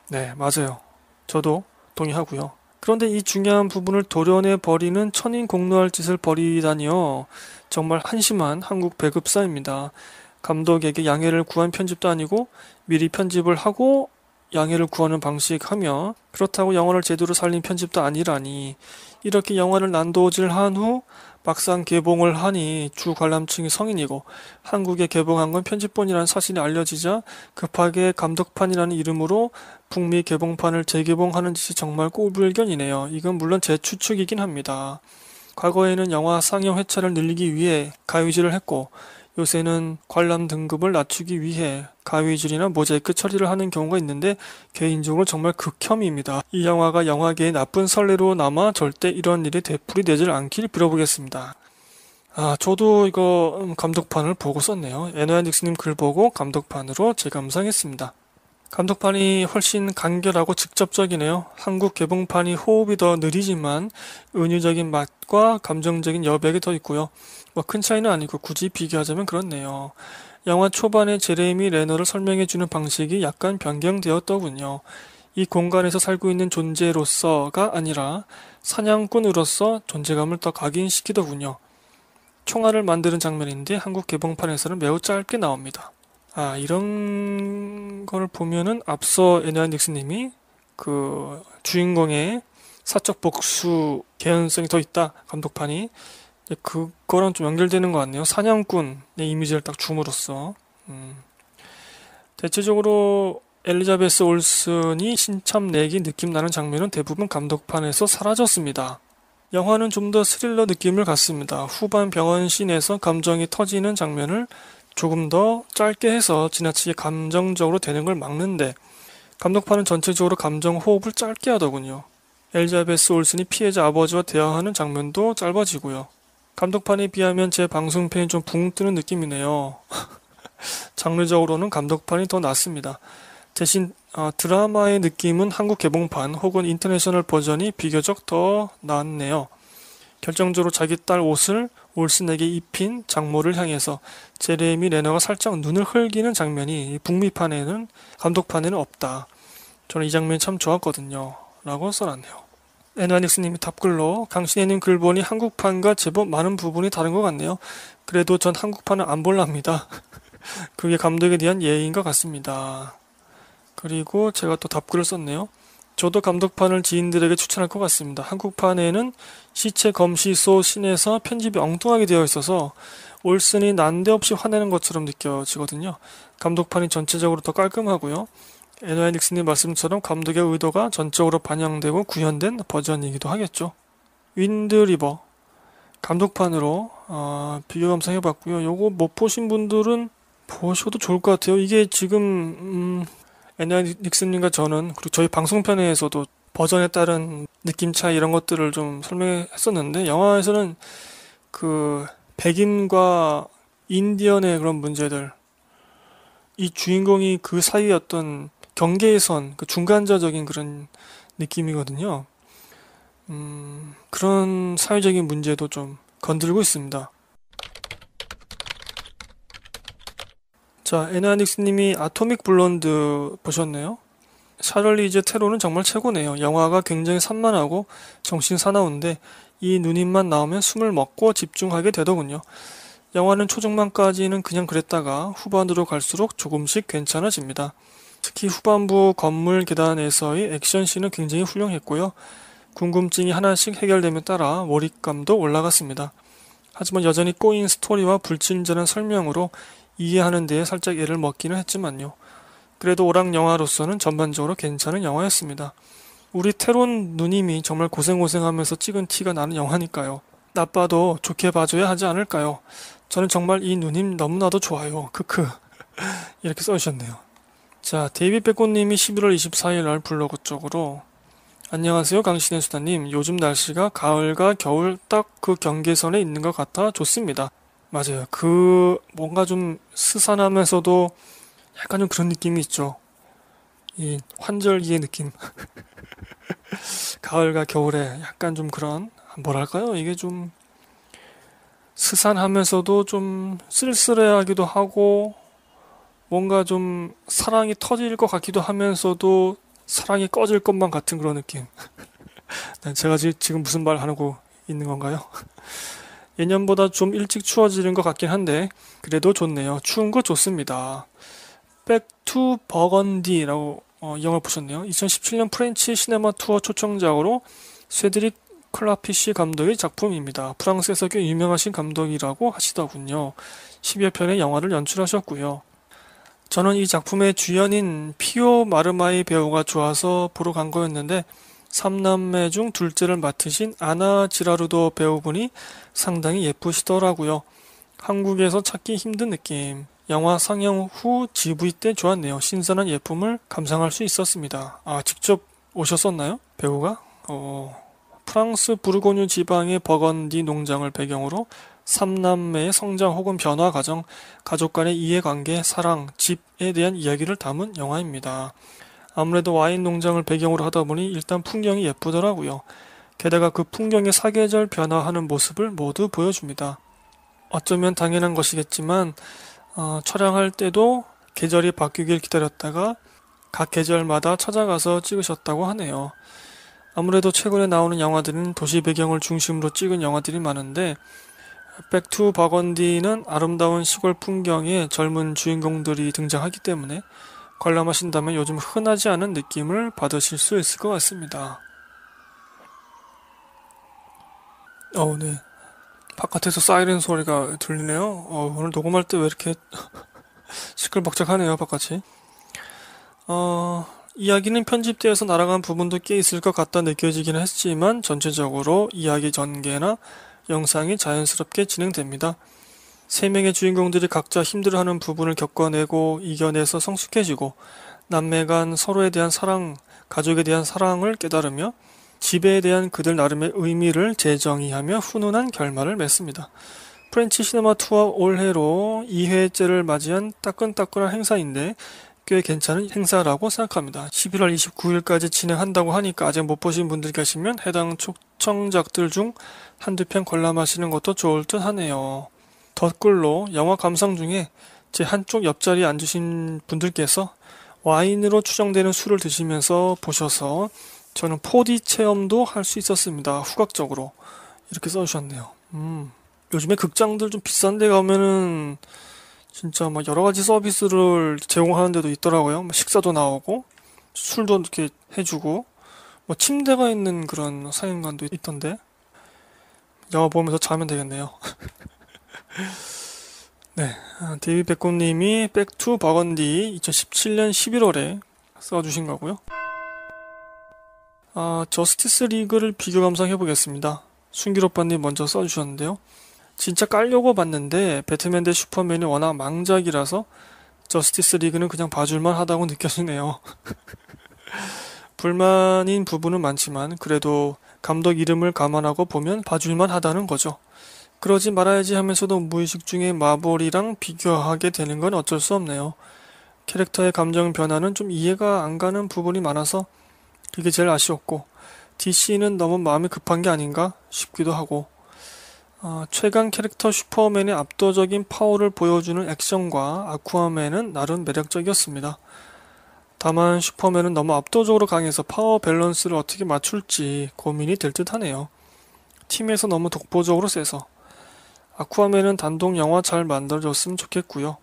네, 맞아요. 저도 동의하고요. 그런데 이 중요한 부분을 도련해 버리는 천인 공노할 짓을 벌이다니요. 정말 한심한 한국 배급사입니다. 감독에게 양해를 구한 편집도 아니고 미리 편집을 하고 양해를 구하는 방식하며 그렇다고 영화를 제대로 살린 편집도 아니라니 이렇게 영화를 난도질한 후 막상 개봉을 하니 주 관람층이 성인이고 한국에 개봉한 건 편집본이라는 사실이 알려지자 급하게 감독판이라는 이름으로 북미 개봉판을 재개봉하는 짓이 정말 꼬불견이네요. 이건 물론 제 추측이긴 합니다. 과거에는 영화 상영 회차를 늘리기 위해 가위질을 했고 요새는 관람 등급을 낮추기 위해 가위질이나 모자이크 처리를 하는 경우가 있는데 개인적으로 정말 극혐입니다. 이 영화가 영화계의 나쁜 선례로 남아 절대 이런 일이 되풀이되질 않길 빌어보겠습니다. 아, 저도 이거 음, 감독판을 보고 썼네요. 에노야 닉스님 글 보고 감독판으로 재감상했습니다. 감독판이 훨씬 간결하고 직접적이네요. 한국 개봉판이 호흡이 더 느리지만 은유적인 맛과 감정적인 여백이 더 있고요. 뭐큰 차이는 아니고 굳이 비교하자면 그렇네요. 영화 초반에 제레미 레너를 설명해주는 방식이 약간 변경되었더군요. 이 공간에서 살고 있는 존재로서가 아니라 사냥꾼으로서 존재감을 더 각인시키더군요. 총알을 만드는 장면인데 한국 개봉판에서는 매우 짧게 나옵니다. 아, 이런 걸 보면은 앞서 애니안 닉스님이 그 주인공의 사적 복수 개연성이 더 있다 감독판이 그, 그거랑 좀 연결되는 것 같네요. 사냥꾼의 이미지를 딱 줌으로써. 음. 대체적으로 엘리자베스 올슨이 신참 내기 느낌 나는 장면은 대부분 감독판에서 사라졌습니다. 영화는 좀 더 스릴러 느낌을 갖습니다. 후반 병원 씬에서 감정이 터지는 장면을 조금 더 짧게 해서 지나치게 감정적으로 되는 걸 막는데 감독판은 전체적으로 감정 호흡을 짧게 하더군요. 엘자베스 올슨이 피해자 아버지와 대화하는 장면도 짧아지고요. 감독판에 비하면 제 방송편이 좀 붕 뜨는 느낌이네요. 장르적으로는 감독판이 더 낫습니다. 대신 아, 드라마의 느낌은 한국 개봉판 혹은 인터내셔널 버전이 비교적 더 낫네요. 결정적으로 자기 딸 옷을 올슨에게 입힌 장모를 향해서 제레미 레너가 살짝 눈을 흘기는 장면이 북미판에는 감독판에는 없다. 저는 이 장면 이참 좋았거든요. 라고 써놨네요. 애나닉스님이 답글로 강신혜님 글 보니 한국판과 제법 많은 부분이 다른 것 같네요. 그래도 전 한국판을 안 볼랍니다. 그게 감독에 대한 예의인 것 같습니다. 그리고 제가 또 답글을 썼네요. 저도 감독판을 지인들에게 추천할 것 같습니다. 한국판에는 시체 검시소 신에서 편집이 엉뚱하게 되어 있어서 올슨이 난데없이 화내는 것처럼 느껴지거든요. 감독판이 전체적으로 더 깔끔하고요. 에노아 닉슨님 말씀처럼 감독의 의도가 전적으로 반영되고 구현된 버전이기도 하겠죠. 윈드리버 감독판으로 어, 비교 감상해봤고요. 요거 못 보신 분들은 보셔도 좋을 것 같아요. 이게 지금 음, 에노아 닉슨님과 저는 그리고 저희 방송편에서도 버전에 따른 느낌 차 이런 것들을 좀 설명했었는데 영화에서는 그 백인과 인디언의 그런 문제들 이 주인공이 그 사이에 어떤 경계선, 그 중간자적인 그런 느낌이거든요. 음, 그런 사회적인 문제도 좀 건들고 있습니다. 자, 에나닉스님이 아토믹 블론드 보셨네요. 샤럴리 이제 테로는 정말 최고네요. 영화가 굉장히 산만하고 정신 사나운데 이 누님만 나오면 숨을 먹고 집중하게 되더군요. 영화는 초중반까지는 그냥 그랬다가 후반으로 갈수록 조금씩 괜찮아집니다. 특히 후반부 건물 계단에서의 액션씬은 굉장히 훌륭했고요. 궁금증이 하나씩 해결됨에 따라 몰입감도 올라갔습니다. 하지만 여전히 꼬인 스토리와 불친절한 설명으로 이해하는 데에 살짝 애를 먹기는 했지만요. 그래도 오락 영화로서는 전반적으로 괜찮은 영화였습니다. 우리 테론 누님이 정말 고생고생하면서 찍은 티가 나는 영화니까요. 나빠도 좋게 봐줘야 하지 않을까요? 저는 정말 이 누님 너무나도 좋아요. 크크. 이렇게 써주셨네요. 자, 데이비 백꽃님이 11월 24일 날 블로그 쪽으로 안녕하세요 강신의 수다님 요즘 날씨가 가을과 겨울 딱 그 경계선에 있는 것 같아 좋습니다 맞아요 그 뭔가 좀 스산하면서도 약간 좀 그런 느낌이 있죠 이 환절기의 느낌 가을과 겨울에 약간 좀 그런 뭐랄까요 이게 좀 스산하면서도 좀 쓸쓸해하기도 하고 뭔가 좀 사랑이 터질 것 같기도 하면서도 사랑이 꺼질 것만 같은 그런 느낌. 네, 제가 지금 무슨 말을 하고 있는 건가요? 예년보다 좀 일찍 추워지는 것 같긴 한데 그래도 좋네요. 추운 거 좋습니다. 백투 버건디라고 어, 영화 보셨네요. 2017년 프렌치 시네마 투어 초청작으로 쇠드릭 클라피시 감독의 작품입니다. 프랑스에서 꽤 유명하신 감독이라고 하시더군요. 10여 편의 영화를 연출하셨고요. 저는 이 작품의 주연인 피오 마르마이 배우가 좋아서 보러 간 거였는데 3남매 중 둘째를 맡으신 아나 지라르도 배우분이 상당히 예쁘시더라고요. 한국에서 찾기 힘든 느낌. 영화 상영 후 GV 때 좋았네요. 신선한 예쁨을 감상할 수 있었습니다. 아, 직접 오셨었나요? 배우가? 어, 프랑스 부르고뉴 지방의 버건디 농장을 배경으로 삼남매의 성장 혹은 변화 과정, 가족 간의 이해관계, 사랑, 집에 대한 이야기를 담은 영화입니다. 아무래도 와인 농장을 배경으로 하다 보니 일단 풍경이 예쁘더라고요. 게다가 그 풍경의 사계절 변화하는 모습을 모두 보여줍니다. 어쩌면 당연한 것이겠지만 어, 촬영할 때도 계절이 바뀌길 기다렸다가 각 계절마다 찾아가서 찍으셨다고 하네요. 아무래도 최근에 나오는 영화들은 도시 배경을 중심으로 찍은 영화들이 많은데 백투 바건디는 아름다운 시골 풍경에 젊은 주인공들이 등장하기 때문에 관람하신다면 요즘 흔하지 않은 느낌을 받으실 수 있을 것 같습니다. 어우, 네. 바깥에서 사이렌 소리가 들리네요. 어, 오늘 녹음할 때 왜 이렇게 시끌벅적하네요, 바깥이. 어, 이야기는 편집되어서 날아간 부분도 꽤 있을 것 같다 느껴지긴 했지만 전체적으로 이야기 전개나 영상이 자연스럽게 진행됩니다. 세 명의 주인공들이 각자 힘들어하는 부분을 겪어내고 이겨내서 성숙해지고 남매 간 서로에 대한 사랑, 가족에 대한 사랑을 깨달으며 지배에 대한 그들 나름의 의미를 재정의하며 훈훈한 결말을 맺습니다. 프렌치 시네마 투어 올해로 2회째를 맞이한 따끈따끈한 행사인데 꽤 괜찮은 행사라고 생각합니다. 11월 29일까지 진행한다고 하니까 아직 못 보신 분들 계시면 해당 초청작들 중 한두 편 관람하시는 것도 좋을 듯 하네요. 덧글로 영화 감상 중에 제 한쪽 옆자리에 앉으신 분들께서 와인으로 추정되는 술을 드시면서 보셔서 저는 4D 체험도 할 수 있었습니다. 후각적으로. 이렇게 써주셨네요. 음. 요즘에 극장들 좀 비싼 데 가면은 진짜 막 뭐 여러 가지 서비스를 제공하는 데도 있더라고요. 뭐 식사도 나오고, 술도 이렇게 해주고, 뭐 침대가 있는 그런 사연관도 있던데. 영화 보면서 자면 되겠네요. 네, 아, 데이비 백곰님이 백투 버건디 2017년 11월에 써주신 거고요. 아, 저스티스 리그를 비교 감상해 보겠습니다. 순기로빠님 먼저 써주셨는데요. 진짜 깔려고 봤는데 배트맨 대 슈퍼맨이 워낙 망작이라서 저스티스 리그는 그냥 봐줄만 하다고 느껴지네요. 불만인 부분은 많지만 그래도 감독 이름을 감안하고 보면 봐줄만 하다는 거죠. 그러지 말아야지 하면서도 무의식 중에 마블이랑 비교하게 되는 건 어쩔 수 없네요. 캐릭터의 감정 변화는 좀 이해가 안 가는 부분이 많아서 그게 제일 아쉬웠고 DC는 너무 마음이 급한 게 아닌가 싶기도 하고 어, 최강 캐릭터 슈퍼맨의 압도적인 파워를 보여주는 액션과 아쿠아맨은 나름 매력적이었습니다. 다만 슈퍼맨은 너무 압도적으로 강해서 파워 밸런스를 어떻게 맞출지 고민이 될 듯 하네요. 팀에서 너무 독보적으로 세서. 아쿠아맨은 단독 영화 잘 만들어줬으면 좋겠고요.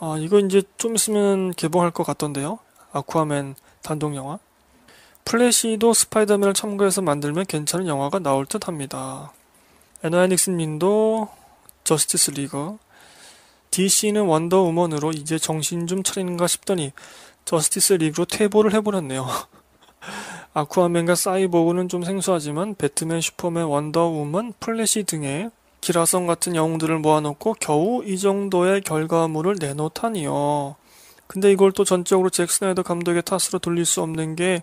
아, 이거 이제 좀 있으면 개봉할 것 같던데요. 아쿠아맨 단독 영화. 플래시도 스파이더맨을 참고해서 만들면 괜찮은 영화가 나올 듯 합니다. 에너이닉슨 님도 저스티스 리그. DC는 원더우먼으로 이제 정신 좀 차리는가 싶더니 저스티스 리그로 퇴보를 해버렸네요. 아쿠아맨과 사이보그는 좀 생소하지만 배트맨, 슈퍼맨, 원더우먼, 플래시 등의 기라성 같은 영웅들을 모아놓고 겨우 이 정도의 결과물을 내놓다니요. 근데 이걸 또 전적으로 잭 스나이더 감독의 탓으로 돌릴 수 없는 게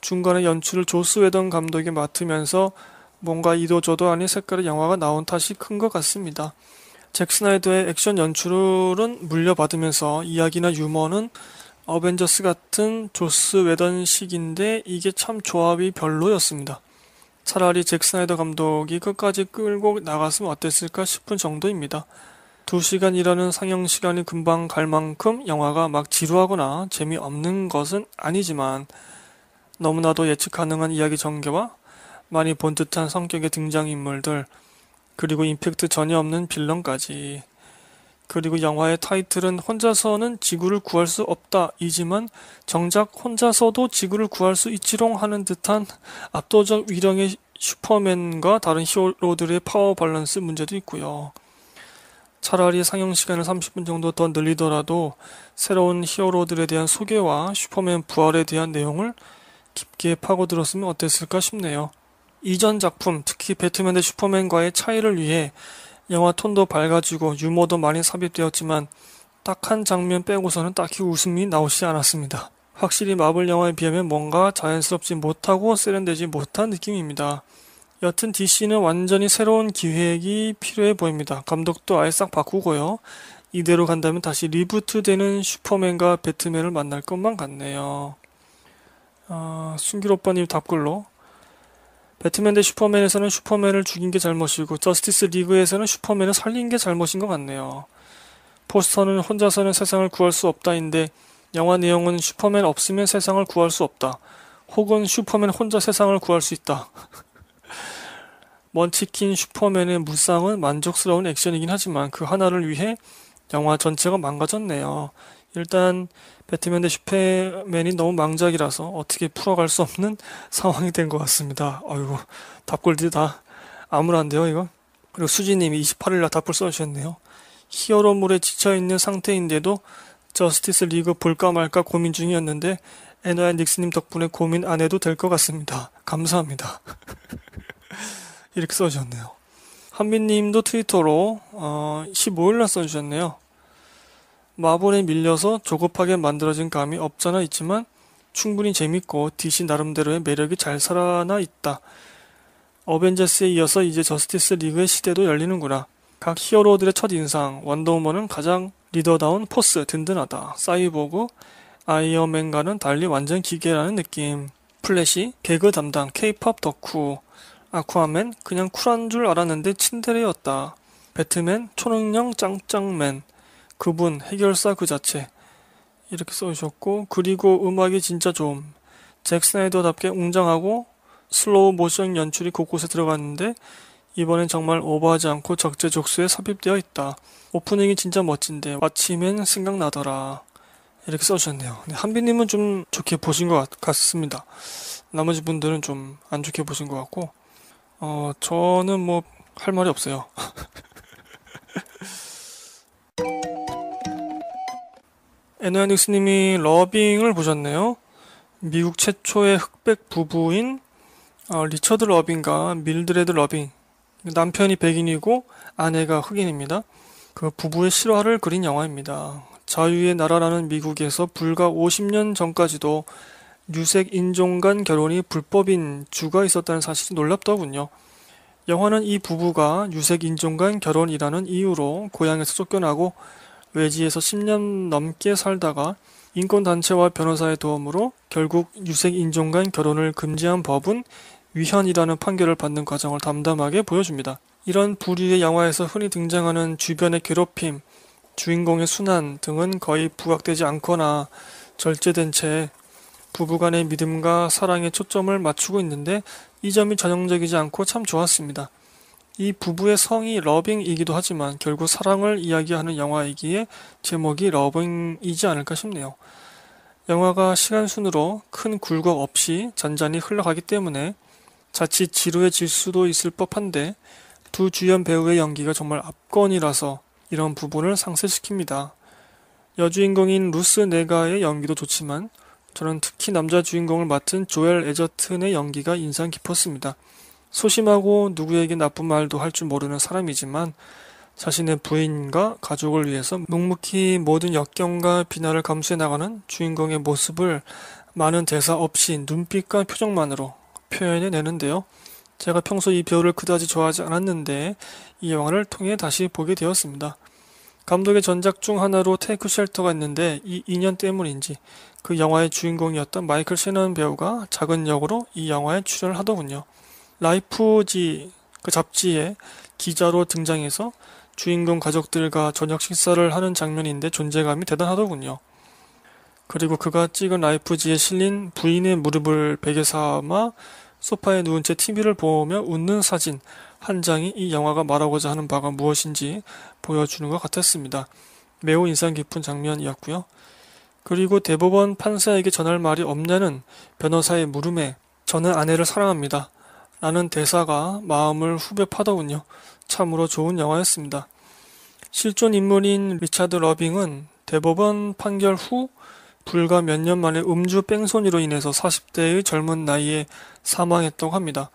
중간에 연출을 조스 웨던 감독이 맡으면서 뭔가 이도저도 아닌 색깔의 영화가 나온 탓이 큰 것 같습니다. 잭 스나이더의 액션 연출은 물려받으면서 이야기나 유머는 어벤져스 같은 조스 웨던식인데 이게 참 조합이 별로였습니다. 차라리 잭 스나이더 감독이 끝까지 끌고 나갔으면 어땠을까 싶은 정도입니다. 두시간이라는 상영 시간이 금방 갈 만큼 영화가 막 지루하거나 재미없는 것은 아니지만 너무나도 예측 가능한 이야기 전개와 많이 본 듯한 성격의 등장인물들 그리고 임팩트 전혀 없는 빌런까지 그리고 영화의 타이틀은 혼자서는 지구를 구할 수 없다. 이지만 정작 혼자서도 지구를 구할 수 있지롱 하는 듯한 압도적 위령의 슈퍼맨과 다른 히어로들의 파워 밸런스 문제도 있고요. 차라리 상영 시간을 30분 정도 더 늘리더라도 새로운 히어로들에 대한 소개와 슈퍼맨 부활에 대한 내용을 깊게 파고들었으면 어땠을까 싶네요. 이전 작품, 특히 배트맨 대 슈퍼맨과의 차이를 위해 영화 톤도 밝아지고 유머도 많이 삽입되었지만 딱 한 장면 빼고서는 딱히 웃음이 나오지 않았습니다. 확실히 마블 영화에 비하면 뭔가 자연스럽지 못하고 세련되지 못한 느낌입니다. 여튼 DC는 완전히 새로운 기획이 필요해 보입니다. 감독도 아예 싹 바꾸고요. 이대로 간다면 다시 리부트되는 슈퍼맨과 배트맨을 만날 것만 같네요. 아, 순길 오빠님 답글로 배트맨 대 슈퍼맨에서는 슈퍼맨을 죽인 게 잘못이고 저스티스 리그에서는 슈퍼맨을 살린 게 잘못인 것 같네요. 포스터는 혼자서는 세상을 구할 수 없다인데 영화 내용은 슈퍼맨 없으면 세상을 구할 수 없다. 혹은 슈퍼맨 혼자 세상을 구할 수 있다. 먼치킨 슈퍼맨의 무쌍은 만족스러운 액션이긴 하지만 그 하나를 위해 영화 전체가 망가졌네요. 일단 배트맨 대 슈퍼맨이 너무 망작이라서 어떻게 풀어갈 수 없는 상황이 된 것 같습니다. 아이고 답글들이 다 암울한데요 이거. 그리고 수지님이 28일날 답글 써주셨네요. 히어로물에 지쳐있는 상태인데도 저스티스 리그 볼까 말까 고민 중이었는데 에너앤 닉스님 덕분에 고민 안 해도 될 것 같습니다. 감사합니다. 이렇게 써주셨네요. 한빈님도 트위터로 어, 15일날 써주셨네요. 마블에 밀려서 조급하게 만들어진 감이 없잖아 있지만 충분히 재밌고 DC 나름대로의 매력이 잘 살아나 있다. 어벤져스에 이어서 이제 저스티스 리그의 시대도 열리는구나. 각 히어로들의 첫 인상, 원더우먼은 가장 리더다운 포스, 든든하다. 사이보그, 아이언맨과는 달리 완전 기계라는 느낌. 플래시, 개그 담당, 케이팝 덕후, 아쿠아맨, 그냥 쿨한 줄 알았는데 친데레였다. 배트맨, 초능력 짱짱맨, 그분 해결사 그 자체 이렇게 써주셨고 그리고 음악이 진짜 좋음 잭 스나이더답게 웅장하고 슬로우 모션 연출이 곳곳에 들어갔는데 이번엔 정말 오버하지 않고 적재적소에 삽입되어 있다. 오프닝이 진짜 멋진데 마침엔 생각나더라. 이렇게 써주셨네요. 네, 한비님은 좀 좋게 보신 것 같, 습니다 나머지 분들은 좀 안 좋게 보신 것 같고, 어, 저는 뭐 할 말이 없어요. 에너닉스님이 러빙을 보셨네요. 미국 최초의 흑백 부부인 어, 리처드 러빙과 밀드레드 러빙. 남편이 백인이고 아내가 흑인입니다. 그 부부의 실화를 그린 영화입니다. 자유의 나라라는 미국에서 불과 50년 전까지도 유색 인종 간 결혼이 불법인 주가 있었다는 사실이 놀랍더군요. 영화는 이 부부가 유색 인종 간 결혼이라는 이유로 고향에서 쫓겨나고 외지에서 10년 넘게 살다가 인권단체와 변호사의 도움으로 결국 유색 인종 간 결혼을 금지한 법은 위헌이라는 판결을 받는 과정을 담담하게 보여줍니다. 이런 불의의 영화에서 흔히 등장하는 주변의 괴롭힘, 주인공의 순환 등은 거의 부각되지 않거나 절제된 채 부부간의 믿음과 사랑에 초점을 맞추고 있는데 이 점이 전형적이지 않고 참 좋았습니다. 이 부부의 성이 러빙이기도 하지만 결국 사랑을 이야기하는 영화이기에 제목이 러빙이지 않을까 싶네요. 영화가 시간순으로 큰 굴곡 없이 잔잔히 흘러가기 때문에 자칫 지루해질 수도 있을 법한데 두 주연 배우의 연기가 정말 압권이라서 이런 부분을 상쇄시킵니다. 여주인공인 루스 네가의 연기도 좋지만 저는 특히 남자 주인공을 맡은 조엘 에저튼의 연기가 인상 깊었습니다. 소심하고 누구에게 나쁜 말도 할 줄 모르는 사람이지만 자신의 부인과 가족을 위해서 묵묵히 모든 역경과 비난을 감수해 나가는 주인공의 모습을 많은 대사 없이 눈빛과 표정만으로 표현해 내는데요. 제가 평소 이 배우를 그다지 좋아하지 않았는데 이 영화를 통해 다시 보게 되었습니다. 감독의 전작 중 하나로 테이크 쉘터가 있는데 이 인연 때문인지 그 영화의 주인공이었던 마이클 셰넌 배우가 작은 역으로 이 영화에 출연을 하더군요. 라이프지 그 잡지에 기자로 등장해서 주인공 가족들과 저녁 식사를 하는 장면인데 존재감이 대단하더군요. 그리고 그가 찍은 라이프지에 실린 부인의 무릎을 베개 삼아 소파에 누운 채 TV를 보며 웃는 사진 한 장이 이 영화가 말하고자 하는 바가 무엇인지 보여주는 것 같았습니다. 매우 인상 깊은 장면이었고요. 그리고 대법원 판사에게 전할 말이 없냐는 변호사의 물음에 저는 아내를 사랑합니다. 라는 대사가 마음을 후벼 파더군요. 참으로 좋은 영화였습니다. 실존 인물인 리차드 러빙은 대법원 판결 후 불과 몇 년 만에 음주 뺑소니로 인해서 40대의 젊은 나이에 사망했다고 합니다.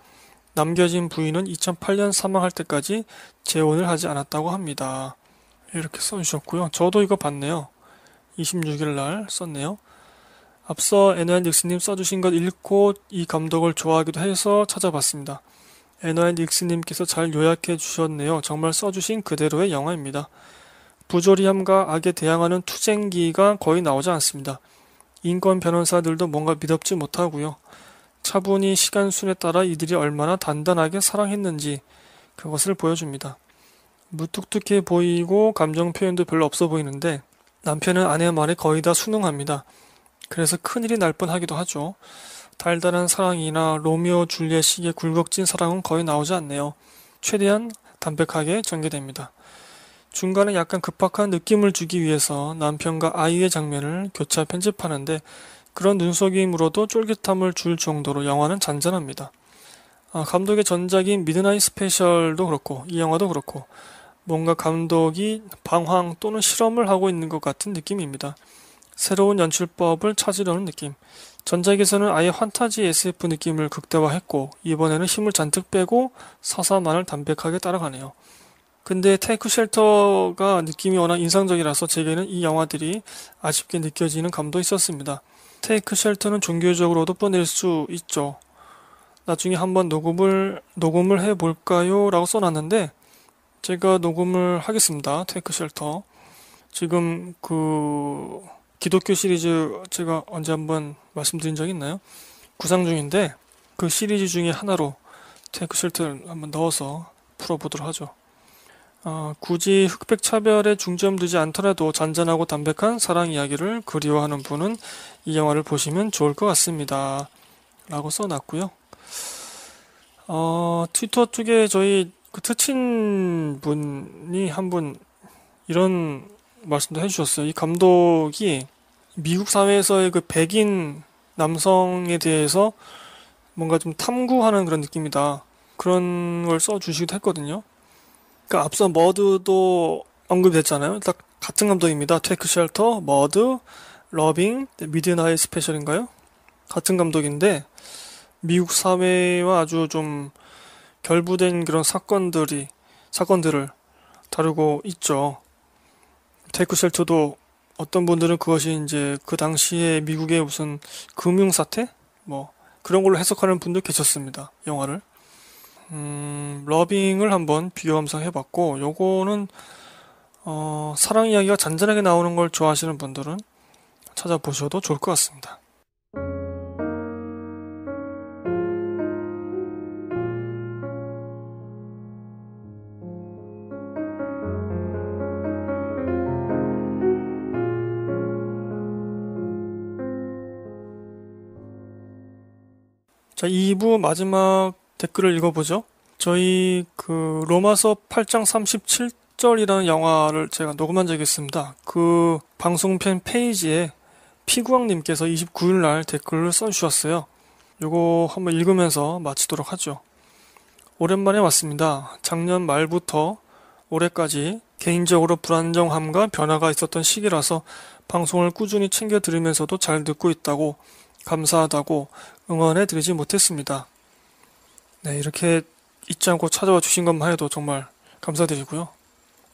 남겨진 부인은 2008년 사망할 때까지 재혼을 하지 않았다고 합니다. 이렇게 써주셨고요. 저도 이거 봤네요. 26일 날 썼네요. 앞서 에너앤 닉스님 써주신 것 읽고 이 감독을 좋아하기도 해서 찾아봤습니다. 에너앤 닉스님께서 잘 요약해 주셨네요. 정말 써주신 그대로의 영화입니다. 부조리함과 악에 대항하는 투쟁기가 거의 나오지 않습니다. 인권 변호사들도 뭔가 믿업지 못하고요. 차분히 시간순에 따라 이들이 얼마나 단단하게 사랑했는지 그것을 보여줍니다. 무뚝뚝해 보이고 감정 표현도 별로 없어 보이는데 남편은 아내 의 말에 거의 다 순응합니다. 그래서 큰일이 날 뻔하기도 하죠. 달달한 사랑이나 로미오 줄리엣식의 굴곡진 사랑은 거의 나오지 않네요. 최대한 담백하게 전개됩니다. 중간에 약간 급박한 느낌을 주기 위해서 남편과 아이의 장면을 교차 편집하는데 그런 눈속임으로도 쫄깃함을 줄 정도로 영화는 잔잔합니다. 아, 감독의 전작인 미드나잇 스페셜도 그렇고 이 영화도 그렇고 뭔가 감독이 방황 또는 실험을 하고 있는 것 같은 느낌입니다. 새로운 연출법을 찾으려는 느낌. 전작에서는 아예 환타지 SF 느낌을 극대화했고 이번에는 힘을 잔뜩 빼고 서사만을 담백하게 따라가네요. 근데 테이크 쉘터가 느낌이 워낙 인상적이라서 제게는 이 영화들이 아쉽게 느껴지는 감도 있었습니다. 테이크 쉘터는 종교적으로도 뻔낼 수 있죠. 나중에 한번 녹음을 녹음을 해 볼까요? 라고 써놨는데 제가 녹음을 하겠습니다. 테이크 쉘터. 지금 그 기독교 시리즈 제가 언제 한번 말씀드린 적 있나요? 구상 중인데 그 시리즈 중에 하나로 테크 실트를 한번 넣어서 풀어보도록 하죠. 어, 굳이 흑백 차별에 중점되지 않더라도 잔잔하고 담백한 사랑 이야기를 그리워하는 분은 이 영화를 보시면 좋을 것 같습니다. 라고 써놨고요. 어, 트위터 쪽에 저희 그 트친 분이 한 분 이런 말씀도 해주셨어요. 이 감독이 미국 사회에서의 그 백인 남성에 대해서 뭔가 좀 탐구하는 그런 느낌이다. 그런 걸 써주시기도 했거든요. 그러니까 앞서 머드도 언급됐잖아요. 딱 같은 감독입니다. 테크 쉘터, 머드, 러빙, 네, 미드나이 스페셜인가요? 같은 감독인데 미국 사회와 아주 좀 결부된 그런 사건들이 사건들을 다루고 있죠. 테크셀트도 어떤 분들은 그것이 이제 그 당시에 미국의 무슨 금융 사태 뭐 그런 걸로 해석하는 분도 계셨습니다. 영화를 음, 러빙을 한번 비교 감상해봤고 요거는 어, 사랑 이야기가 잔잔하게 나오는 걸 좋아하시는 분들은 찾아보셔도 좋을 것 같습니다. 자, 2부 마지막 댓글을 읽어보죠. 저희 그 로마서 8장 37절이라는 영화를 제가 녹음한 적이 있습니다. 그 방송편 페이지에 피구왕님께서 29일날 댓글을 써주셨어요. 요거 한번 읽으면서 마치도록 하죠. 오랜만에 왔습니다. 작년 말부터 올해까지 개인적으로 불안정함과 변화가 있었던 시기라서 방송을 꾸준히 챙겨 들으면서도 잘 듣고 있다고 감사하다고 응원해 드리지 못했습니다. 네, 이렇게 잊지 않고 찾아와 주신 것만 해도 정말 감사드리고요.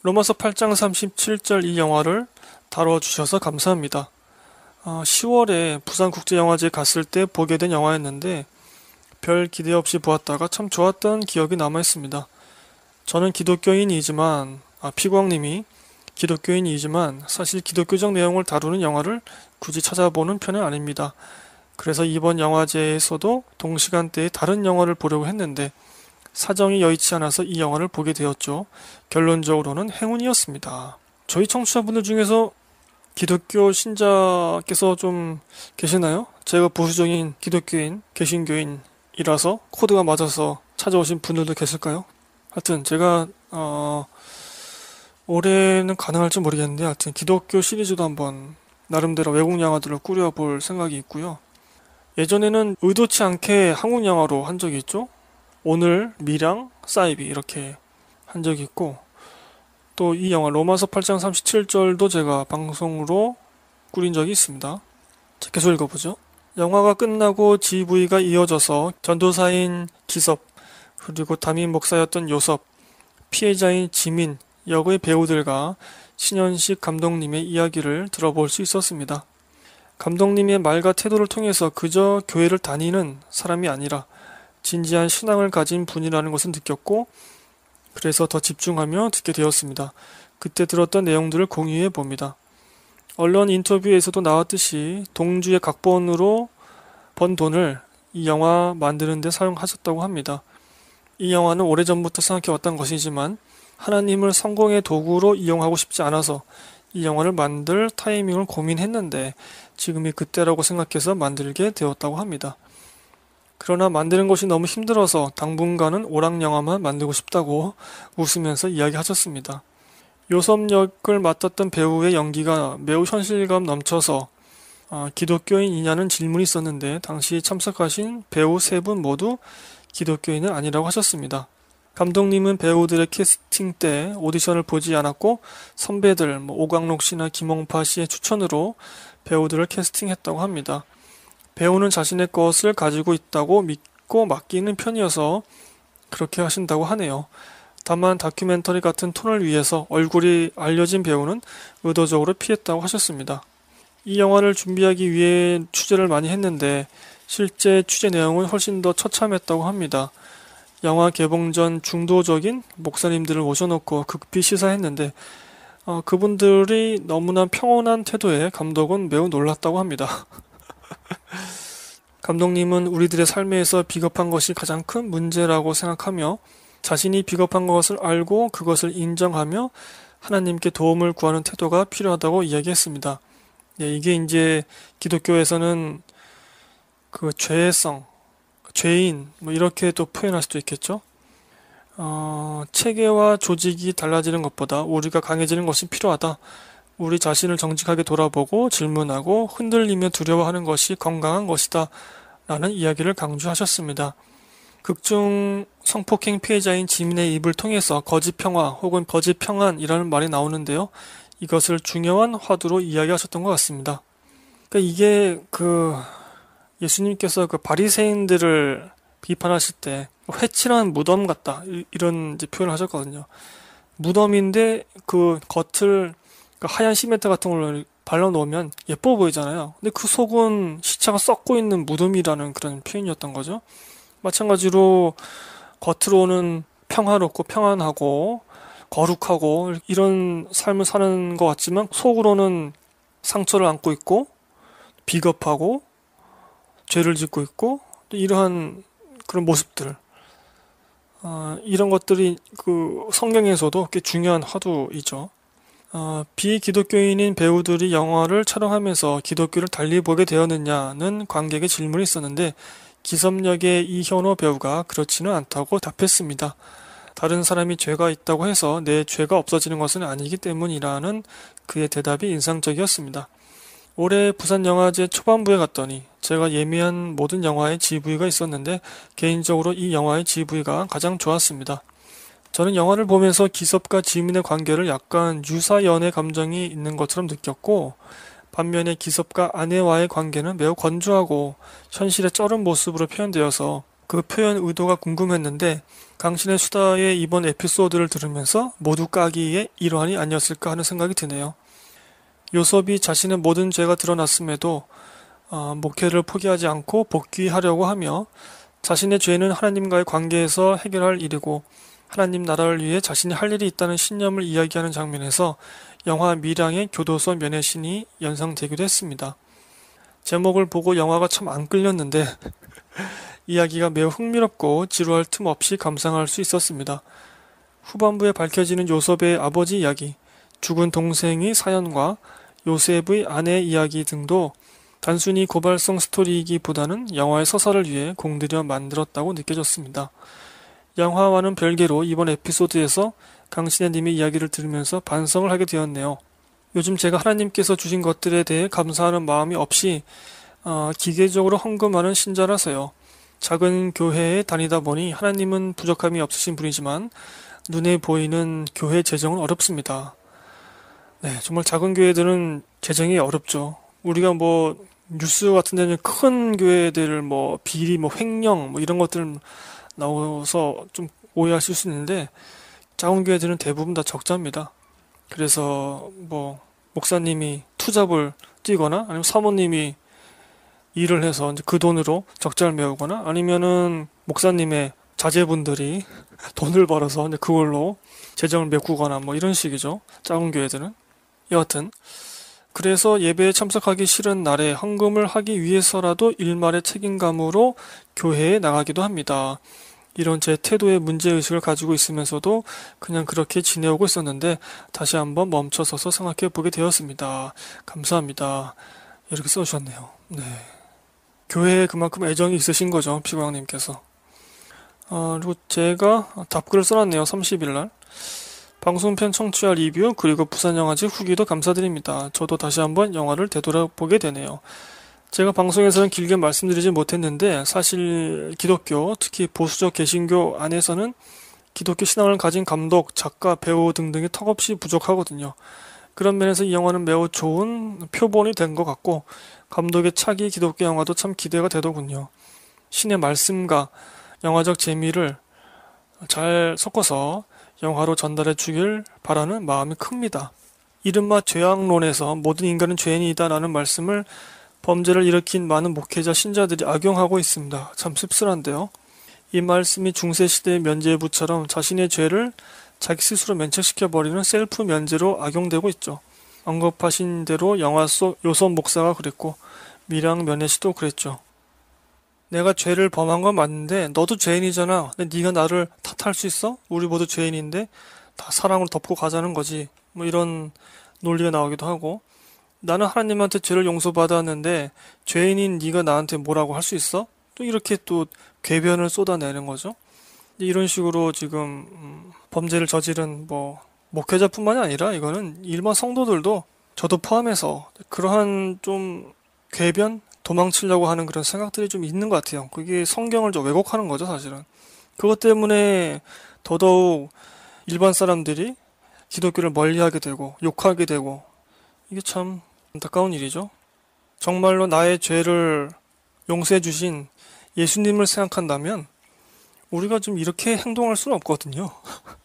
로마서 8장 37절 이 영화를 다뤄 주셔서 감사합니다. 어, 10월에 부산국제영화제 에 갔을 때 보게 된 영화였는데 별 기대 없이 보았다가 참 좋았던 기억이 남아 있습니다. 저는 기독교인이지만 아, 피광님이 기독교인이지만 사실 기독교적 내용을 다루는 영화를 굳이 찾아보는 편은 아닙니다. 그래서 이번 영화제에서도 동시간대에 다른 영화를 보려고 했는데 사정이 여의치 않아서 이 영화를 보게 되었죠. 결론적으로는 행운이었습니다. 저희 청취자분들 중에서 기독교 신자께서 좀 계시나요? 제가 보수적인 기독교인, 개신교인이라서 코드가 맞아서 찾아오신 분들도 계실까요? 하여튼 제가 어, 올해는 가능할지 모르겠는데 하여튼 기독교 시리즈도 한번 나름대로 외국 영화들을 꾸려볼 생각이 있고요. 예전에는 의도치 않게 한국 영화로 한 적이 있죠. 오늘, 미랑, 사이비 이렇게 한 적이 있고 또 이 영화 로마서 8장 37절도 제가 방송으로 꾸린 적이 있습니다. 자, 계속 읽어보죠. 영화가 끝나고 GV가 이어져서 전도사인 기섭, 그리고 담임 목사였던 요섭, 피해자인 지민, 역의 배우들과 신현식 감독님의 이야기를 들어볼 수 있었습니다. 감독님의 말과 태도를 통해서 그저 교회를 다니는 사람이 아니라 진지한 신앙을 가진 분이라는 것을 느꼈고 그래서 더 집중하며 듣게 되었습니다. 그때 들었던 내용들을 공유해 봅니다. 언론 인터뷰에서도 나왔듯이 동주의 각본으로 번 돈을 이 영화 만드는데 사용하셨다고 합니다. 이 영화는 오래전부터 생각해왔던 것이지만 하나님을 성공의 도구로 이용하고 싶지 않아서 이 영화를 만들 타이밍을 고민했는데 지금이 그때라고 생각해서 만들게 되었다고 합니다. 그러나 만드는 것이 너무 힘들어서 당분간은 오락 영화만 만들고 싶다고 웃으면서 이야기하셨습니다. 요섭 역을 맡았던 배우의 연기가 매우 현실감 넘쳐서 아, 기독교인이냐는 질문이 있었는데 당시 참석하신 배우 세 분 모두 기독교인은 아니라고 하셨습니다. 감독님은 배우들의 캐스팅 때 오디션을 보지 않았고 선배들 뭐 오광록 씨나 김홍파 씨의 추천으로 배우들을 캐스팅했다고 합니다. 배우는 자신의 것을 가지고 있다고 믿고 맡기는 편이어서 그렇게 하신다고 하네요. 다만 다큐멘터리 같은 톤을 위해서 얼굴이 알려진 배우는 의도적으로 피했다고 하셨습니다. 이 영화를 준비하기 위해 취재를 많이 했는데 실제 취재 내용은 훨씬 더 처참했다고 합니다. 영화 개봉 전 중도적인 목사님들을 모셔놓고 극비 시사했는데 어, 그분들이 너무나 평온한 태도에 감독은 매우 놀랐다고 합니다. 감독님은 우리들의 삶에서 비겁한 것이 가장 큰 문제라고 생각하며 자신이 비겁한 것을 알고 그것을 인정하며 하나님께 도움을 구하는 태도가 필요하다고 이야기했습니다. 예, 이게 이제 기독교에서는 그 죄성, 죄인 뭐 이렇게 또 표현할 수도 있겠죠. 어, 체계와 조직이 달라지는 것보다 우리가 강해지는 것이 필요하다. 우리 자신을 정직하게 돌아보고 질문하고 흔들리며 두려워하는 것이 건강한 것이다. 라는 이야기를 강조하셨습니다. 극중 성폭행 피해자인 지민의 입을 통해서 거짓 평화 혹은 거짓 평안이라는 말이 나오는데요. 이것을 중요한 화두로 이야기하셨던 것 같습니다. 그러니까 이게 그 예수님께서 그 바리새인들을 비판하실 때 회칠한 무덤 같다 이런 표현을 하셨거든요. 무덤인데 그 겉을 그 하얀 시멘트 같은 걸로 발라 놓으면 예뻐 보이잖아요. 근데 그 속은 시체가 썩고 있는 무덤이라는 그런 표현이었던 거죠. 마찬가지로 겉으로는 평화롭고 평안하고 거룩하고 이런 삶을 사는 것 같지만 속으로는 상처를 안고 있고 비겁하고 죄를 짓고 있고 또 이러한 그런 모습들 어, 이런 것들이 그 성경에서도 꽤 중요한 화두이죠. 어, 비기독교인인 배우들이 영화를 촬영하면서 기독교를 달리 보게 되었느냐는 관객의 질문이 있었는데 기섭역의 이현호 배우가 그렇지는 않다고 답했습니다. 다른 사람이 죄가 있다고 해서 내 죄가 없어지는 것은 아니기 때문이라는 그의 대답이 인상적이었습니다. 올해 부산영화제 초반부에 갔더니 제가 예매한 모든 영화의 GV가 있었는데 개인적으로 이 영화의 GV가 가장 좋았습니다. 저는 영화를 보면서 기섭과 지민의 관계를 약간 유사연애 감정이 있는 것처럼 느꼈고 반면에 기섭과 아내와의 관계는 매우 건조하고 현실의 쩔은 모습으로 표현되어서 그 표현 의도가 궁금했는데 강신의 수다의 이번 에피소드를 들으면서 모두 까기의 일환이 아니었을까 하는 생각이 드네요. 요섭이 자신의 모든 죄가 드러났음에도 어, 목회를 포기하지 않고 복귀하려고 하며 자신의 죄는 하나님과의 관계에서 해결할 일이고 하나님 나라를 위해 자신이 할 일이 있다는 신념을 이야기하는 장면에서 영화 미량의 교도소 면회 신이 연상되기도 했습니다. 제목을 보고 영화가 참 안 끌렸는데 이야기가 매우 흥미롭고 지루할 틈 없이 감상할 수 있었습니다. 후반부에 밝혀지는 요셉의 아버지 이야기, 죽은 동생의 사연과 요셉의 아내 이야기 등도 단순히 고발성 스토리이기보다는 영화의 서사를 위해 공들여 만들었다고 느껴졌습니다. 영화와는 별개로 이번 에피소드에서 강신혜님의 이야기를 들으면서 반성을 하게 되었네요. 요즘 제가 하나님께서 주신 것들에 대해 감사하는 마음이 없이 어, 기계적으로 헌금하는 신자라서요. 작은 교회에 다니다 보니 하나님은 부족함이 없으신 분이지만 눈에 보이는 교회 재정은 어렵습니다. 네, 정말 작은 교회들은 재정이 어렵죠. 우리가 뭐 뉴스 같은 데는 큰 교회들 뭐 비리 뭐 횡령 뭐 이런 것들 나와서 좀 오해하실 수 있는데 작은 교회들은 대부분 다 적자입니다. 그래서 뭐 목사님이 투잡을 뛰거나 아니면 사모님이 일을 해서 이제 그 돈으로 적자를 메우거나 아니면은 목사님의 자제분들이 돈을 벌어서 이제 그걸로 재정을 메꾸거나 뭐 이런 식이죠. 작은 교회들은 여하튼 그래서 예배에 참석하기 싫은 날에 헌금을 하기 위해서라도 일말의 책임감으로 교회에 나가기도 합니다. 이런 제태도의 문제의식을 가지고 있으면서도 그냥 그렇게 지내오고 있었는데 다시 한번 멈춰서서 생각해 보게 되었습니다. 감사합니다. 이렇게 써주셨네요. 네. 교회에 그만큼 애정이 있으신 거죠. 피고양님께서. 아, 그리고 제가 답글을 써놨네요. 30일날. 방송편 청취와 리뷰 그리고 부산영화제 후기도 감사드립니다. 저도 다시 한번 영화를 되돌아보게 되네요. 제가 방송에서는 길게 말씀드리지 못했는데 사실 기독교 특히 보수적 개신교 안에서는 기독교 신앙을 가진 감독, 작가, 배우 등등이 턱없이 부족하거든요. 그런 면에서 이 영화는 매우 좋은 표본이 된 것 같고 감독의 차기 기독교 영화도 참 기대가 되더군요. 신의 말씀과 영화적 재미를 잘 섞어서 영화로 전달해 주길 바라는 마음이 큽니다. 이른바 죄악론에서 모든 인간은 죄인이다라는 말씀을 범죄를 일으킨 많은 목회자 신자들이 악용하고 있습니다. 참 씁쓸한데요. 이 말씀이 중세시대의 면죄부처럼 자신의 죄를 자기 스스로 면책시켜버리는 셀프 면제로 악용되고 있죠. 언급하신 대로 영화 속 요선 목사가 그랬고 미랑 면회씨도 그랬죠. 내가 죄를 범한 건 맞는데 너도 죄인이잖아. 근데 네가 나를 탓할 수 있어? 우리 모두 죄인인데 다 사랑으로 덮고 가자는 거지. 뭐 이런 논리가 나오기도 하고 나는 하나님한테 죄를 용서받았는데 죄인인 네가 나한테 뭐라고 할 수 있어? 또 이렇게 또 궤변을 쏟아내는 거죠. 이런 식으로 지금 음, 범죄를 저지른 뭐 목회자뿐만이 아니라 이거는 일반 성도들도 저도 포함해서 그러한 좀 궤변 도망치려고 하는 그런 생각들이 좀 있는 것 같아요. 그게 성경을 좀 왜곡하는 거죠, 사실은. 그것 때문에 더더욱 일반 사람들이 기독교를 멀리하게 되고 욕하게 되고 이게 참 안타까운 일이죠. 정말로 나의 죄를 용서해 주신 예수님을 생각한다면 우리가 좀 이렇게 행동할 수는 없거든요.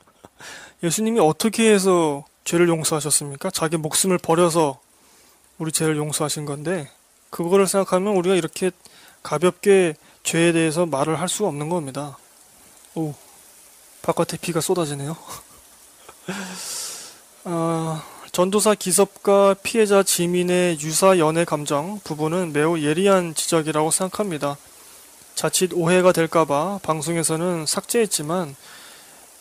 예수님이 어떻게 해서 죄를 용서하셨습니까? 자기 목숨을 버려서 우리 죄를 용서하신 건데 그거를 생각하면 우리가 이렇게 가볍게 죄에 대해서 말을 할 수 없는 겁니다. 오, 바깥에 비가 쏟아지네요. 아, 전도사 기섭과 피해자 지민의 유사 연애 감정 부분은 매우 예리한 지적이라고 생각합니다. 자칫 오해가 될까봐 방송에서는 삭제했지만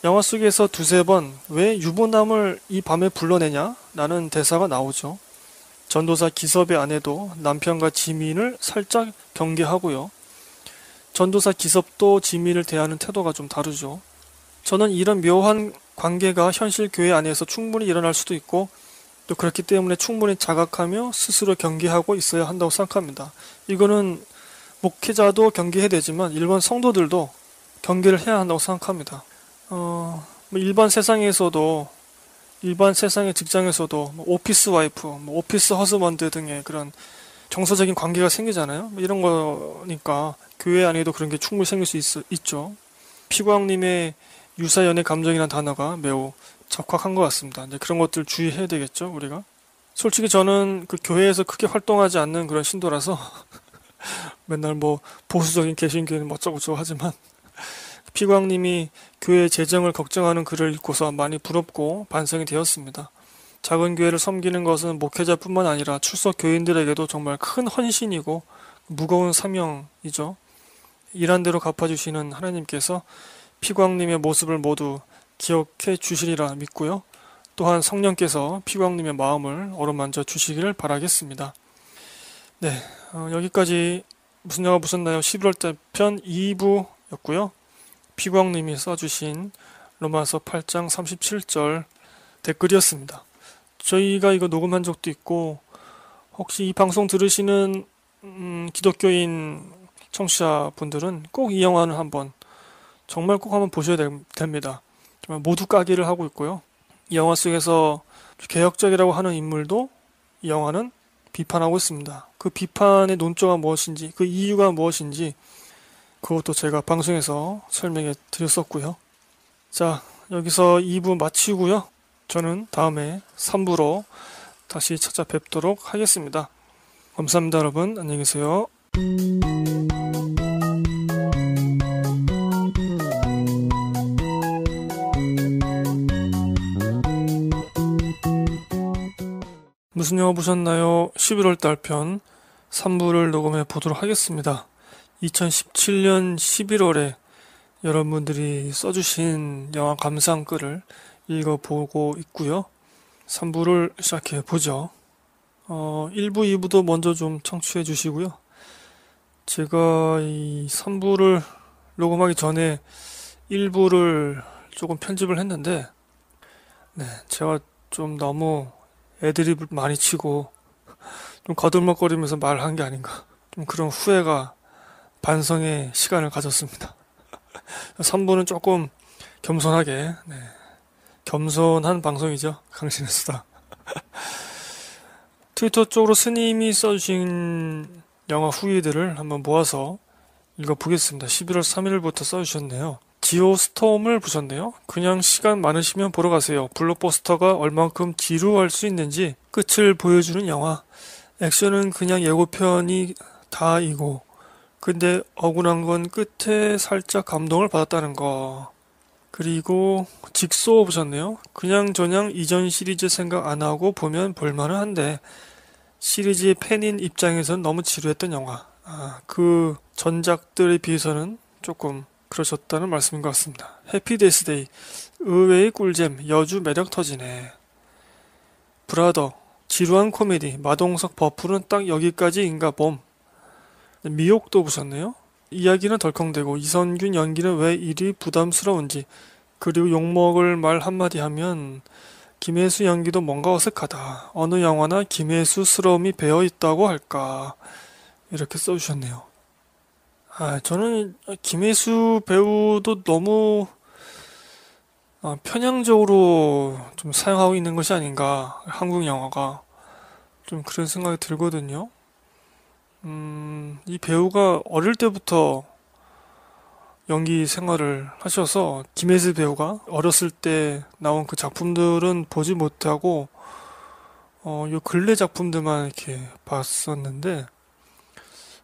영화 속에서 두세 번 왜 유부남을 이 밤에 불러내냐? 라는 대사가 나오죠. 전도사 기섭의 아내도 남편과 지민을 살짝 경계하고요. 전도사 기섭도 지민을 대하는 태도가 좀 다르죠. 저는 이런 묘한 관계가 현실 교회 안에서 충분히 일어날 수도 있고 또 그렇기 때문에 충분히 자각하며 스스로 경계하고 있어야 한다고 생각합니다. 이거는 목회자도 경계해야 되지만 일반 성도들도 경계를 해야 한다고 생각합니다. 어, 뭐 일반 세상에서도 일반 세상의 직장에서도 뭐 오피스 와이프, 뭐 오피스 허스먼드 등의 그런 정서적인 관계가 생기잖아요. 뭐 이런 거니까 교회 안에도 그런 게 충분히 생길 수 있, 있죠. 피고왕님의 유사 연애 감정이란 단어가 매우 적확한 것 같습니다. 이제 그런 것들 주의해야 되겠죠, 우리가. 솔직히 저는 그 교회에서 크게 활동하지 않는 그런 신도라서 맨날 뭐 보수적인 개신교는 어쩌고저쩌고 하지만 피광님이 교회 재정을 걱정하는 글을 읽고서 많이 부럽고 반성이 되었습니다. 작은 교회를 섬기는 것은 목회자뿐만 아니라 출석 교인들에게도 정말 큰 헌신이고 무거운 사명이죠. 일한 대로 갚아주시는 하나님께서 피광님의 모습을 모두 기억해 주시리라 믿고요. 또한 성령께서 피광님의 마음을 어루만져 주시기를 바라겠습니다. 네, 어, 여기까지 무슨 영화 보셨 나요 11월달 편 2부였고요. 피광님이 써주신 로마서 8장 37절 댓글이었습니다. 저희가 이거 녹음한 적도 있고 혹시 이 방송 들으시는 음, 기독교인 청취자분들은 꼭 이 영화는 한번 정말 꼭 한번 보셔야 됩니다. 정말 모두 까기를 하고 있고요. 이 영화 속에서 개혁적이라고 하는 인물도 이 영화는 비판하고 있습니다. 그 비판의 논조가 무엇인지, 그 이유가 무엇인지 그것도 제가 방송에서 설명해 드렸었고요. 자, 여기서 2부 마치고요. 저는 다음에 3부로 다시 찾아뵙도록 하겠습니다. 감사합니다, 여러분. 안녕히 계세요. 무슨 영화 보셨나요? 11월 달 편 3부를 녹음해 보도록 하겠습니다. 2017년 11월에 여러분들이 써주신 영화 감상글을 읽어보고 있고요. 3부를 시작해 보죠. 어, 1부, 2부도 먼저 좀 청취해 주시고요. 제가 이 3부를 녹음하기 전에 1부를 조금 편집을 했는데, 네, 제가 좀 너무 애드립을 많이 치고, 좀 거들먹거리면서 말한 게 아닌가. 좀 그런 후회가 반성의 시간을 가졌습니다. 3부는 조금 겸손하게, 네. 겸손한 방송이죠. 강신의 수다. 트위터 쪽으로 스님이 써주신 영화 후기들을 한번 모아서 읽어보겠습니다. 11월 3일부터 써주셨네요. 지오 스톰을 보셨네요. 그냥 시간 많으시면 보러 가세요. 블록버스터가 얼만큼 지루할 수 있는지 끝을 보여주는 영화. 액션은 그냥 예고편이 다이고 근데 억울한 건 끝에 살짝 감동을 받았다는 거. 그리고 직소 보셨네요. 그냥 저냥 이전 시리즈 생각 안 하고 보면 볼만은 한데 시리즈의 팬인 입장에선 너무 지루했던 영화. 아, 그 전작들에 비해서는 조금 그러셨다는 말씀인 것 같습니다. 해피데스데이 의외의 꿀잼 여주 매력 터지네. 브라더 지루한 코미디 마동석 버프는 딱 여기까지인가 봄. 네, 미혹도 보셨네요. 이야기는 덜컹대고 이선균 연기는 왜 이리 부담스러운지 그리고 욕먹을 말 한마디 하면 김혜수 연기도 뭔가 어색하다. 어느 영화나 김혜수스러움이 배어있다고 할까 이렇게 써주셨네요. 아, 저는 김혜수 배우도 너무 아, 편향적으로 좀 사용하고 있는 것이 아닌가 한국 영화가 좀 그런 생각이 들거든요. 음, 이 배우가 어릴 때부터 연기 생활을 하셔서 김혜수 배우가 어렸을 때 나온 그 작품들은 보지 못하고 어, 요 근래 작품들만 이렇게 봤었는데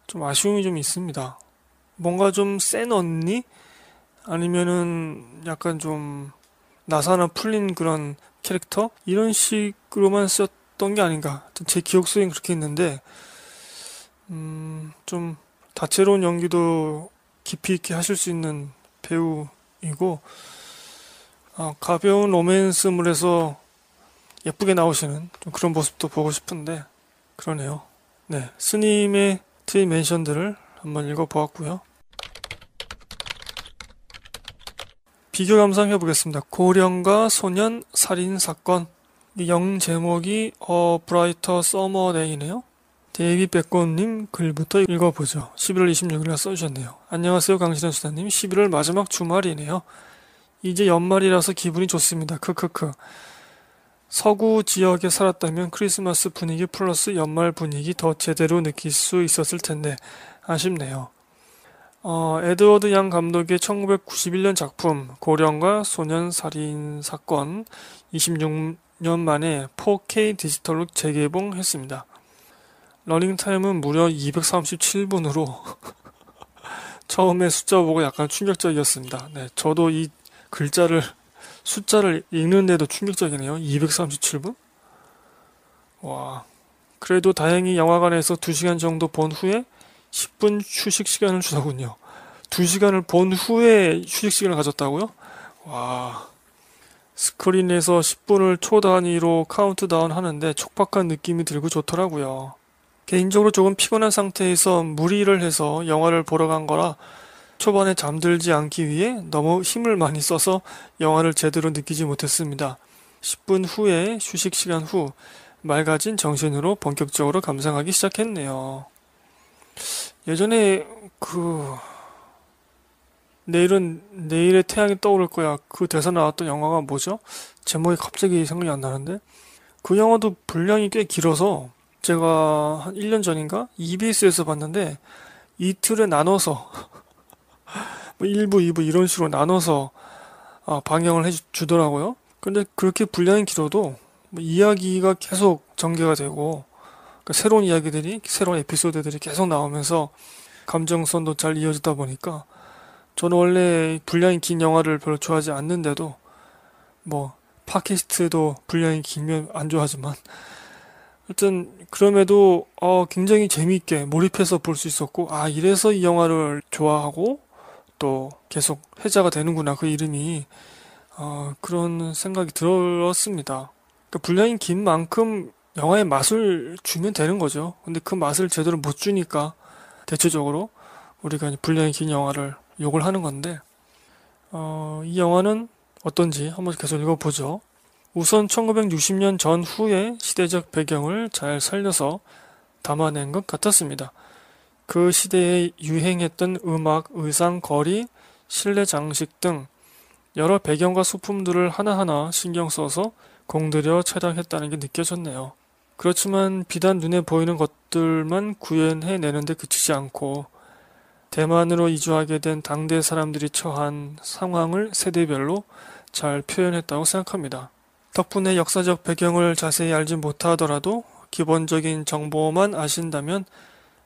좀 아쉬움이 좀 있습니다. 뭔가 좀 센 언니 아니면은 약간 좀 나사나 풀린 그런 캐릭터 이런 식으로만 썼던 게 아닌가 제 기억 속엔 그렇게 있는데 음, 좀 다채로운 연기도 깊이 있게 하실 수 있는 배우이고 어, 가벼운 로맨스물에서 예쁘게 나오시는 그런 모습도 보고 싶은데 그러네요. 네, 스님의 트윈 멘션들을 한번 읽어보았고요. 비교 감상 해보겠습니다. 고령과 소년 살인 사건. 영 제목이 어 브라이터 서머 데이네요. 데이비 백곰님 글부터 읽어보죠. 11월 26일날 써주셨네요. 안녕하세요 강신현 수사님. 11월 마지막 주말이네요. 이제 연말이라서 기분이 좋습니다. 크크크. 서구 지역에 살았다면 크리스마스 분위기 플러스 연말 분위기 더 제대로 느낄 수 있었을 텐데 아쉽네요. 어, 에드워드 양 감독의 1991년 작품 고령과 소년 살인 사건 26년 만에 4K 디지털로 재개봉했습니다. 러닝타임은 무려 237분으로 처음에 숫자 보고 약간 충격적이었습니다. 네, 저도 이 글자를 숫자를 읽는데도 충격적이네요. 237분? 와. 그래도 다행히 영화관에서 2시간 정도 본 후에 10분 휴식 시간을 주더군요. 2시간을 본 후에 휴식 시간을 가졌다고요? 와. 스크린에서 10분을 초 단위로 카운트다운 하는데 촉박한 느낌이 들고 좋더라고요. 개인적으로 조금 피곤한 상태에서 무리를 해서 영화를 보러 간 거라 초반에 잠들지 않기 위해 너무 힘을 많이 써서 영화를 제대로 느끼지 못했습니다. 10분 후에 휴식 시간 후 맑아진 정신으로 본격적으로 감상하기 시작했네요. 예전에 그 내일은 내일의 태양이 떠오를 거야 그 대사 나왔던 영화가 뭐죠? 제목이 갑자기 생각이 안 나는데 그 영화도 분량이 꽤 길어서 제가 한 1년 전인가 EBS에서 봤는데 이틀에 나눠서 1부, 뭐 2부 이런 식으로 나눠서 아, 방영을 해주더라고요. 근데 그렇게 분량이 길어도 뭐 이야기가 계속 전개가 되고 그러니까 새로운 이야기들이 새로운 에피소드들이 계속 나오면서 감정선도 잘 이어지다 보니까 저는 원래 분량이 긴 영화를 별로 좋아하지 않는데도 뭐 팟캐스트도 분량이 길면 안 좋아하지만 하여튼 그럼에도 어, 굉장히 재미있게 몰입해서 볼 수 있었고 아 이래서 이 영화를 좋아하고 또 계속 회자가 되는구나 그 이름이 어, 그런 생각이 들었습니다. 그러니까 분량이 긴 만큼 영화의 맛을 주면 되는 거죠. 근데 그 맛을 제대로 못 주니까 대체적으로 우리가 분량이 긴 영화를 욕을 하는 건데 어, 이 영화는 어떤지 한번 계속 읽어보죠. 우선 1960년 전후의 시대적 배경을 잘 살려서 담아낸 것 같았습니다. 그 시대에 유행했던 음악, 의상, 거리, 실내 장식 등 여러 배경과 소품들을 하나하나 신경 써서 공들여 촬영했다는 게 느껴졌네요. 그렇지만 비단 눈에 보이는 것들만 구현해내는데 그치지 않고 대만으로 이주하게 된 당대 사람들이 처한 상황을 세대별로 잘 표현했다고 생각합니다. 덕분에 역사적 배경을 자세히 알지 못하더라도 기본적인 정보만 아신다면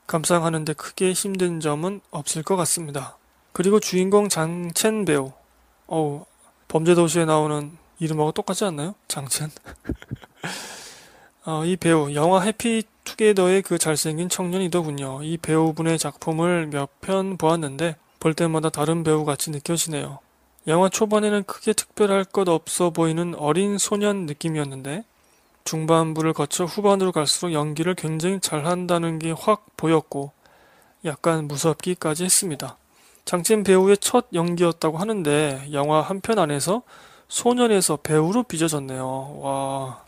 감상하는데 크게 힘든 점은 없을 것 같습니다. 그리고 주인공 장첸 배우. 어우, 범죄도시에 나오는 이름하고 똑같지 않나요? 장첸. 어, 이 배우, 영화 해피 투게더의 그 잘생긴 청년이더군요. 이 배우분의 작품을 몇 편 보았는데 볼 때마다 다른 배우 같이 느껴지네요. 영화 초반에는 크게 특별할 것 없어 보이는 어린 소년 느낌이었는데 중반부를 거쳐 후반으로 갈수록 연기를 굉장히 잘한다는 게 확 보였고 약간 무섭기까지 했습니다. 장첸 배우의 첫 연기였다고 하는데 영화 한 편 안에서 소년에서 배우로 빚어졌네요. 와.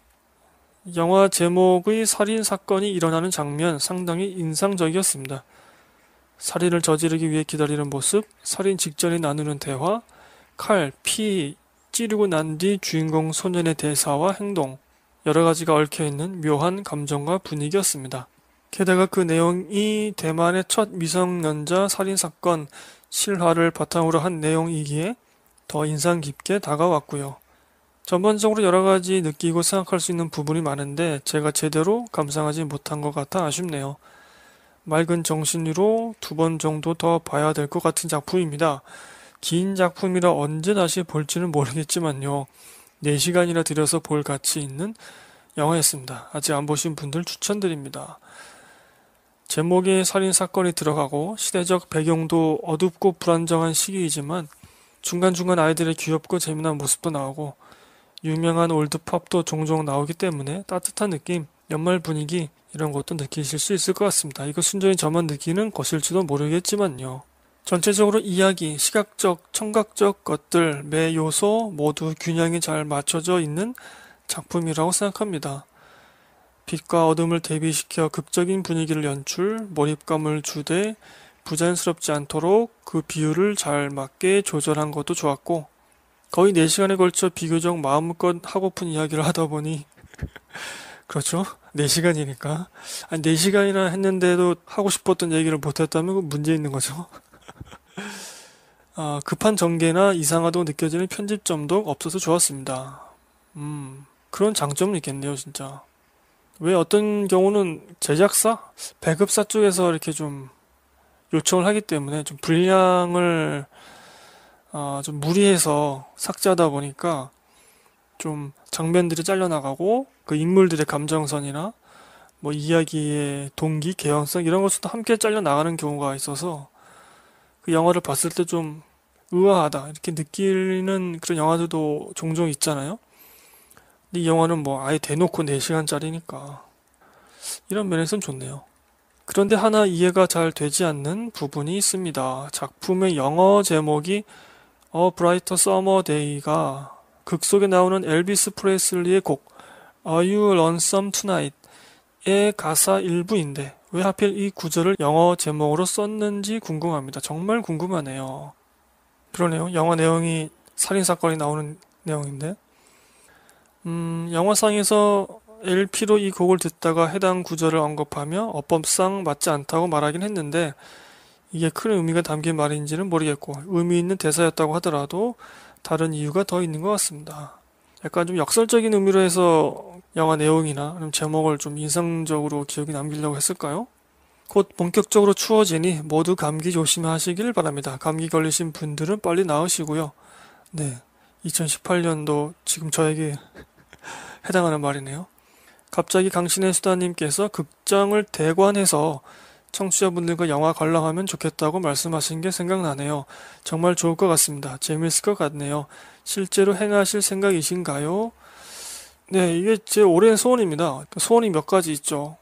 영화 제목의 살인 사건이 일어나는 장면 상당히 인상적이었습니다. 살인을 저지르기 위해 기다리는 모습, 살인 직전에 나누는 대화, 칼, 피 찌르고 난 뒤 주인공 소년의 대사와 행동, 여러 가지가 얽혀있는 묘한 감정과 분위기였습니다. 게다가 그 내용이 대만의 첫 미성년자 살인사건 실화를 바탕으로 한 내용이기에 더 인상 깊게 다가왔고요. 전반적으로 여러 가지 느끼고 생각할 수 있는 부분이 많은데 제가 제대로 감상하지 못한 것 같아 아쉽네요. 맑은 정신으로 두 번 정도 더 봐야 될 것 같은 작품입니다. 긴 작품이라 언제 다시 볼지는 모르겠지만요. 4시간이나 들여서 볼 가치 있는 영화였습니다. 아직 안 보신 분들 추천드립니다. 제목에 살인사건이 들어가고 시대적 배경도 어둡고 불안정한 시기이지만 중간중간 아이들의 귀엽고 재미난 모습도 나오고 유명한 올드팝도 종종 나오기 때문에 따뜻한 느낌, 연말 분위기 이런 것도 느끼실 수 있을 것 같습니다. 이거 순전히 저만 느끼는 것일지도 모르겠지만요. 전체적으로 이야기, 시각적, 청각적 것들, 매 요소 모두 균형이 잘 맞춰져 있는 작품이라고 생각합니다. 빛과 어둠을 대비시켜 극적인 분위기를 연출, 몰입감을 주되 부자연스럽지 않도록 그 비율을 잘 맞게 조절한 것도 좋았고 거의 4시간에 걸쳐 비교적 마음껏 하고픈 이야기를 하다 보니 그렇죠? 4시간이니까 아니 4시간이나 했는데도 하고 싶었던 얘기를 못했다면 문제 있는 거죠. 아, 급한 전개나 이상하다고 느껴지는 편집점도 없어서 좋았습니다. 음, 그런 장점은 있겠네요, 진짜. 왜 어떤 경우는 제작사? 배급사 쪽에서 이렇게 좀 요청을 하기 때문에 좀 분량을 어, 아, 좀 무리해서 삭제하다 보니까 좀 장면들이 잘려나가고 그 인물들의 감정선이나 뭐 이야기의 동기, 개연성 이런 것도 함께 잘려나가는 경우가 있어서 그 영화를 봤을 때 좀 의아하다 이렇게 느끼는 그런 영화들도 종종 있잖아요. 근데 이 영화는 뭐 아예 대놓고 4시간짜리니까 이런 면에서는 좋네요. 그런데 하나 이해가 잘 되지 않는 부분이 있습니다. 작품의 영어 제목이 어 브라이터 서머 데이가 극 속에 나오는 엘비스 프레슬리의 곡 Are You Lonesome Tonight 의 가사 일부인데 왜 하필 이 구절을 영어 제목으로 썼는지 궁금합니다. 정말 궁금하네요. 그러네요. 영화 내용이 살인사건이 나오는 내용인데. 음, 영화상에서 LP로 이 곡을 듣다가 해당 구절을 언급하며 어법상 맞지 않다고 말하긴 했는데 이게 큰 의미가 담긴 말인지는 모르겠고 의미 있는 대사였다고 하더라도 다른 이유가 더 있는 것 같습니다. 약간 좀 역설적인 의미로 해서 영화 내용이나 제목을 좀 인상적으로 기억에 남기려고 했을까요? 곧 본격적으로 추워지니 모두 감기 조심하시길 바랍니다. 감기 걸리신 분들은 빨리 나으시고요. 네. 2018년도 지금 저에게 해당하는 말이네요. 갑자기 강신의 수다님께서 극장을 대관해서 청취자분들과 영화 관람하면 좋겠다고 말씀하신 게 생각나네요. 정말 좋을 것 같습니다. 재밌을 것 같네요. 실제로 행하실 생각이신가요? 네, 이게 제 오랜 소원입니다. 그러니까 소원이 몇 가지 있죠.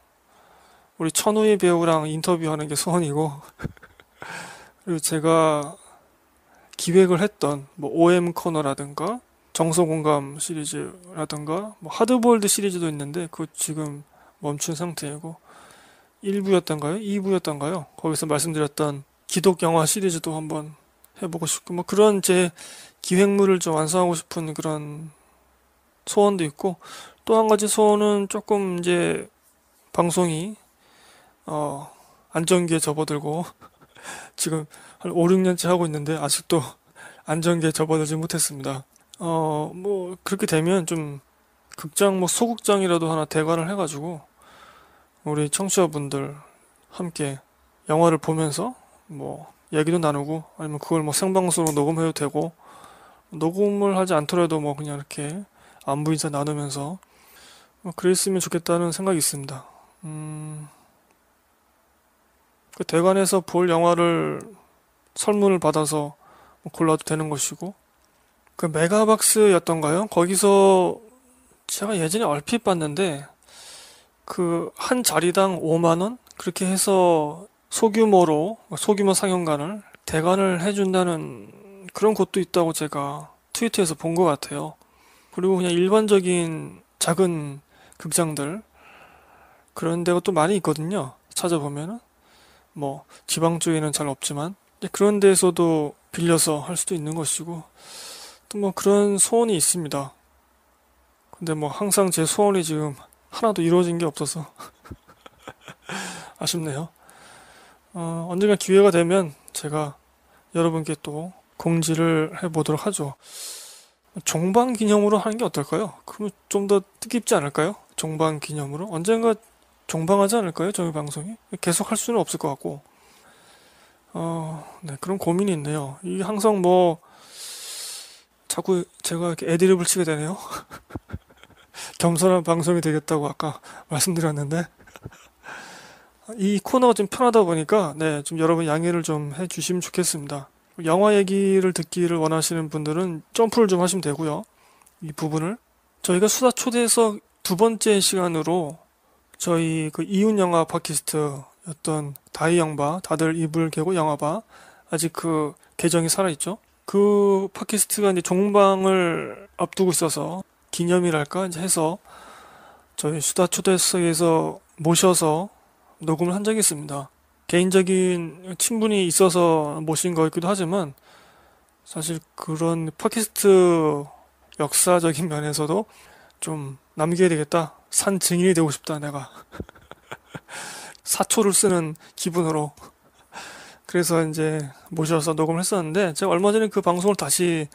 우리 천우희 배우랑 인터뷰하는 게 소원이고, 그리고 제가 기획을 했던 뭐 OM 코너라든가 정서공감 시리즈라든가 뭐 하드볼드 시리즈도 있는데 그 지금 멈춘 상태이고 1부였던가요? 2부였던가요? 거기서 말씀드렸던 기독 영화 시리즈도 한번 해보고 싶고 뭐 그런 제 기획물을 좀 완성하고 싶은 그런 소원도 있고 또 한 가지 소원은 조금 이제 방송이 어 안정기에 접어들고 지금 한 5, 6년째 하고 있는데 아직도 안정기에 접어들지 못했습니다. 어뭐 그렇게 되면 좀 극장 뭐 소극장이라도 하나 대관을 해가지고 우리 청취자분들 함께 영화를 보면서 뭐 얘기도 나누고 아니면 그걸 뭐 생방송으로 녹음해도 되고 녹음을 하지 않더라도 뭐 그냥 이렇게 안부 인사 나누면서 어, 그랬으면 좋겠다는 생각이 있습니다. 음, 그 대관에서 볼 영화를 설문을 받아서 뭐 골라도 되는 것이고 그 메가박스였던가요? 거기서 제가 예전에 얼핏 봤는데 그 한 자리당 5만 원 그렇게 해서 소규모로 소규모 상영관을 대관을 해준다는 그런 곳도 있다고 제가 트위터에서 본 것 같아요. 그리고 그냥 일반적인 작은 극장들 그런 데가 또 많이 있거든요. 찾아보면은 뭐 지방 쪽에는 잘 없지만 그런 데에서도 빌려서 할 수도 있는 것이고 또 뭐 그런 소원이 있습니다. 근데 뭐 항상 제 소원이 지금 하나도 이루어진 게 없어서 아쉽네요. 어, 언젠가 기회가 되면 제가 여러분께 또 공지를 해보도록 하죠. 종방 기념으로 하는 게 어떨까요? 그러면 좀더 뜻깊지 않을까요? 종방 기념으로 언젠가 종방하지 않을까요? 저희 방송이 계속 할 수는 없을 것 같고 어, 네 그런 고민이 있네요. 이 항상 뭐 자꾸 제가 이렇게 애드립을 치게 되네요. 겸손한 방송이 되겠다고 아까 말씀드렸는데 이 코너가 좀 편하다 보니까 네좀 여러분 양해를 좀 해주시면 좋겠습니다. 영화 얘기를 듣기를 원하시는 분들은 점프를 좀 하시면 되고요. 이 부분을 저희가 수다 초대에서 두 번째 시간으로 저희 그 이윤 영화 팟캐스트였던 다이 영바 다들 이불 개고 영화바 아직 그 계정이 살아 있죠. 그 팟캐스트가 이제 종방을 앞두고 있어서 기념이랄까 이제 해서 저희 수다 초대에서 석 모셔서 녹음을 한 적이 있습니다. 개인적인 친분이 있어서 모신 거이기도 하지만 사실 그런 팟캐스트 역사적인 면에서도 좀 남겨야 되겠다. 산 증인이 되고 싶다, 내가. 사초를 쓰는 기분으로. 그래서 이제 모셔서 녹음을 했었는데, 제가 얼마 전에 그 방송을 다시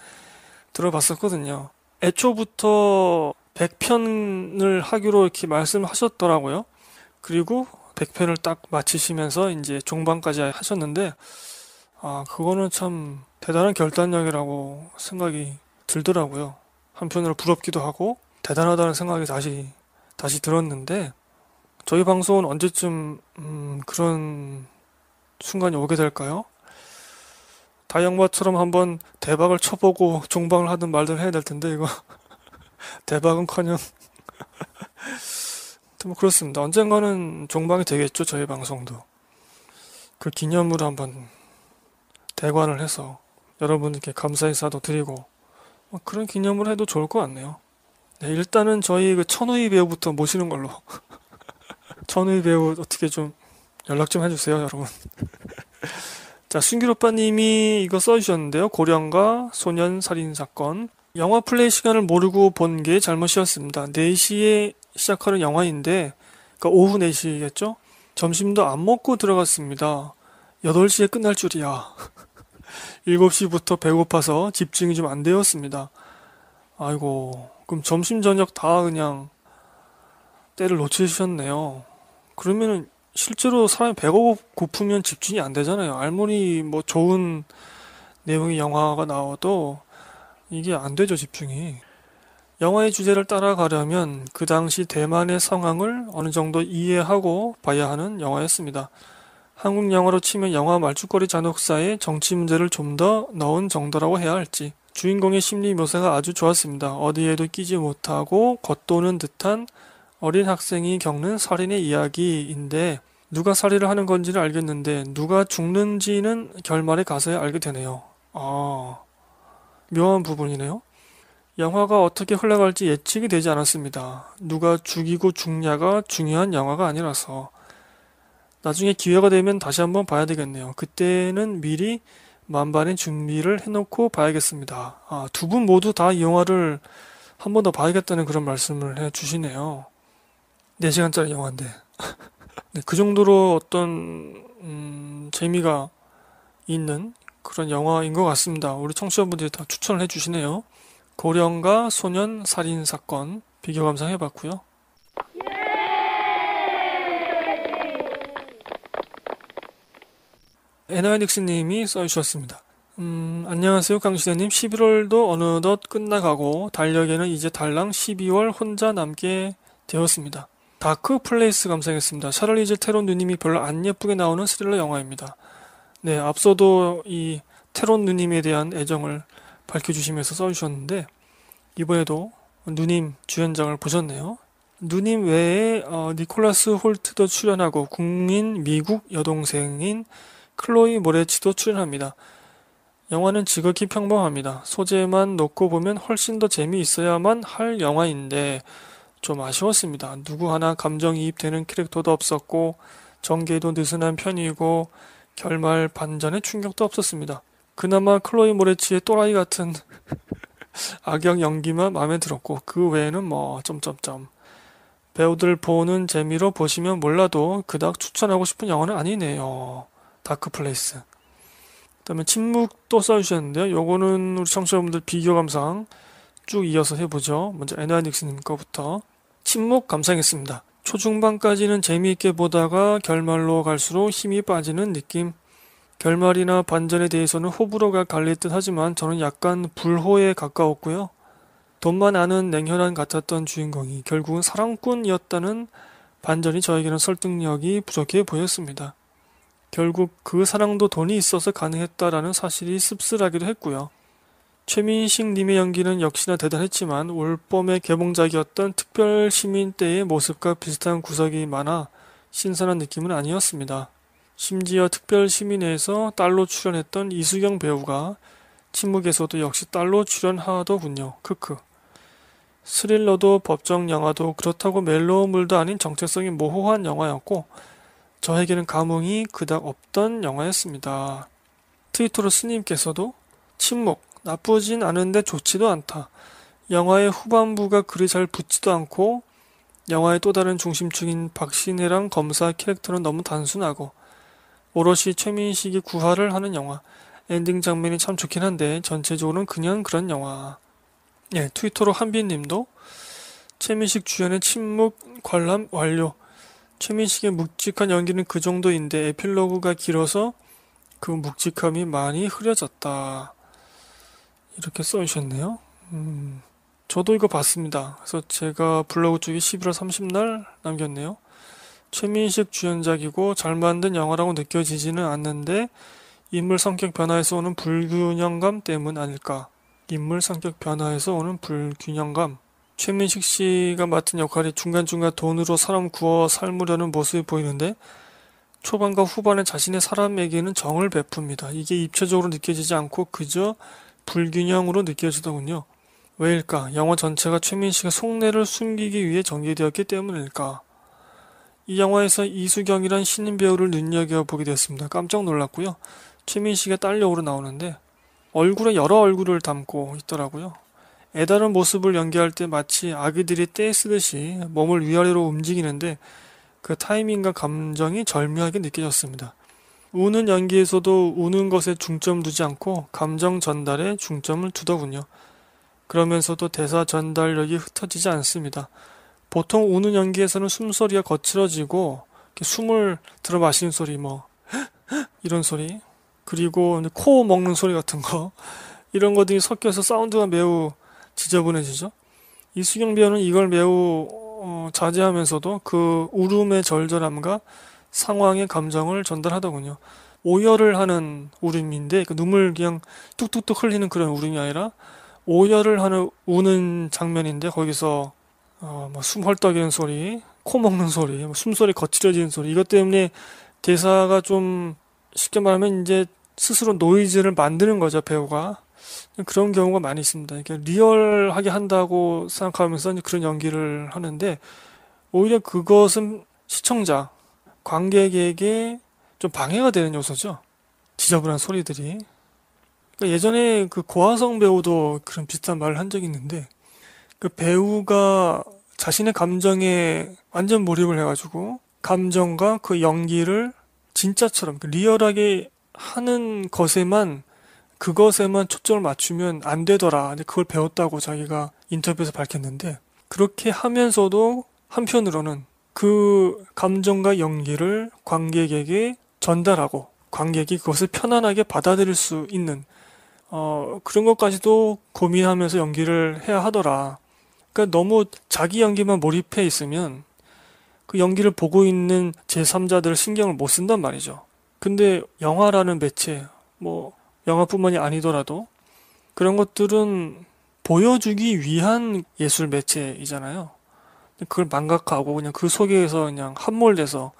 들어봤었거든요. 애초부터 100편을 하기로 이렇게 말씀하셨더라고요. 그리고 100회를 딱 마치시면서 이제 종방까지 하셨는데 아 그거는 참 대단한 결단력이라고 생각이 들더라고요. 한편으로 부럽기도 하고 대단하다는 생각이 다시 다시 들었는데 저희 방송은 언제쯤 음, 그런 순간이 오게 될까요? 다영마처럼 한번 대박을 쳐보고 종방을 하든 말든 해야 될 텐데 이거 대박은커녕 뭐 그렇습니다. 언젠가는 종방이 되겠죠. 저희 방송도. 그 기념으로 한번 대관을 해서 여러분께 감사 인사도 드리고 뭐 그런 기념을 해도 좋을 것 같네요. 네, 일단은 저희 그 천우희 배우부터 모시는 걸로. 천우희 배우 어떻게 좀 연락 좀 해주세요, 여러분. 자, 순길 오빠님이 이거 써주셨는데요. 고령과 소년 살인 사건. 영화 플레이 시간을 모르고 본 게 잘못이었습니다. 4시에 시작하는 영화인데 그러니까 오후 4시겠죠? 점심도 안 먹고 들어갔습니다. 8시에 끝날 줄이야. 7시부터 배고파서 집중이 좀 안 되었습니다. 아이고, 그럼 점심, 저녁 다 그냥 때를 놓치셨네요. 그러면은 실제로 사람이 배 고프면 집중이 안 되잖아요. 알모니 뭐 좋은 내용의 영화가 나와도 이게 안 되죠, 집중이. 영화의 주제를 따라가려면 그 당시 대만의 상황을 어느 정도 이해하고 봐야 하는 영화였습니다. 한국 영화로 치면 영화 말죽거리 잔혹사의 정치 문제를 좀 더 넣은 정도라고 해야 할지. 주인공의 심리 묘사가 아주 좋았습니다. 어디에도 끼지 못하고 겉도는 듯한 어린 학생이 겪는 살인의 이야기인데 누가 살인을 하는 건지는 알겠는데 누가 죽는지는 결말에 가서야 알게 되네요. 아 묘한 부분이네요. 영화가 어떻게 흘러갈지 예측이 되지 않았습니다. 누가 죽이고 죽냐가 중요한 영화가 아니라서. 나중에 기회가 되면 다시 한번 봐야 되겠네요. 그때는 미리 만반의 준비를 해놓고 봐야겠습니다. 아, 두 분 모두 다 이 영화를 한 번 더 봐야겠다는 그런 말씀을 해주시네요. 4시간짜리 영화인데. 네, 그 정도로 어떤, 음, 재미가 있는 그런 영화인 것 같습니다. 우리 청취자분들이 다 추천을 해주시네요. 고령과 소년 살인 사건 비교 감상해 봤고요. 에너닉스님이 예! 써주셨습니다. 음, 안녕하세요 강시대님. 11월도 어느덧 끝나가고 달력에는 이제 달랑 12월 혼자 남게 되었습니다. 다크 플레이스 감상했습니다. 샤를리즈 테론 누님이 별로 안 예쁘게 나오는 스릴러 영화입니다. 네, 앞서도 이 테론 누님에 대한 애정을 밝혀주시면서 써주셨는데 이번에도 누님 주연장을 보셨네요. 누님 외에 어, 니콜라스 홀트도 출연하고 국민 미국 여동생인 클로이 모레치도 출연합니다. 영화는 지극히 평범합니다. 소재만 놓고 보면 훨씬 더 재미있어야만 할 영화인데 좀 아쉬웠습니다. 누구 하나 감정이입되는 캐릭터도 없었고 전개도 느슨한 편이고 결말 반전의 충격도 없었습니다. 그나마 클로이 모레츠의 또라이 같은 악역 연기만 마음에 들었고 그 외에는 뭐 점점점 배우들 보는 재미로 보시면 몰라도 그닥 추천하고 싶은 영화는 아니네요. 다크플레이스. 그다음에 침묵도 써주셨는데요. 요거는 우리 청취자분들 비교 감상 쭉 이어서 해보죠. 먼저 에나 닉스님 거부터 침묵 감상했습니다. 초중반까지는 재미있게 보다가 결말로 갈수록 힘이 빠지는 느낌. 결말이나 반전에 대해서는 호불호가 갈리듯 하지만 저는 약간 불호에 가까웠고요. 돈만 아는 냉혈한 같았던 주인공이 결국은 사랑꾼이었다는 반전이 저에게는 설득력이 부족해 보였습니다. 결국 그 사랑도 돈이 있어서 가능했다라는 사실이 씁쓸하기도 했고요. 최민식 님의 연기는 역시나 대단했지만 올봄의 개봉작이었던 특별시민 때의 모습과 비슷한 구석이 많아 신선한 느낌은 아니었습니다. 심지어 특별시민에서 회 딸로 출연했던 이수경 배우가 침묵에서도 역시 딸로 출연하더군요. 크크. 스릴러도 법정 영화도 그렇다고 멜로물도 아닌 정체성이 모호한 영화였고 저에게는 감흥이 그닥 없던 영화였습니다. 트위터로 스님께서도 침묵 나쁘진 않은데 좋지도 않다. 영화의 후반부가 그리 잘 붙지도 않고 영화의 또 다른 중심축인 박신혜랑 검사 캐릭터는 너무 단순하고 오롯이 최민식이 구화를 하는 영화. 엔딩 장면이 참 좋긴 한데 전체적으로는 그냥 그런 영화. 예, 트위터로 한빈님도 최민식 주연의 침묵 관람 완료. 최민식의 묵직한 연기는 그 정도인데 에필로그가 길어서 그 묵직함이 많이 흐려졌다. 이렇게 써주셨네요. 음, 저도 이거 봤습니다. 그래서 제가 블로그 쪽에 11월 30날 남겼네요. 최민식 주연작이고 잘 만든 영화라고 느껴지지는 않는데 인물 성격 변화에서 오는 불균형감 때문 아닐까. 인물 성격 변화에서 오는 불균형감. 최민식 씨가 맡은 역할이 중간중간 돈으로 사람 구워 삶으려는 모습이 보이는데 초반과 후반에 자신의 사람에게는 정을 베풉니다. 이게 입체적으로 느껴지지 않고 그저 불균형으로 느껴지더군요. 왜일까? 영화 전체가 최민식의 속내를 숨기기 위해 전개되었기 때문일까? 이 영화에서 이수경이란 신인 배우를 눈여겨보게 되었습니다. 깜짝 놀랐고요. 최민식의 딸 역으로 나오는데 얼굴에 여러 얼굴을 담고 있더라고요. 애다른 모습을 연기할 때 마치 아기들이 떼쓰듯이 몸을 위아래로 움직이는데 그 타이밍과 감정이 절묘하게 느껴졌습니다. 우는 연기에서도 우는 것에 중점 두지 않고 감정 전달에 중점을 두더군요. 그러면서도 대사 전달력이 흩어지지 않습니다. 보통 우는 연기에서는 숨소리가 거칠어지고 숨을 들어 마시는 소리 뭐 이런 소리 그리고 코 먹는 소리 같은 거 이런 것들이 섞여서 사운드가 매우 지저분해지죠. 이수경 배우는 이걸 매우 어, 자제하면서도 그 울음의 절절함과 상황의 감정을 전달하더군요. 오열을 하는 울음인데 그 눈물 그냥 뚝뚝뚝 흘리는 그런 울음이 아니라 오열을 하는 우는 장면인데 거기서 어, 뭐숨 헐떡이는 소리, 코 먹는 소리, 뭐 숨소리 거칠어지는 소리 이것 때문에 대사가 좀 쉽게 말하면 이제 스스로 노이즈를 만드는 거죠 배우가 그런 경우가 많이 있습니다. 이렇게 리얼하게 한다고 생각하면서 그런 연기를 하는데 오히려 그것은 시청자 관객에게 좀 방해가 되는 요소죠. 지저분한 소리들이. 그러니까 예전에 그 고화성 배우도 그런 비슷한 말을 한 적이 있는데 그 배우가 자신의 감정에 완전 몰입을 해가지고 감정과 그 연기를 진짜처럼 그 리얼하게 하는 것에만 그것에만 초점을 맞추면 안 되더라. 근데 그걸 배웠다고 자기가 인터뷰에서 밝혔는데 그렇게 하면서도 한편으로는 그 감정과 연기를 관객에게 전달하고 관객이 그것을 편안하게 받아들일 수 있는 어, 그런 것까지도 고민하면서 연기를 해야 하더라. 그러니까 너무 자기 연기만 몰입해 있으면 그 연기를 보고 있는 제3자들 신경을 못 쓴단 말이죠. 근데 영화라는 매체, 뭐 영화뿐만이 아니더라도 그런 것들은 보여주기 위한 예술 매체이잖아요. 그걸 망각하고 그냥 그 속에서 그냥 함몰돼서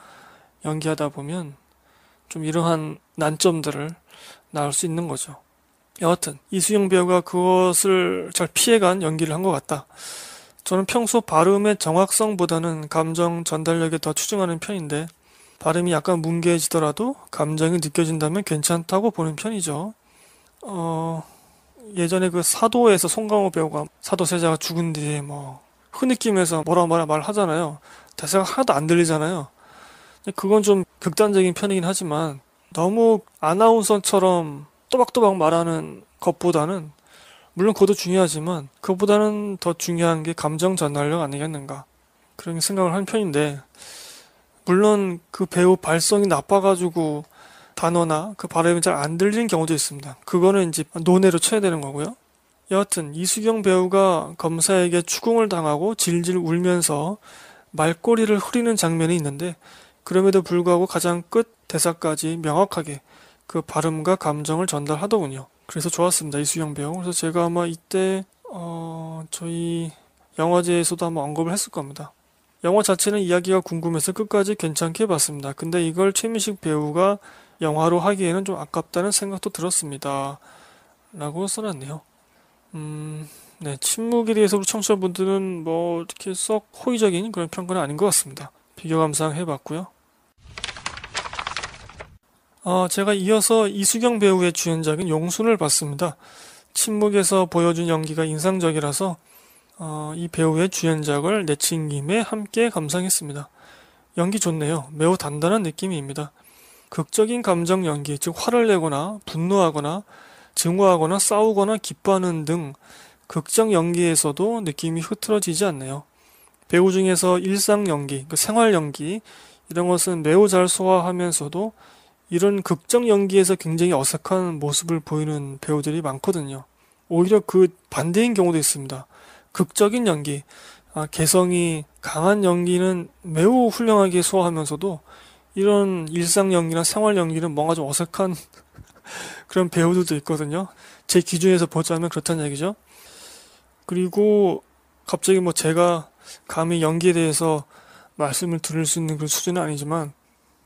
연기하다 보면 좀 이러한 난점들을 낳을 수 있는 거죠. 여하튼 이수영 배우가 그것을 잘 피해간 연기를 한 것 같다. 저는 평소 발음의 정확성보다는 감정 전달력에 더 추중하는 편인데 발음이 약간 뭉개지더라도 감정이 느껴진다면 괜찮다고 보는 편이죠. 어, 예전에 그 사도에서 송강호 배우가 사도세자가 죽은 뒤에 뭐 흐느끼면서 그 뭐라 뭐라 말하잖아요. 대사가 하나도 안 들리잖아요. 그건 좀 극단적인 편이긴 하지만 너무 아나운서처럼 또박또박 말하는 것보다는 물론 그것도 중요하지만 그것보다는 더 중요한 게 감정 전달력 아니겠는가 그런 생각을 한 편인데 물론 그 배우 발성이 나빠가지고 단어나 그 발음이 잘 안 들리는 경우도 있습니다. 그거는 이제 논외로 쳐야 되는 거고요. 여하튼 이수경 배우가 검사에게 추궁을 당하고 질질 울면서 말꼬리를 흐리는 장면이 있는데 그럼에도 불구하고 가장 끝 대사까지 명확하게 그 발음과 감정을 전달하더군요. 그래서 좋았습니다. 이수영 배우. 그래서 제가 아마 이때 어, 저희 영화제에서도 한번 언급을 했을 겁니다. 영화 자체는 이야기가 궁금해서 끝까지 괜찮게 봤습니다. 근데 이걸 최민식 배우가 영화로 하기에는 좀 아깝다는 생각도 들었습니다. 라고 써놨네요. 음, 네. 침묵에 대해서 우리 청취자분들은 뭐 이렇게 썩 호의적인 그런 평가는 아닌 것 같습니다. 비교 감상 해봤고요. 어, 제가 이어서 이수경 배우의 주연작인 용순을 봤습니다. 침묵에서 보여준 연기가 인상적이라서 어, 이 배우의 주연작을 내친 김에 함께 감상했습니다. 연기 좋네요. 매우 단단한 느낌입니다. 극적인 감정 연기, 즉 화를 내거나 분노하거나 증오하거나 싸우거나 기뻐하는 등 극적 연기에서도 느낌이 흐트러지지 않네요. 배우 중에서 일상 연기, 그 생활 연기 이런 것은 매우 잘 소화하면서도 이런 극적 연기에서 굉장히 어색한 모습을 보이는 배우들이 많거든요. 오히려 그 반대인 경우도 있습니다. 극적인 연기, 아, 개성이 강한 연기는 매우 훌륭하게 소화하면서도 이런 일상 연기나 생활 연기는 뭔가 좀 어색한 그런 배우들도 있거든요. 제 기준에서 보자면 그렇다는 얘기죠. 그리고 갑자기 뭐 제가 감히 연기에 대해서 말씀을 드릴 수 있는 그런 수준은 아니지만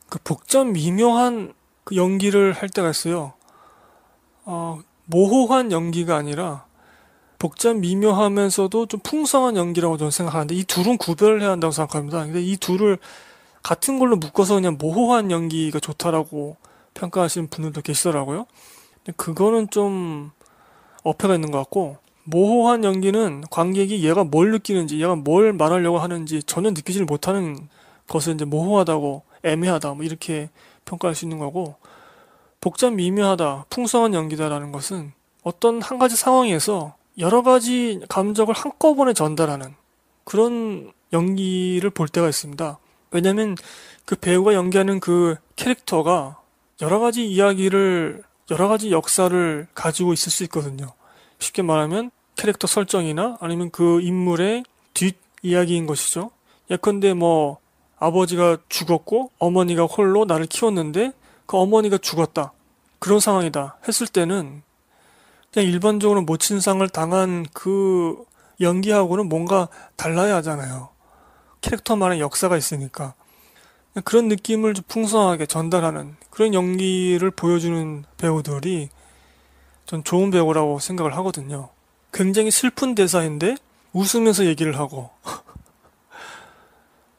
그 복잡 미묘한 그 연기를 할 때가 있어요. 어, 모호한 연기가 아니라 복잡 미묘하면서도 좀 풍성한 연기라고 저는 생각하는데 이 둘은 구별을 해야 한다고 생각합니다. 근데 이 둘을 같은 걸로 묶어서 그냥 모호한 연기가 좋다라고 평가하시는 분들도 계시더라고요. 근데 그거는 좀 어폐가 있는 것 같고 모호한 연기는 관객이 얘가 뭘 느끼는지 얘가 뭘 말하려고 하는지 전혀 느끼지를 못하는 것을 이제 모호하다고 애매하다 뭐 이렇게 평가할 수 있는 거고 복잡 미묘하다, 풍성한 연기다라는 것은 어떤 한 가지 상황에서 여러 가지 감정을 한꺼번에 전달하는 그런 연기를 볼 때가 있습니다. 왜냐하면 그 배우가 연기하는 그 캐릭터가 여러 가지 이야기를 여러 가지 역사를 가지고 있을 수 있거든요. 쉽게 말하면 캐릭터 설정이나 아니면 그 인물의 뒷 이야기인 것이죠. 예컨대 뭐 아버지가 죽었고 어머니가 홀로 나를 키웠는데 그 어머니가 죽었다. 그런 상황이다. 했을 때는 그냥 일반적으로 모친상을 당한 그 연기하고는 뭔가 달라야 하잖아요. 캐릭터만의 역사가 있으니까. 그런 느낌을 좀 풍성하게 전달하는 그런 연기를 보여주는 배우들이 전 좋은 배우라고 생각을 하거든요. 굉장히 슬픈 대사인데 웃으면서 얘기를 하고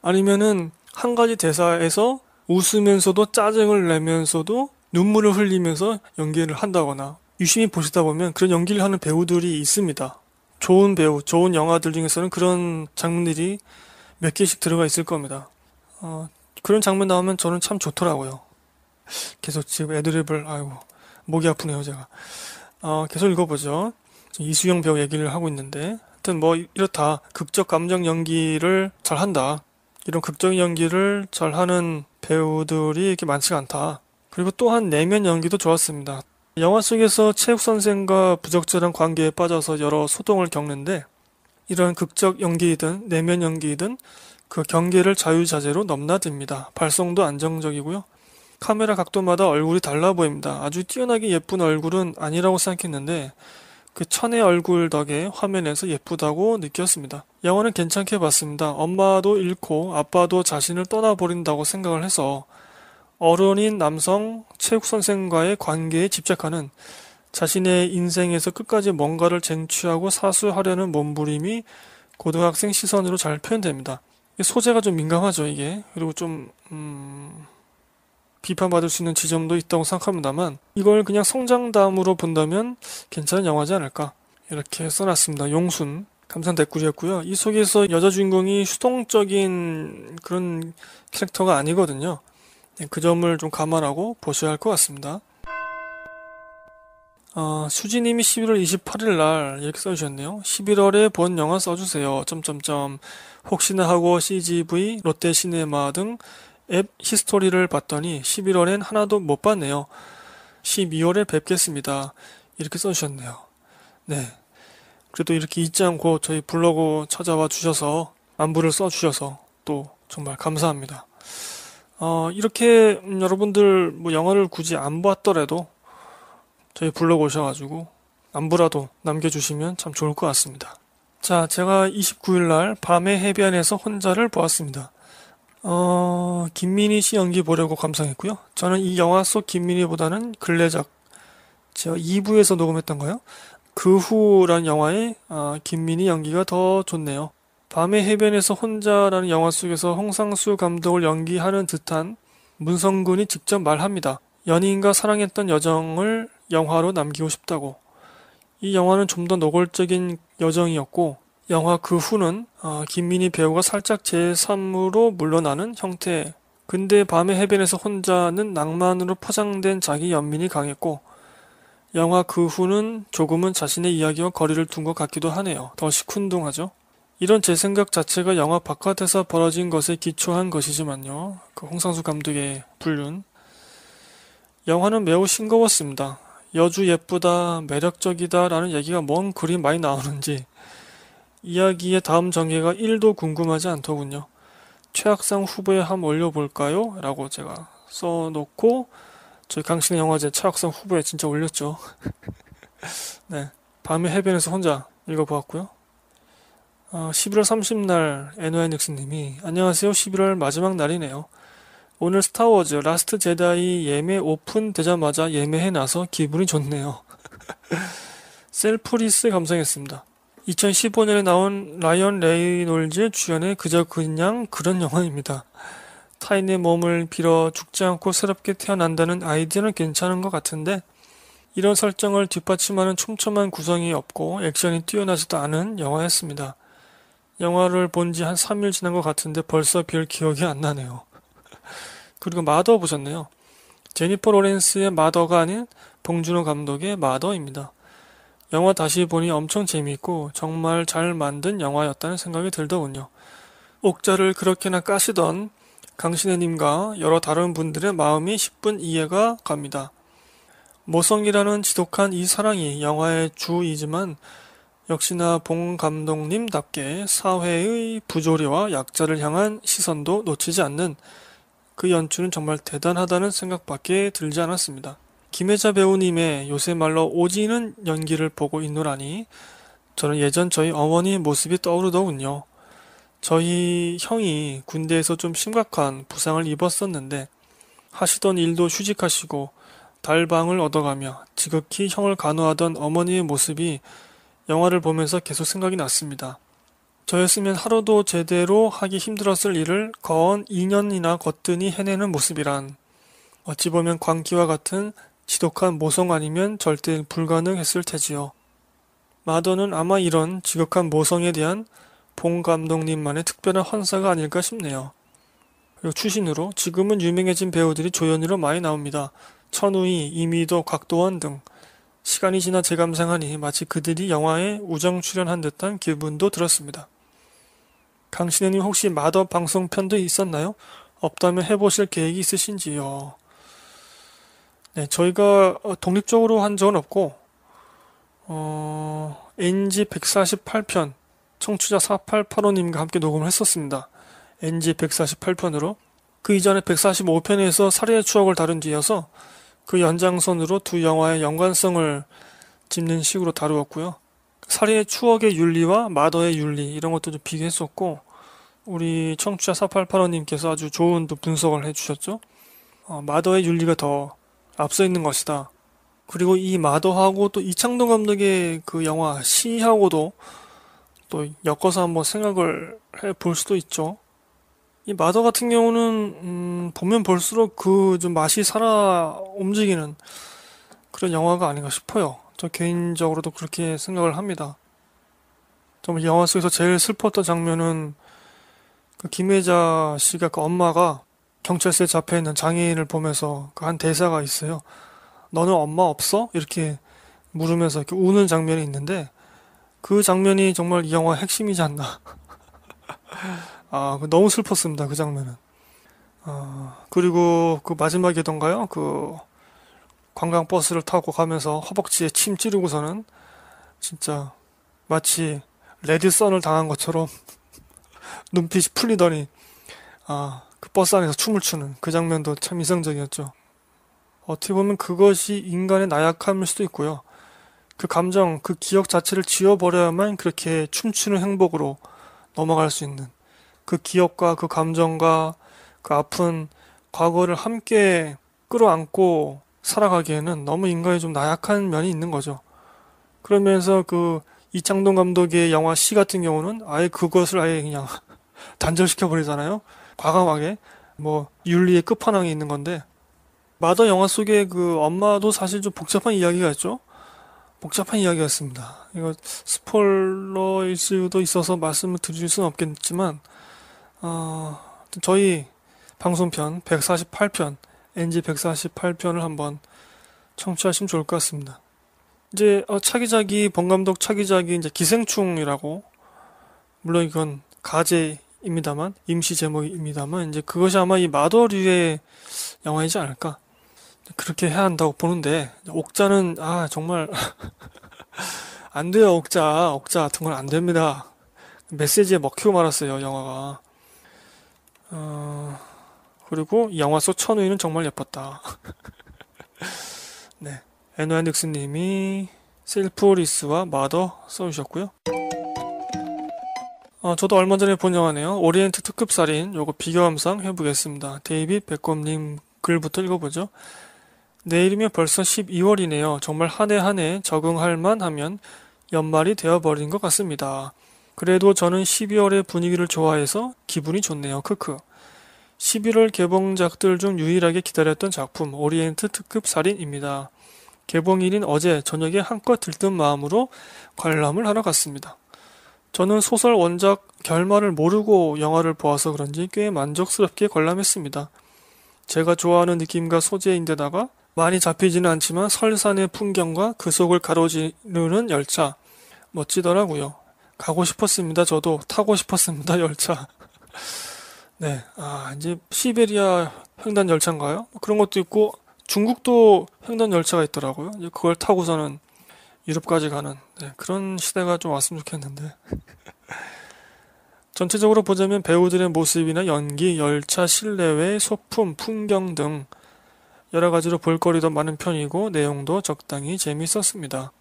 아니면은 한 가지 대사에서 웃으면서도 짜증을 내면서도 눈물을 흘리면서 연기를 한다거나 유심히 보시다 보면 그런 연기를 하는 배우들이 있습니다. 좋은 배우, 좋은 영화들 중에서는 그런 장면들이 몇 개씩 들어가 있을 겁니다. 어, 그런 장면 나오면 저는 참 좋더라고요. 계속 지금 애드립을, 아이고, 목이 아프네요, 제가. 어, 계속 읽어보죠. 이수영 배우 얘기를 하고 있는데, 하여튼 뭐, 이렇다. 극적 감정 연기를 잘 한다. 이런 극적인 연기를 잘 하는 배우들이 이렇게 많지가 않다. 그리고 또한 내면 연기도 좋았습니다. 영화 속에서 체육 선생과 부적절한 관계에 빠져서 여러 소동을 겪는데 이런 극적 연기이든 내면 연기이든 그 경계를 자유자재로 넘나듭니다. 발성도 안정적이고요. 카메라 각도마다 얼굴이 달라 보입니다. 아주 뛰어나게 예쁜 얼굴은 아니라고 생각했는데 그 천의 얼굴 덕에 화면에서 예쁘다고 느꼈습니다. 영화는 괜찮게 봤습니다. 엄마도 잃고 아빠도 자신을 떠나버린다고 생각을 해서 어른인 남성 체육 선생과의 관계에 집착하는 자신의 인생에서 끝까지 뭔가를 쟁취하고 사수하려는 몸부림이 고등학생 시선으로 잘 표현됩니다. 소재가 좀 민감하죠, 이게. 그리고 좀, 음, 비판받을 수 있는 지점도 있다고 생각합니다만, 이걸 그냥 성장담으로 본다면 괜찮은 영화지 않을까. 이렇게 써놨습니다. 용순. 감상 댓글이었고요. 이 속에서 여자 주인공이 수동적인 그런 캐릭터가 아니거든요. 네, 그 점을 좀 감안하고 보셔야 할 것 같습니다. 어, 수지님이 11월 28일 날 이렇게 써주셨네요. 11월에 본 영화 써주세요. 점점점 혹시나 하고 CGV, 롯데시네마 등 앱 히스토리를 봤더니 11월엔 하나도 못 봤네요. 12월에 뵙겠습니다. 이렇게 써주셨네요. 네. 그래도 이렇게 잊지 않고 저희 블로그 찾아와 주셔서 안부를 써 주셔서 또 정말 감사합니다. 어, 이렇게 음, 여러분들 뭐 영화를 굳이 안 보았더라도 저희 블로그 오셔가지고 안부라도 남겨주시면 참 좋을 것 같습니다. 자, 제가 29일날 밤에 해변에서 혼자를 보았습니다. 어, 김민희 씨 연기 보려고 감상했고요. 저는 이 영화 속 김민희보다는 근래작 제가 2부에서 녹음했던가요? 그 후라는 영화에 아, 김민희 연기가 더 좋네요. 밤의 해변에서 혼자라는 영화 속에서 홍상수 감독을 연기하는 듯한 문성근이 직접 말합니다. 연인과 사랑했던 여정을 영화로 남기고 싶다고. 이 영화는 좀 더 노골적인 여정이었고 영화 그 후는 어, 김민희 배우가 살짝 제3으로 물러나는 형태. 근데 밤의 해변에서 혼자는 낭만으로 포장된 자기 연민이 강했고 영화 그 후는 조금은 자신의 이야기와 거리를 둔 것 같기도 하네요. 더 시큰둥하죠? 이런 제 생각 자체가 영화 바깥에서 벌어진 것에 기초한 것이지만요. 그 홍상수 감독의 불륜. 영화는 매우 싱거웠습니다. 여주 예쁘다, 매력적이다 라는 얘기가 뭔 그리 많이 나오는지 이야기의 다음 전개가 1도 궁금하지 않더군요. 최악상 후보에 함 올려볼까요? 라고 제가 써놓고 저희 강신의 영화제 차학상 후보에 진짜 올렸죠. 네. 밤에 해변에서 혼자 읽어보았고요. 어, 11월 30날 NY닉스님이 안녕하세요. 11월 마지막 날이네요. 오늘 스타워즈 라스트 제다이 예매 오픈되자마자 예매해놔서 기분이 좋네요. 셀프리스 감상했습니다. 2015년에 나온 라이언 레이놀즈 주연의 그저 그냥 그런 영화입니다. 타인의 몸을 빌어 죽지 않고 새롭게 태어난다는 아이디어는 괜찮은 것 같은데 이런 설정을 뒷받침하는 촘촘한 구성이 없고 액션이 뛰어나지도 않은 영화였습니다. 영화를 본 지 한 3일 지난 것 같은데 벌써 별 기억이 안 나네요. 그리고 마더 보셨네요. 제니퍼 로렌스의 마더가 아닌 봉준호 감독의 마더입니다. 영화 다시 보니 엄청 재미있고 정말 잘 만든 영화였다는 생각이 들더군요. 옥자를 그렇게나 까시던 강신혜님과 여러 다른 분들의 마음이 10분 이해가 갑니다. 모성이라는 지독한 이 사랑이 영화의 주이지만 역시나 봉 감독님답게 사회의 부조리와 약자를 향한 시선도 놓치지 않는 그 연출은 정말 대단하다는 생각밖에 들지 않았습니다. 김혜자 배우님의 요새 말로 오지는 연기를 보고 있노라니 저는 예전 저희 어머니의 모습이 떠오르더군요. 저희 형이 군대에서 좀 심각한 부상을 입었었는데 하시던 일도 휴직하시고 달방을 얻어가며 지극히 형을 간호하던 어머니의 모습이 영화를 보면서 계속 생각이 났습니다. 저였으면 하루도 제대로 하기 힘들었을 일을 거언 2년이나 거뜬히 해내는 모습이란 어찌 보면 광기와 같은 지독한 모성 아니면 절대 불가능했을 테지요. 마더는 아마 이런 지극한 모성에 대한 봉 감독님만의 특별한 환사가 아닐까 싶네요. 그리고 추신으로 지금은 유명해진 배우들이 조연으로 많이 나옵니다. 천우희, 이미도, 각도원 등. 시간이 지나 재감상하니 마치 그들이 영화에 우정 출연한 듯한 기분도 들었습니다. 강신혜님 혹시 마더 방송편도 있었나요? 없다면 해보실 계획이 있으신지요? 네, 저희가 어, 독립적으로 한 적은 없고, 어, NG 148편, 청취자 4885님과 함께 녹음을 했었습니다. NG 148편으로 그 이전에 145편에서 살해의 추억을 다룬 뒤여서 그 연장선으로 두 영화의 연관성을 짚는 식으로 다루었고요. 살해의 추억의 윤리와 마더의 윤리 이런 것도 좀 비교했었고 우리 청취자 4885님께서 아주 좋은 분석을 해주셨죠. 어, 마더의 윤리가 더 앞서 있는 것이다. 그리고 이 마더하고 또 이창동 감독의 그 영화 시하고도 또 엮어서 한번 생각을 해 볼 수도 있죠. 이 마더 같은 경우는 음, 보면 볼수록 그 좀 맛이 살아 움직이는 그런 영화가 아닌가 싶어요. 저 개인적으로도 그렇게 생각을 합니다. 정 영화 속에서 제일 슬펐던 장면은 그 김혜자 씨가 그 엄마가 경찰서에 잡혀 있는 장애인을 보면서 그 한 대사가 있어요. 너는 엄마 없어? 이렇게 물으면서 이렇게 우는 장면이 있는데 그 장면이 정말 이 영화 핵심이지 않나. 아, 그 너무 슬펐습니다. 그 장면은. 아, 그리고 그 마지막이던가요? 그 관광버스를 타고 가면서 허벅지에 침 찌르고서는 진짜 마치 레디선을 당한 것처럼 눈빛이 풀리더니 아, 그 버스 안에서 춤을 추는 그 장면도 참 인상적이었죠. 어떻게 보면 그것이 인간의 나약함일 수도 있고요. 그 감정, 그 기억 자체를 지워버려야만 그렇게 춤추는 행복으로 넘어갈 수 있는 그 기억과 그 감정과 그 아픈 과거를 함께 끌어안고 살아가기에는 너무 인간이 좀 나약한 면이 있는 거죠. 그러면서 그 이창동 감독의 영화 시 같은 경우는 아예 그것을 아예 그냥 단절시켜 버리잖아요. 과감하게 뭐 윤리의 끝판왕이 있는 건데 마더 영화 속에 그 엄마도 사실 좀 복잡한 이야기가 있죠. 복잡한 이야기였습니다. 이거 스포일러일 수도 있어서 말씀을 드릴 수는 없겠지만 어, 저희 방송편 148편 NG 148편을 한번 청취하시면 좋을 것 같습니다. 이제 어, 차기작이 범감독 차기작이 이제 기생충이라고 물론 이건 가제입니다만 임시 제목입니다만 이제 그것이 아마 이 마더류의 영화이지 않을까 그렇게 해야 한다고 보는데 옥자는 아 정말 안 돼요 옥자 옥자 같은 건 안 됩니다 메시지에 먹히고 말았어요 영화가 어, 그리고 이 영화 속 천우이는 정말 예뻤다 네 에노 앤릭스님이 셀프리스와 마더 써주셨고요 어, 저도 얼마 전에 본 영화네요 오리엔트 특급 살인 요거 비교 감상 해보겠습니다 데이빗 백검님 글부터 읽어보죠 내일이면 벌써 12월이네요. 정말 한 해 한 해 적응할 만하면 연말이 되어버린 것 같습니다. 그래도 저는 12월의 분위기를 좋아해서 기분이 좋네요. 크크. 11월 개봉작들 중 유일하게 기다렸던 작품 오리엔트 특급 살인입니다. 개봉일인 어제 저녁에 한껏 들뜬 마음으로 관람을 하러 갔습니다. 저는 소설 원작 결말을 모르고 영화를 보아서 그런지 꽤 만족스럽게 관람했습니다. 제가 좋아하는 느낌과 소재인데다가 많이 잡히지는 않지만 설산의 풍경과 그 속을 가로지르는 열차 멋지더라고요. 가고 싶었습니다. 저도 타고 싶었습니다. 열차. 네, 아 이제 시베리아 횡단 열차인가요? 뭐 그런 것도 있고 중국도 횡단 열차가 있더라고요. 이제 그걸 타고서는 유럽까지 가는 네, 그런 시대가 좀 왔으면 좋겠는데. 전체적으로 보자면 배우들의 모습이나 연기, 열차, 실내외, 소품, 풍경 등 여러 가지로 볼거리도 많은 편이고 내용도 적당히 재미있었습니다.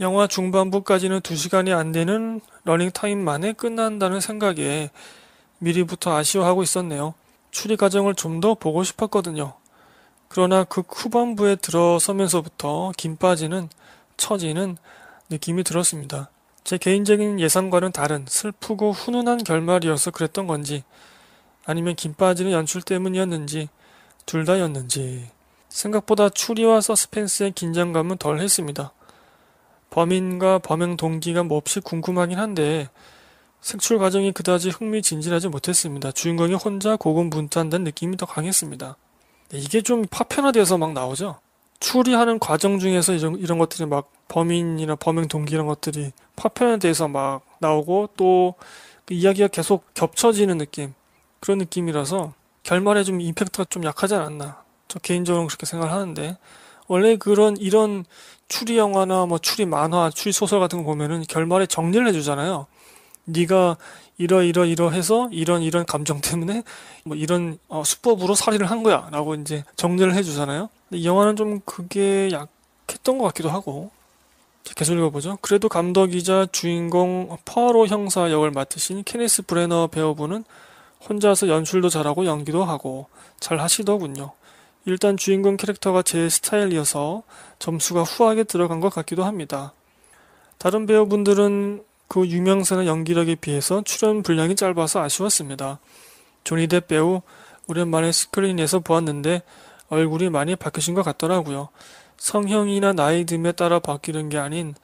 영화 중반부까지는 2시간이 안 되는 러닝타임 만에 끝난다는 생각에 미리부터 아쉬워하고 있었네요. 추리 과정을 좀 더 보고 싶었거든요. 그러나 그 후반부에 들어서면서부터 김 빠지는, 처지는 느낌이 들었습니다. 제 개인적인 예상과는 다른 슬프고 훈훈한 결말이어서 그랬던 건지, 아니면 김 빠지는 연출 때문이었는지, 둘 다였는지. 생각보다 추리와 서스펜스의 긴장감은 덜 했습니다. 범인과 범행 동기가 몹시 궁금하긴 한데 색출 과정이 그다지 흥미진진하지 못했습니다. 주인공이 혼자 고군분투한다는 느낌이 더 강했습니다. 네, 이게 좀 파편화돼서 막 나오죠. 추리하는 과정 중에서 이런, 이런 것들이 막 범인이나 범행 동기 이런 것들이 파편화돼서 막 나오고 또그 이야기가 계속 겹쳐지는 느낌 그런 느낌이라서 결말에 좀 임팩트가 좀 약하지 않았나 저 개인적으로 그렇게 생각하는데 을 원래 그런 이런 추리 영화나 뭐 추리 만화, 추리 소설 같은 거 보면은 결말에 정리를 해주잖아요. 네가 이러 이러 이러 해서 이런 이런 감정 때문에 뭐 이런 어, 수법으로 살인을 한 거야라고 이제 정리를 해주잖아요. 근데 이 영화는 좀 그게 약했던 것 같기도 하고 계속 읽어보죠. 그래도 감독이자 주인공 파로 형사 역을 맡으신 케네스 브레너 배우분은 혼자서 연출도 잘하고 연기도 하고 잘 하시더군요. 일단 주인공 캐릭터가 제 스타일이어서 점수가 후하게 들어간 것 같기도 합니다. 다른 배우분들은 그 유명세나 연기력에 비해서 출연 분량이 짧아서 아쉬웠습니다. 조니뎁 배우 오랜만에 스크린에서 보았는데 얼굴이 많이 바뀌신 것 같더라고요. 성형이나 나이 듦에 따라 바뀌는 게 아닌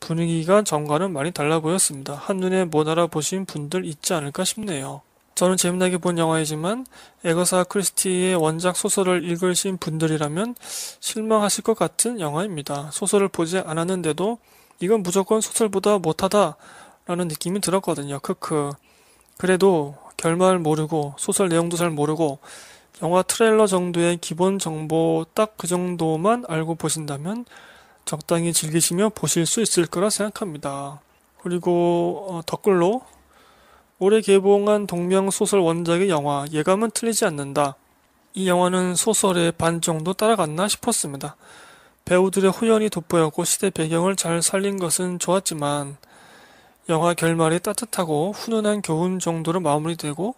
분위기가 전과는 많이 달라 보였습니다. 한눈에 못 알아보신 분들 있지 않을까 싶네요. 저는 재미나게 본 영화이지만 에거사 크리스티의 원작 소설을 읽으신 분들이라면 실망하실 것 같은 영화입니다. 소설을 보지 않았는데도 이건 무조건 소설보다 못하다라는 느낌이 들었거든요. 크크. 그래도 결말 모르고 소설 내용도 잘 모르고 영화 트레일러 정도의 기본 정보 딱 그 정도만 알고 보신다면 적당히 즐기시며 보실 수 있을 거라 생각합니다. 그리고 댓글로 어, 올해 개봉한 동명 소설 원작의 영화 예감은 틀리지 않는다. 이 영화는 소설의 반 정도 따라갔나 싶었습니다. 배우들의 호연이 돋보였고 시대 배경을 잘 살린 것은 좋았지만 영화 결말이 따뜻하고 훈훈한 교훈 정도로 마무리되고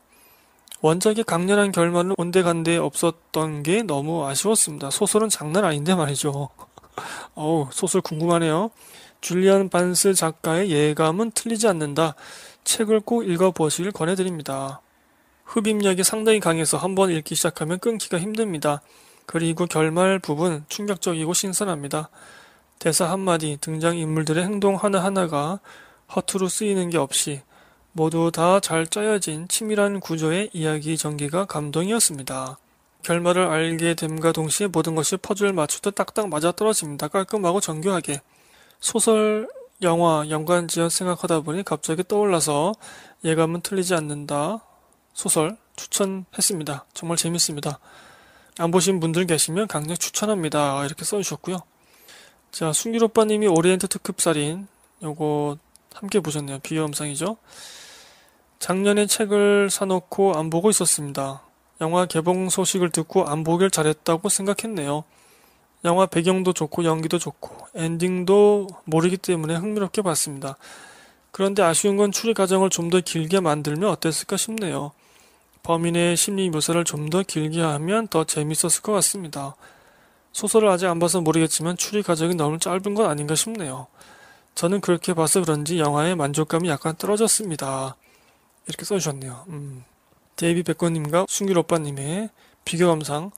원작의 강렬한 결말은 온데간데 없었던 게 너무 아쉬웠습니다. 소설은 장난 아닌데 말이죠. 어우 소설 궁금하네요. 줄리안 반스 작가의 예감은 틀리지 않는다. 책을 꼭 읽어보시길 권해드립니다. 흡입력이 상당히 강해서 한번 읽기 시작하면 끊기가 힘듭니다. 그리고 결말 부분 충격적이고 신선합니다. 대사 한마디, 등장인물들의 행동 하나하나가 허투루 쓰이는 게 없이 모두 다 잘 짜여진 치밀한 구조의 이야기 전개가 감동이었습니다. 결말을 알게 됨과 동시에 모든 것이 퍼즐 맞추듯 딱딱 맞아떨어집니다. 깔끔하고 정교하게. 소설 영화 연관지연 생각하다 보니 갑자기 떠올라서 예감은 틀리지 않는다 소설 추천했습니다. 정말 재밌습니다. 안 보신 분들 계시면 강력 추천합니다. 이렇게 써주셨고요. 자 순길 오빠님이 오리엔트 특급 살인 요거 함께 보셨네요. 비유 영상이죠. 작년에 책을 사놓고 안 보고 있었습니다. 영화 개봉 소식을 듣고 안 보길 잘했다고 생각했네요. 영화 배경도 좋고 연기도 좋고 엔딩도 모르기 때문에 흥미롭게 봤습니다. 그런데 아쉬운 건 추리 과정을 좀 더 길게 만들면 어땠을까 싶네요. 범인의 심리 묘사를 좀 더 길게 하면 더 재밌었을 것 같습니다. 소설을 아직 안 봐서 모르겠지만 추리 과정이 너무 짧은 건 아닌가 싶네요. 저는 그렇게 봐서 그런지 영화의 만족감이 약간 떨어졌습니다. 이렇게 써주셨네요. 음. 데이비 백건님과 순길 오빠님의 비교 감상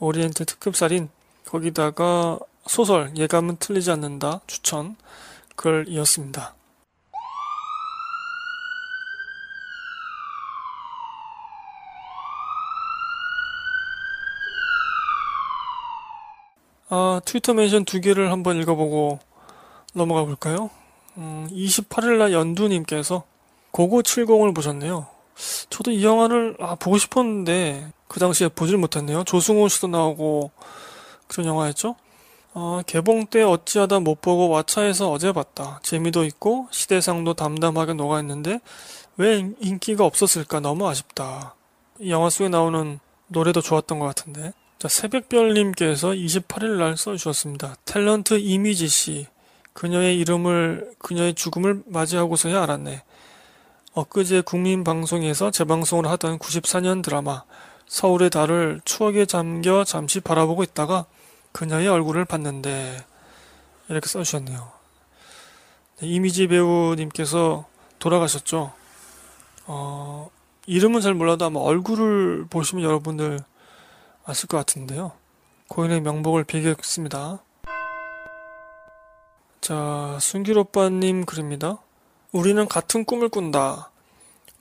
오리엔트 특급 살인 거기다가 소설 예감은 틀리지 않는다 추천 글 이었습니다. 아, 트위터 멘션 두 개를 한번 읽어보고 넘어가 볼까요? 음, 28일날 연두님께서 고고70을 보셨네요. 저도 이 영화를 아, 보고 싶었는데 그 당시에 보질 못했네요. 조승우 씨도 나오고 그런 영화였죠. 아, 개봉 때 어찌하다 못 보고 왓챠에서 어제 봤다. 재미도 있고 시대상도 담담하게 녹아있는데 왜 인기가 없었을까 너무 아쉽다. 이 영화 속에 나오는 노래도 좋았던 것 같은데. 자, 새벽별님께서 28일 날 써주셨습니다. 탤런트 이미지 씨. 그녀의 이름을, 그녀의 죽음을 맞이하고서야 알았네. 엊그제 국민방송에서 재방송을 하던 94년 드라마, 서울의 달을 추억에 잠겨 잠시 바라보고 있다가 그녀의 얼굴을 봤는데 이렇게 써주셨네요. 네, 이미지 배우님께서 돌아가셨죠. 어, 이름은 잘 몰라도 아마 얼굴을 보시면 여러분들 아실 것 같은데요. 고인의 명복을 비교했습니다. 자, 순길 오빠님 글입니다. 우리는 같은 꿈을 꾼다.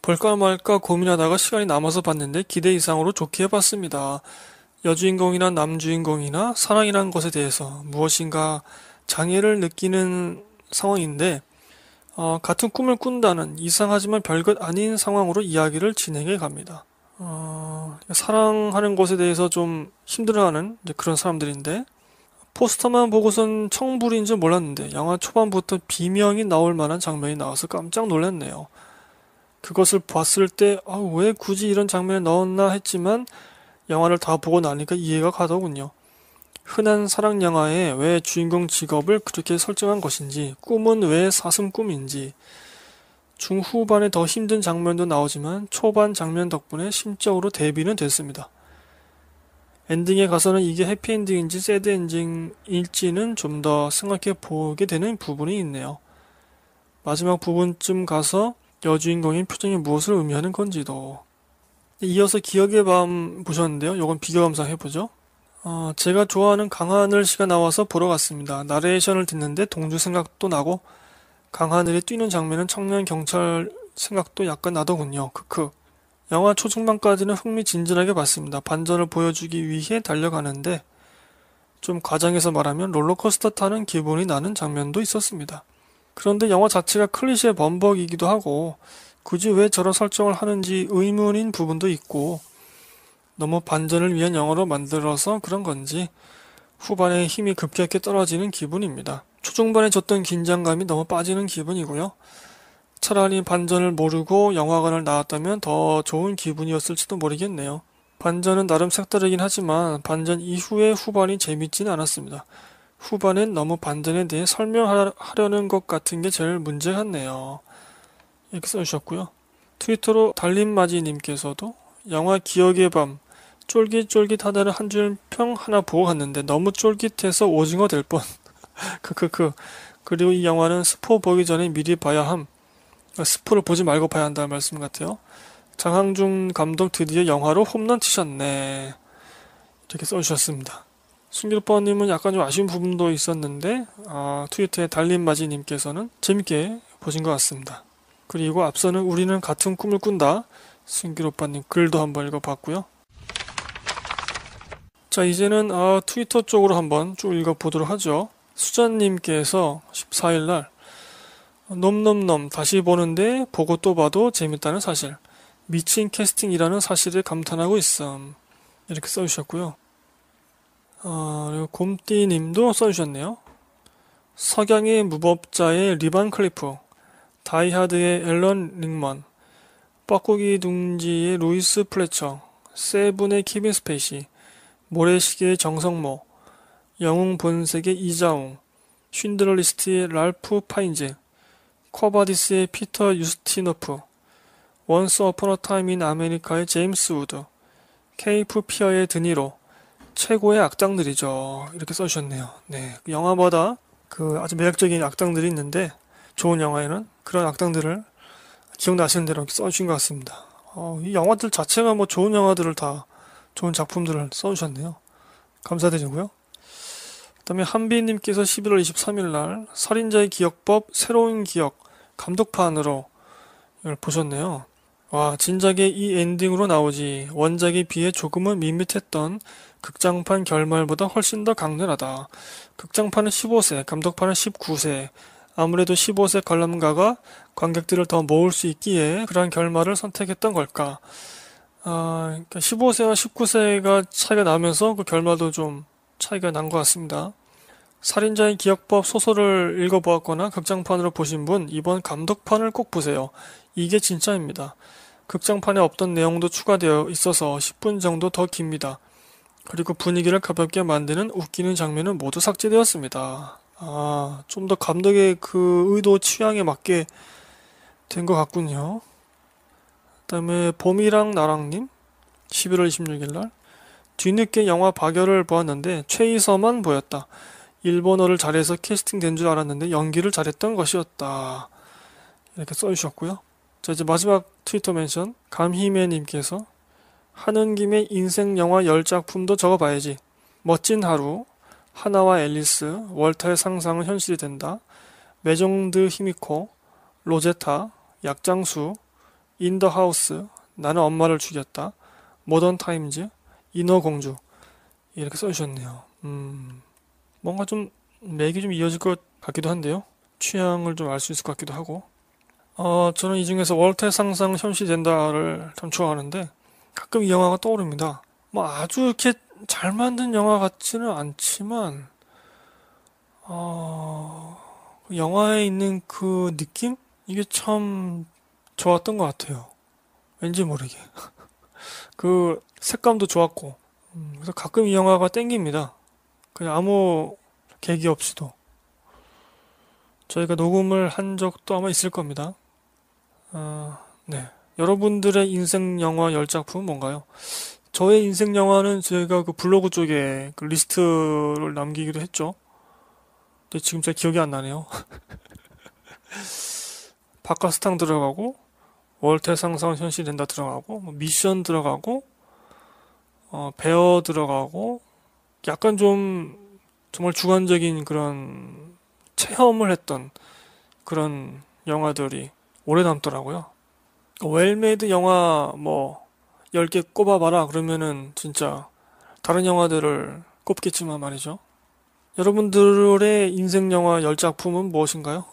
볼까 말까 고민하다가 시간이 남아서 봤는데 기대 이상으로 좋게 봤습니다. 여주인공이나 남주인공이나 사랑이란 것에 대해서 무엇인가 장애를 느끼는 상황인데 어, 같은 꿈을 꾼다는 이상하지만 별것 아닌 상황으로 이야기를 진행해 갑니다. 어, 사랑하는 것에 대해서 좀 힘들어하는 그런 사람들인데 포스터만 보고선 청불인 줄 몰랐는데 영화 초반부터 비명이 나올 만한 장면이 나와서 깜짝 놀랐네요. 그것을 봤을 때 아, 왜 굳이 이런 장면을 넣었나 했지만 영화를 다 보고 나니까 이해가 가더군요. 흔한 사랑 영화에 왜 주인공 직업을 그렇게 설정한 것인지, 꿈은 왜 사슴 꿈인지, 중후반에 더 힘든 장면도 나오지만 초반 장면 덕분에 심적으로 대비는 됐습니다. 엔딩에 가서는 이게 해피엔딩인지 새드엔딩일지는 좀 더 생각해 보게 되는 부분이 있네요. 마지막 부분쯤 가서 여주인공인 표정이 무엇을 의미하는 건지도 이어서 기억의 밤 보셨는데요. 요건 비교 감상 해보죠. 어, 제가 좋아하는 강하늘 씨가 나와서 보러 갔습니다. 나레이션을 듣는데 동주 생각도 나고 강하늘이 뛰는 장면은 청년 경찰 생각도 약간 나더군요. 크크. 영화 초중반까지는 흥미진진하게 봤습니다. 반전을 보여주기 위해 달려가는데 좀 과장해서 말하면 롤러코스터 타는 기분이 나는 장면도 있었습니다. 그런데 영화 자체가 클리셰 범벅이기도 하고 굳이 왜 저런 설정을 하는지 의문인 부분도 있고 너무 반전을 위한 영화로 만들어서 그런 건지 후반에 힘이 급격히 떨어지는 기분입니다. 초중반에 줬던 긴장감이 너무 빠지는 기분이고요. 차라리 반전을 모르고 영화관을 나왔다면 더 좋은 기분이었을지도 모르겠네요. 반전은 나름 색다르긴 하지만 반전 이후의 후반이 재밌진 않았습니다. 후반엔 너무 반전에 대해 설명하려는 것 같은 게 제일 문제 같네요. 이렇게 써주셨고요. 트위터로 달림마지님께서도 영화 기억의 밤 쫄깃쫄깃하다를 한줄 평 하나 보고 갔는데 너무 쫄깃해서 오징어 될 뻔. 크크크. 그리고 이 영화는 스포 보기 전에 미리 봐야 함. 스포를 보지 말고 봐야 한다는 말씀 같아요. 장항준 감독 드디어 영화로 홈런 치셨네. 이렇게 써주셨습니다. 순길버님은 약간 좀 아쉬운 부분도 있었는데 아, 트위터에 달린마지님께서는 재밌게 보신 것 같습니다. 그리고 앞서는 우리는 같은 꿈을 꾼다. 승길 오빠님 글도 한번 읽어봤고요. 자 이제는 아, 트위터 쪽으로 한번 쭉 읽어보도록 하죠. 수자님께서 14일날 넘 넘 넘 다시 보는데 보고 또 봐도 재밌다는 사실 미친 캐스팅이라는 사실을 감탄하고 있음 이렇게 써주셨고요. 아, 그리고 곰띠님도 써주셨네요. 석양의 무법자의 리반 클리프 다이하드의 앨런 링먼, 뻐꾸기 둥지의 루이스 플래처, 세븐의 키빈 스페이시, 모래시계의 정성모, 영웅 본색의 이자웅, 쉰드러 리스트의 랄프 파인즈, 커바디스의 피터 유스티노프 원스 어퍼너 타임인 아메리카의 제임스 우드, 케이프 피어의 드니로, 최고의 악당들이죠. 이렇게 써주셨네요. 네. 영화마다 그 아주 매력적인 악당들이 있는데, 좋은 영화에는 그런 악당들을 기억나시는 대로 써주신 것 같습니다. 어, 이 영화들 자체가 뭐 좋은 영화들을 다 좋은 작품들을 써주셨네요. 감사드리고요. 그 다음에 한비님께서 11월 23일 날 살인자의 기억법 새로운 기억 감독판으로 이걸 보셨네요. 와, 진작에 이 엔딩으로 나오지 원작에 비해 조금은 밋밋했던 극장판 결말보다 훨씬 더 강렬하다. 극장판은 15세, 감독판은 19세, 아무래도 15세 관람가가 관객들을 더 모을 수 있기에 그러한 결말을 선택했던 걸까? 아, 15세와 그러니까 19세가 차이가 나면서 그 결말도 좀 차이가 난 것 같습니다. 살인자의 기억법 소설을 읽어보았거나 극장판으로 보신 분, 이번 감독판을 꼭 보세요. 이게 진짜입니다. 극장판에 없던 내용도 추가되어 있어서 10분 정도 더 깁니다. 그리고 분위기를 가볍게 만드는 웃기는 장면은 모두 삭제되었습니다. 아, 좀 더 감독의 그 의도 취향에 맞게 된 것 같군요. 그 다음에 봄이랑 나랑님 11월 26일날 뒤늦게 영화 박열을 보았는데 최희서만 보였다. 일본어를 잘해서 캐스팅된 줄 알았는데 연기를 잘했던 것이었다. 이렇게 써주셨고요. 자 이제 마지막 트위터 멘션 감희매님께서 하는 김에 인생 영화 10작품도 적어봐야지. 멋진 하루 하나와 앨리스, 월터의 상상은 현실이 된다. 메종드 히미코, 로제타, 약장수, 인더 하우스, 나는 엄마를 죽였다. 모던 타임즈, 인어 공주. 이렇게 써주셨네요. 음, 뭔가 좀 맥이 좀 이어질 것 같기도 한데요. 취향을 좀 알 수 있을 것 같기도 하고. 어, 저는 이 중에서 월터의 상상 은 현실된다를 이참 좋아하는데 가끔 이 영화가 떠오릅니다. 뭐 아주 이렇게 잘 만든 영화 같지는 않지만, 어, 영화에 있는 그 느낌? 이게 참 좋았던 것 같아요. 왠지 모르게. 그 색감도 좋았고. 음, 그래서 가끔 이 영화가 땡깁니다. 그냥 아무 계기 없이도. 저희가 녹음을 한 적도 아마 있을 겁니다. 어, 네. 여러분들의 인생 영화 열작품은 뭔가요? 저의 인생 영화는 제가 그 블로그 쪽에 그 리스트를 남기기도 했죠. 근데 지금 잘 기억이 안 나네요. 바카스탕 들어가고 월태 상상 현실 된다 들어가고 뭐 미션 들어가고 어, 베어 들어가고 약간 좀 정말 주관적인 그런 체험을 했던 그런 영화들이 오래 남더라고요. 웰메이드 영화 뭐 10개 꼽아봐라 그러면은 진짜 다른 영화들을 꼽겠지만 말이죠. 여러분들의 인생 영화 10작품은 무엇인가요?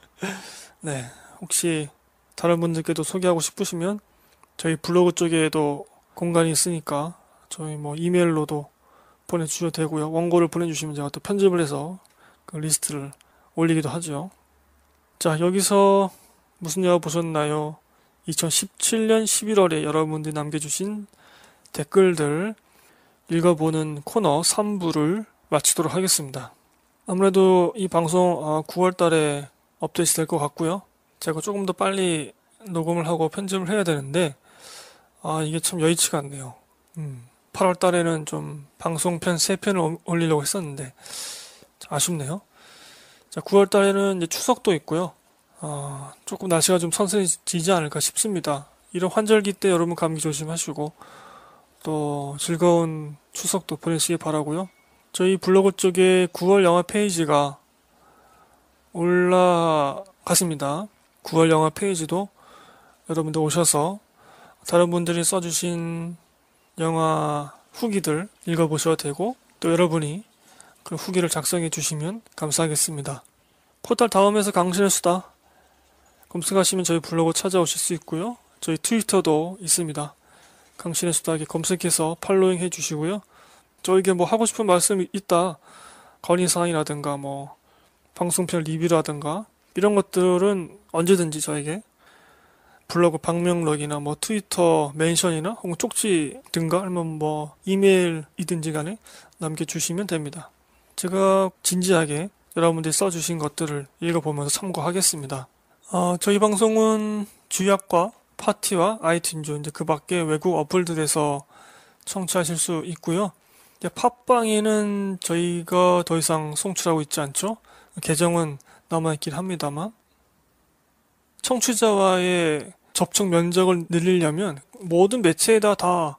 네. 혹시 다른 분들께도 소개하고 싶으시면 저희 블로그 쪽에도 공간이 있으니까 저희 뭐 이메일로도 보내주셔도 되고요. 원고를 보내주시면 제가 또 편집을 해서 그 리스트를 올리기도 하죠. 자, 여기서 무슨 영화 보셨나요? 2017년 11월에 여러분들이 남겨주신 댓글들 읽어보는 코너 3부를 마치도록 하겠습니다. 아무래도 이 방송 9월 어, 달에 업데이트 될 것 같고요. 제가 조금 더 빨리 녹음을 하고 편집을 해야 되는데, 아, 이게 참 여의치가 않네요. 음, 8월 달에는 좀 방송편 3편을 올리려고 했었는데, 아쉽네요. 자, 9월 달에는 이제 추석도 있고요. 어, 조금 날씨가 좀 선선해지지 않을까 싶습니다. 이런 환절기 때 여러분 감기 조심하시고 또 즐거운 추석도 보내시길 바라고요. 저희 블로그 쪽에 9월 영화 페이지가 올라갔습니다. 9월 영화 페이지도 여러분들 오셔서 다른 분들이 써주신 영화 후기들 읽어보셔도 되고 또 여러분이 그 후기를 작성해 주시면 감사하겠습니다. 포털 다음에서 강신의 수다. 검색하시면 저희 블로그 찾아오실 수 있고요. 저희 트위터도 있습니다. 강신의 수다하 검색해서 팔로잉 해주시고요. 저에게 뭐 하고 싶은 말씀이 있다. 건의사항이라든가 뭐 방송편 리뷰라든가 이런 것들은 언제든지 저에게 블로그 방명록이나 뭐 트위터 멘션이나 혹은 쪽지 등가 아니면 뭐 이메일이든지 간에 남겨주시면 됩니다. 제가 진지하게 여러분들이 써주신 것들을 읽어보면서 참고하겠습니다. 어, 저희 방송은 주약과 파티와 아이튠즈 이제 그 밖에 외국 어플들에서 청취하실 수 있고요. 이제 팟빵에는 저희가 더 이상 송출하고 있지 않죠. 계정은 남아있긴 합니다만 청취자와의 접촉 면적을 늘리려면 모든 매체에다 다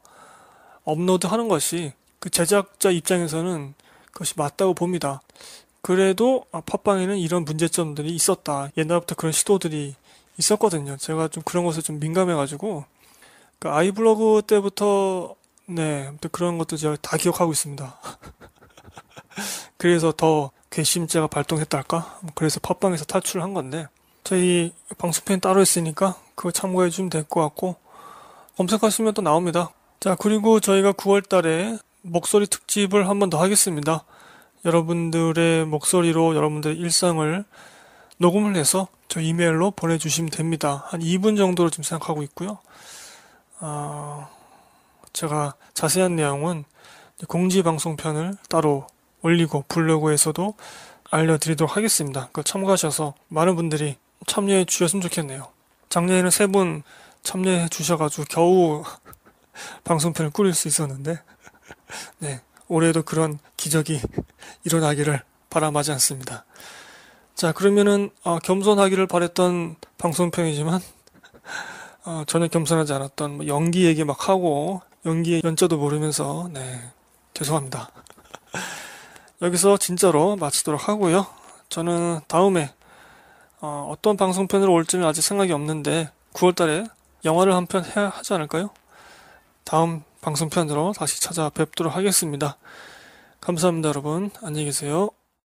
업로드하는 것이 그 제작자 입장에서는 그것이 맞다고 봅니다. 그래도 아, 팟빵에는 이런 문제점들이 있었다. 옛날부터 그런 시도들이 있었거든요. 제가 좀 그런 것에 좀 민감해가지고 그 아이블로그 때부터 네 그런 것도 제가 다 기억하고 있습니다. 그래서 더 괘씸죄가 발동했달까? 뭐 그래서 팟빵에서 탈출을 한 건데 저희 방수팬 따로 있으니까 그거 참고해 주면 될 것 같고 검색하시면 또 나옵니다. 자 그리고 저희가 9월달에 목소리 특집을 한번 더 하겠습니다. 여러분들의 목소리로 여러분들의 일상을 녹음을 해서 저 이메일로 보내주시면 됩니다. 한 2분 정도로 지금 생각하고 있고요. 어, 제가 자세한 내용은 공지 방송편을 따로 올리고 블로그에서도 알려드리도록 하겠습니다. 그 참고하셔서 많은 분들이 참여해 주셨으면 좋겠네요. 작년에는 세 분 참여해 주셔가지고 겨우 방송편을 꾸릴 수 있었는데, 네. 올해도 그런 기적이 일어나기를 바라마지 않습니다. 자, 그러면은 어, 겸손하기를 바랬던 방송편이지만 어, 전혀 겸손하지 않았던 뭐 연기 얘기 막 하고 연기의 연자도 모르면서 네 죄송합니다. 여기서 진짜로 마치도록 하고요. 저는 다음에 어, 어떤 방송편으로 올지는 아직 생각이 없는데 9월달에 영화를 한 편 해야 하지 않을까요? 다음 방송편으로 다시 찾아뵙도록 하겠습니다. 감사합니다, 여러분. 안녕히 계세요.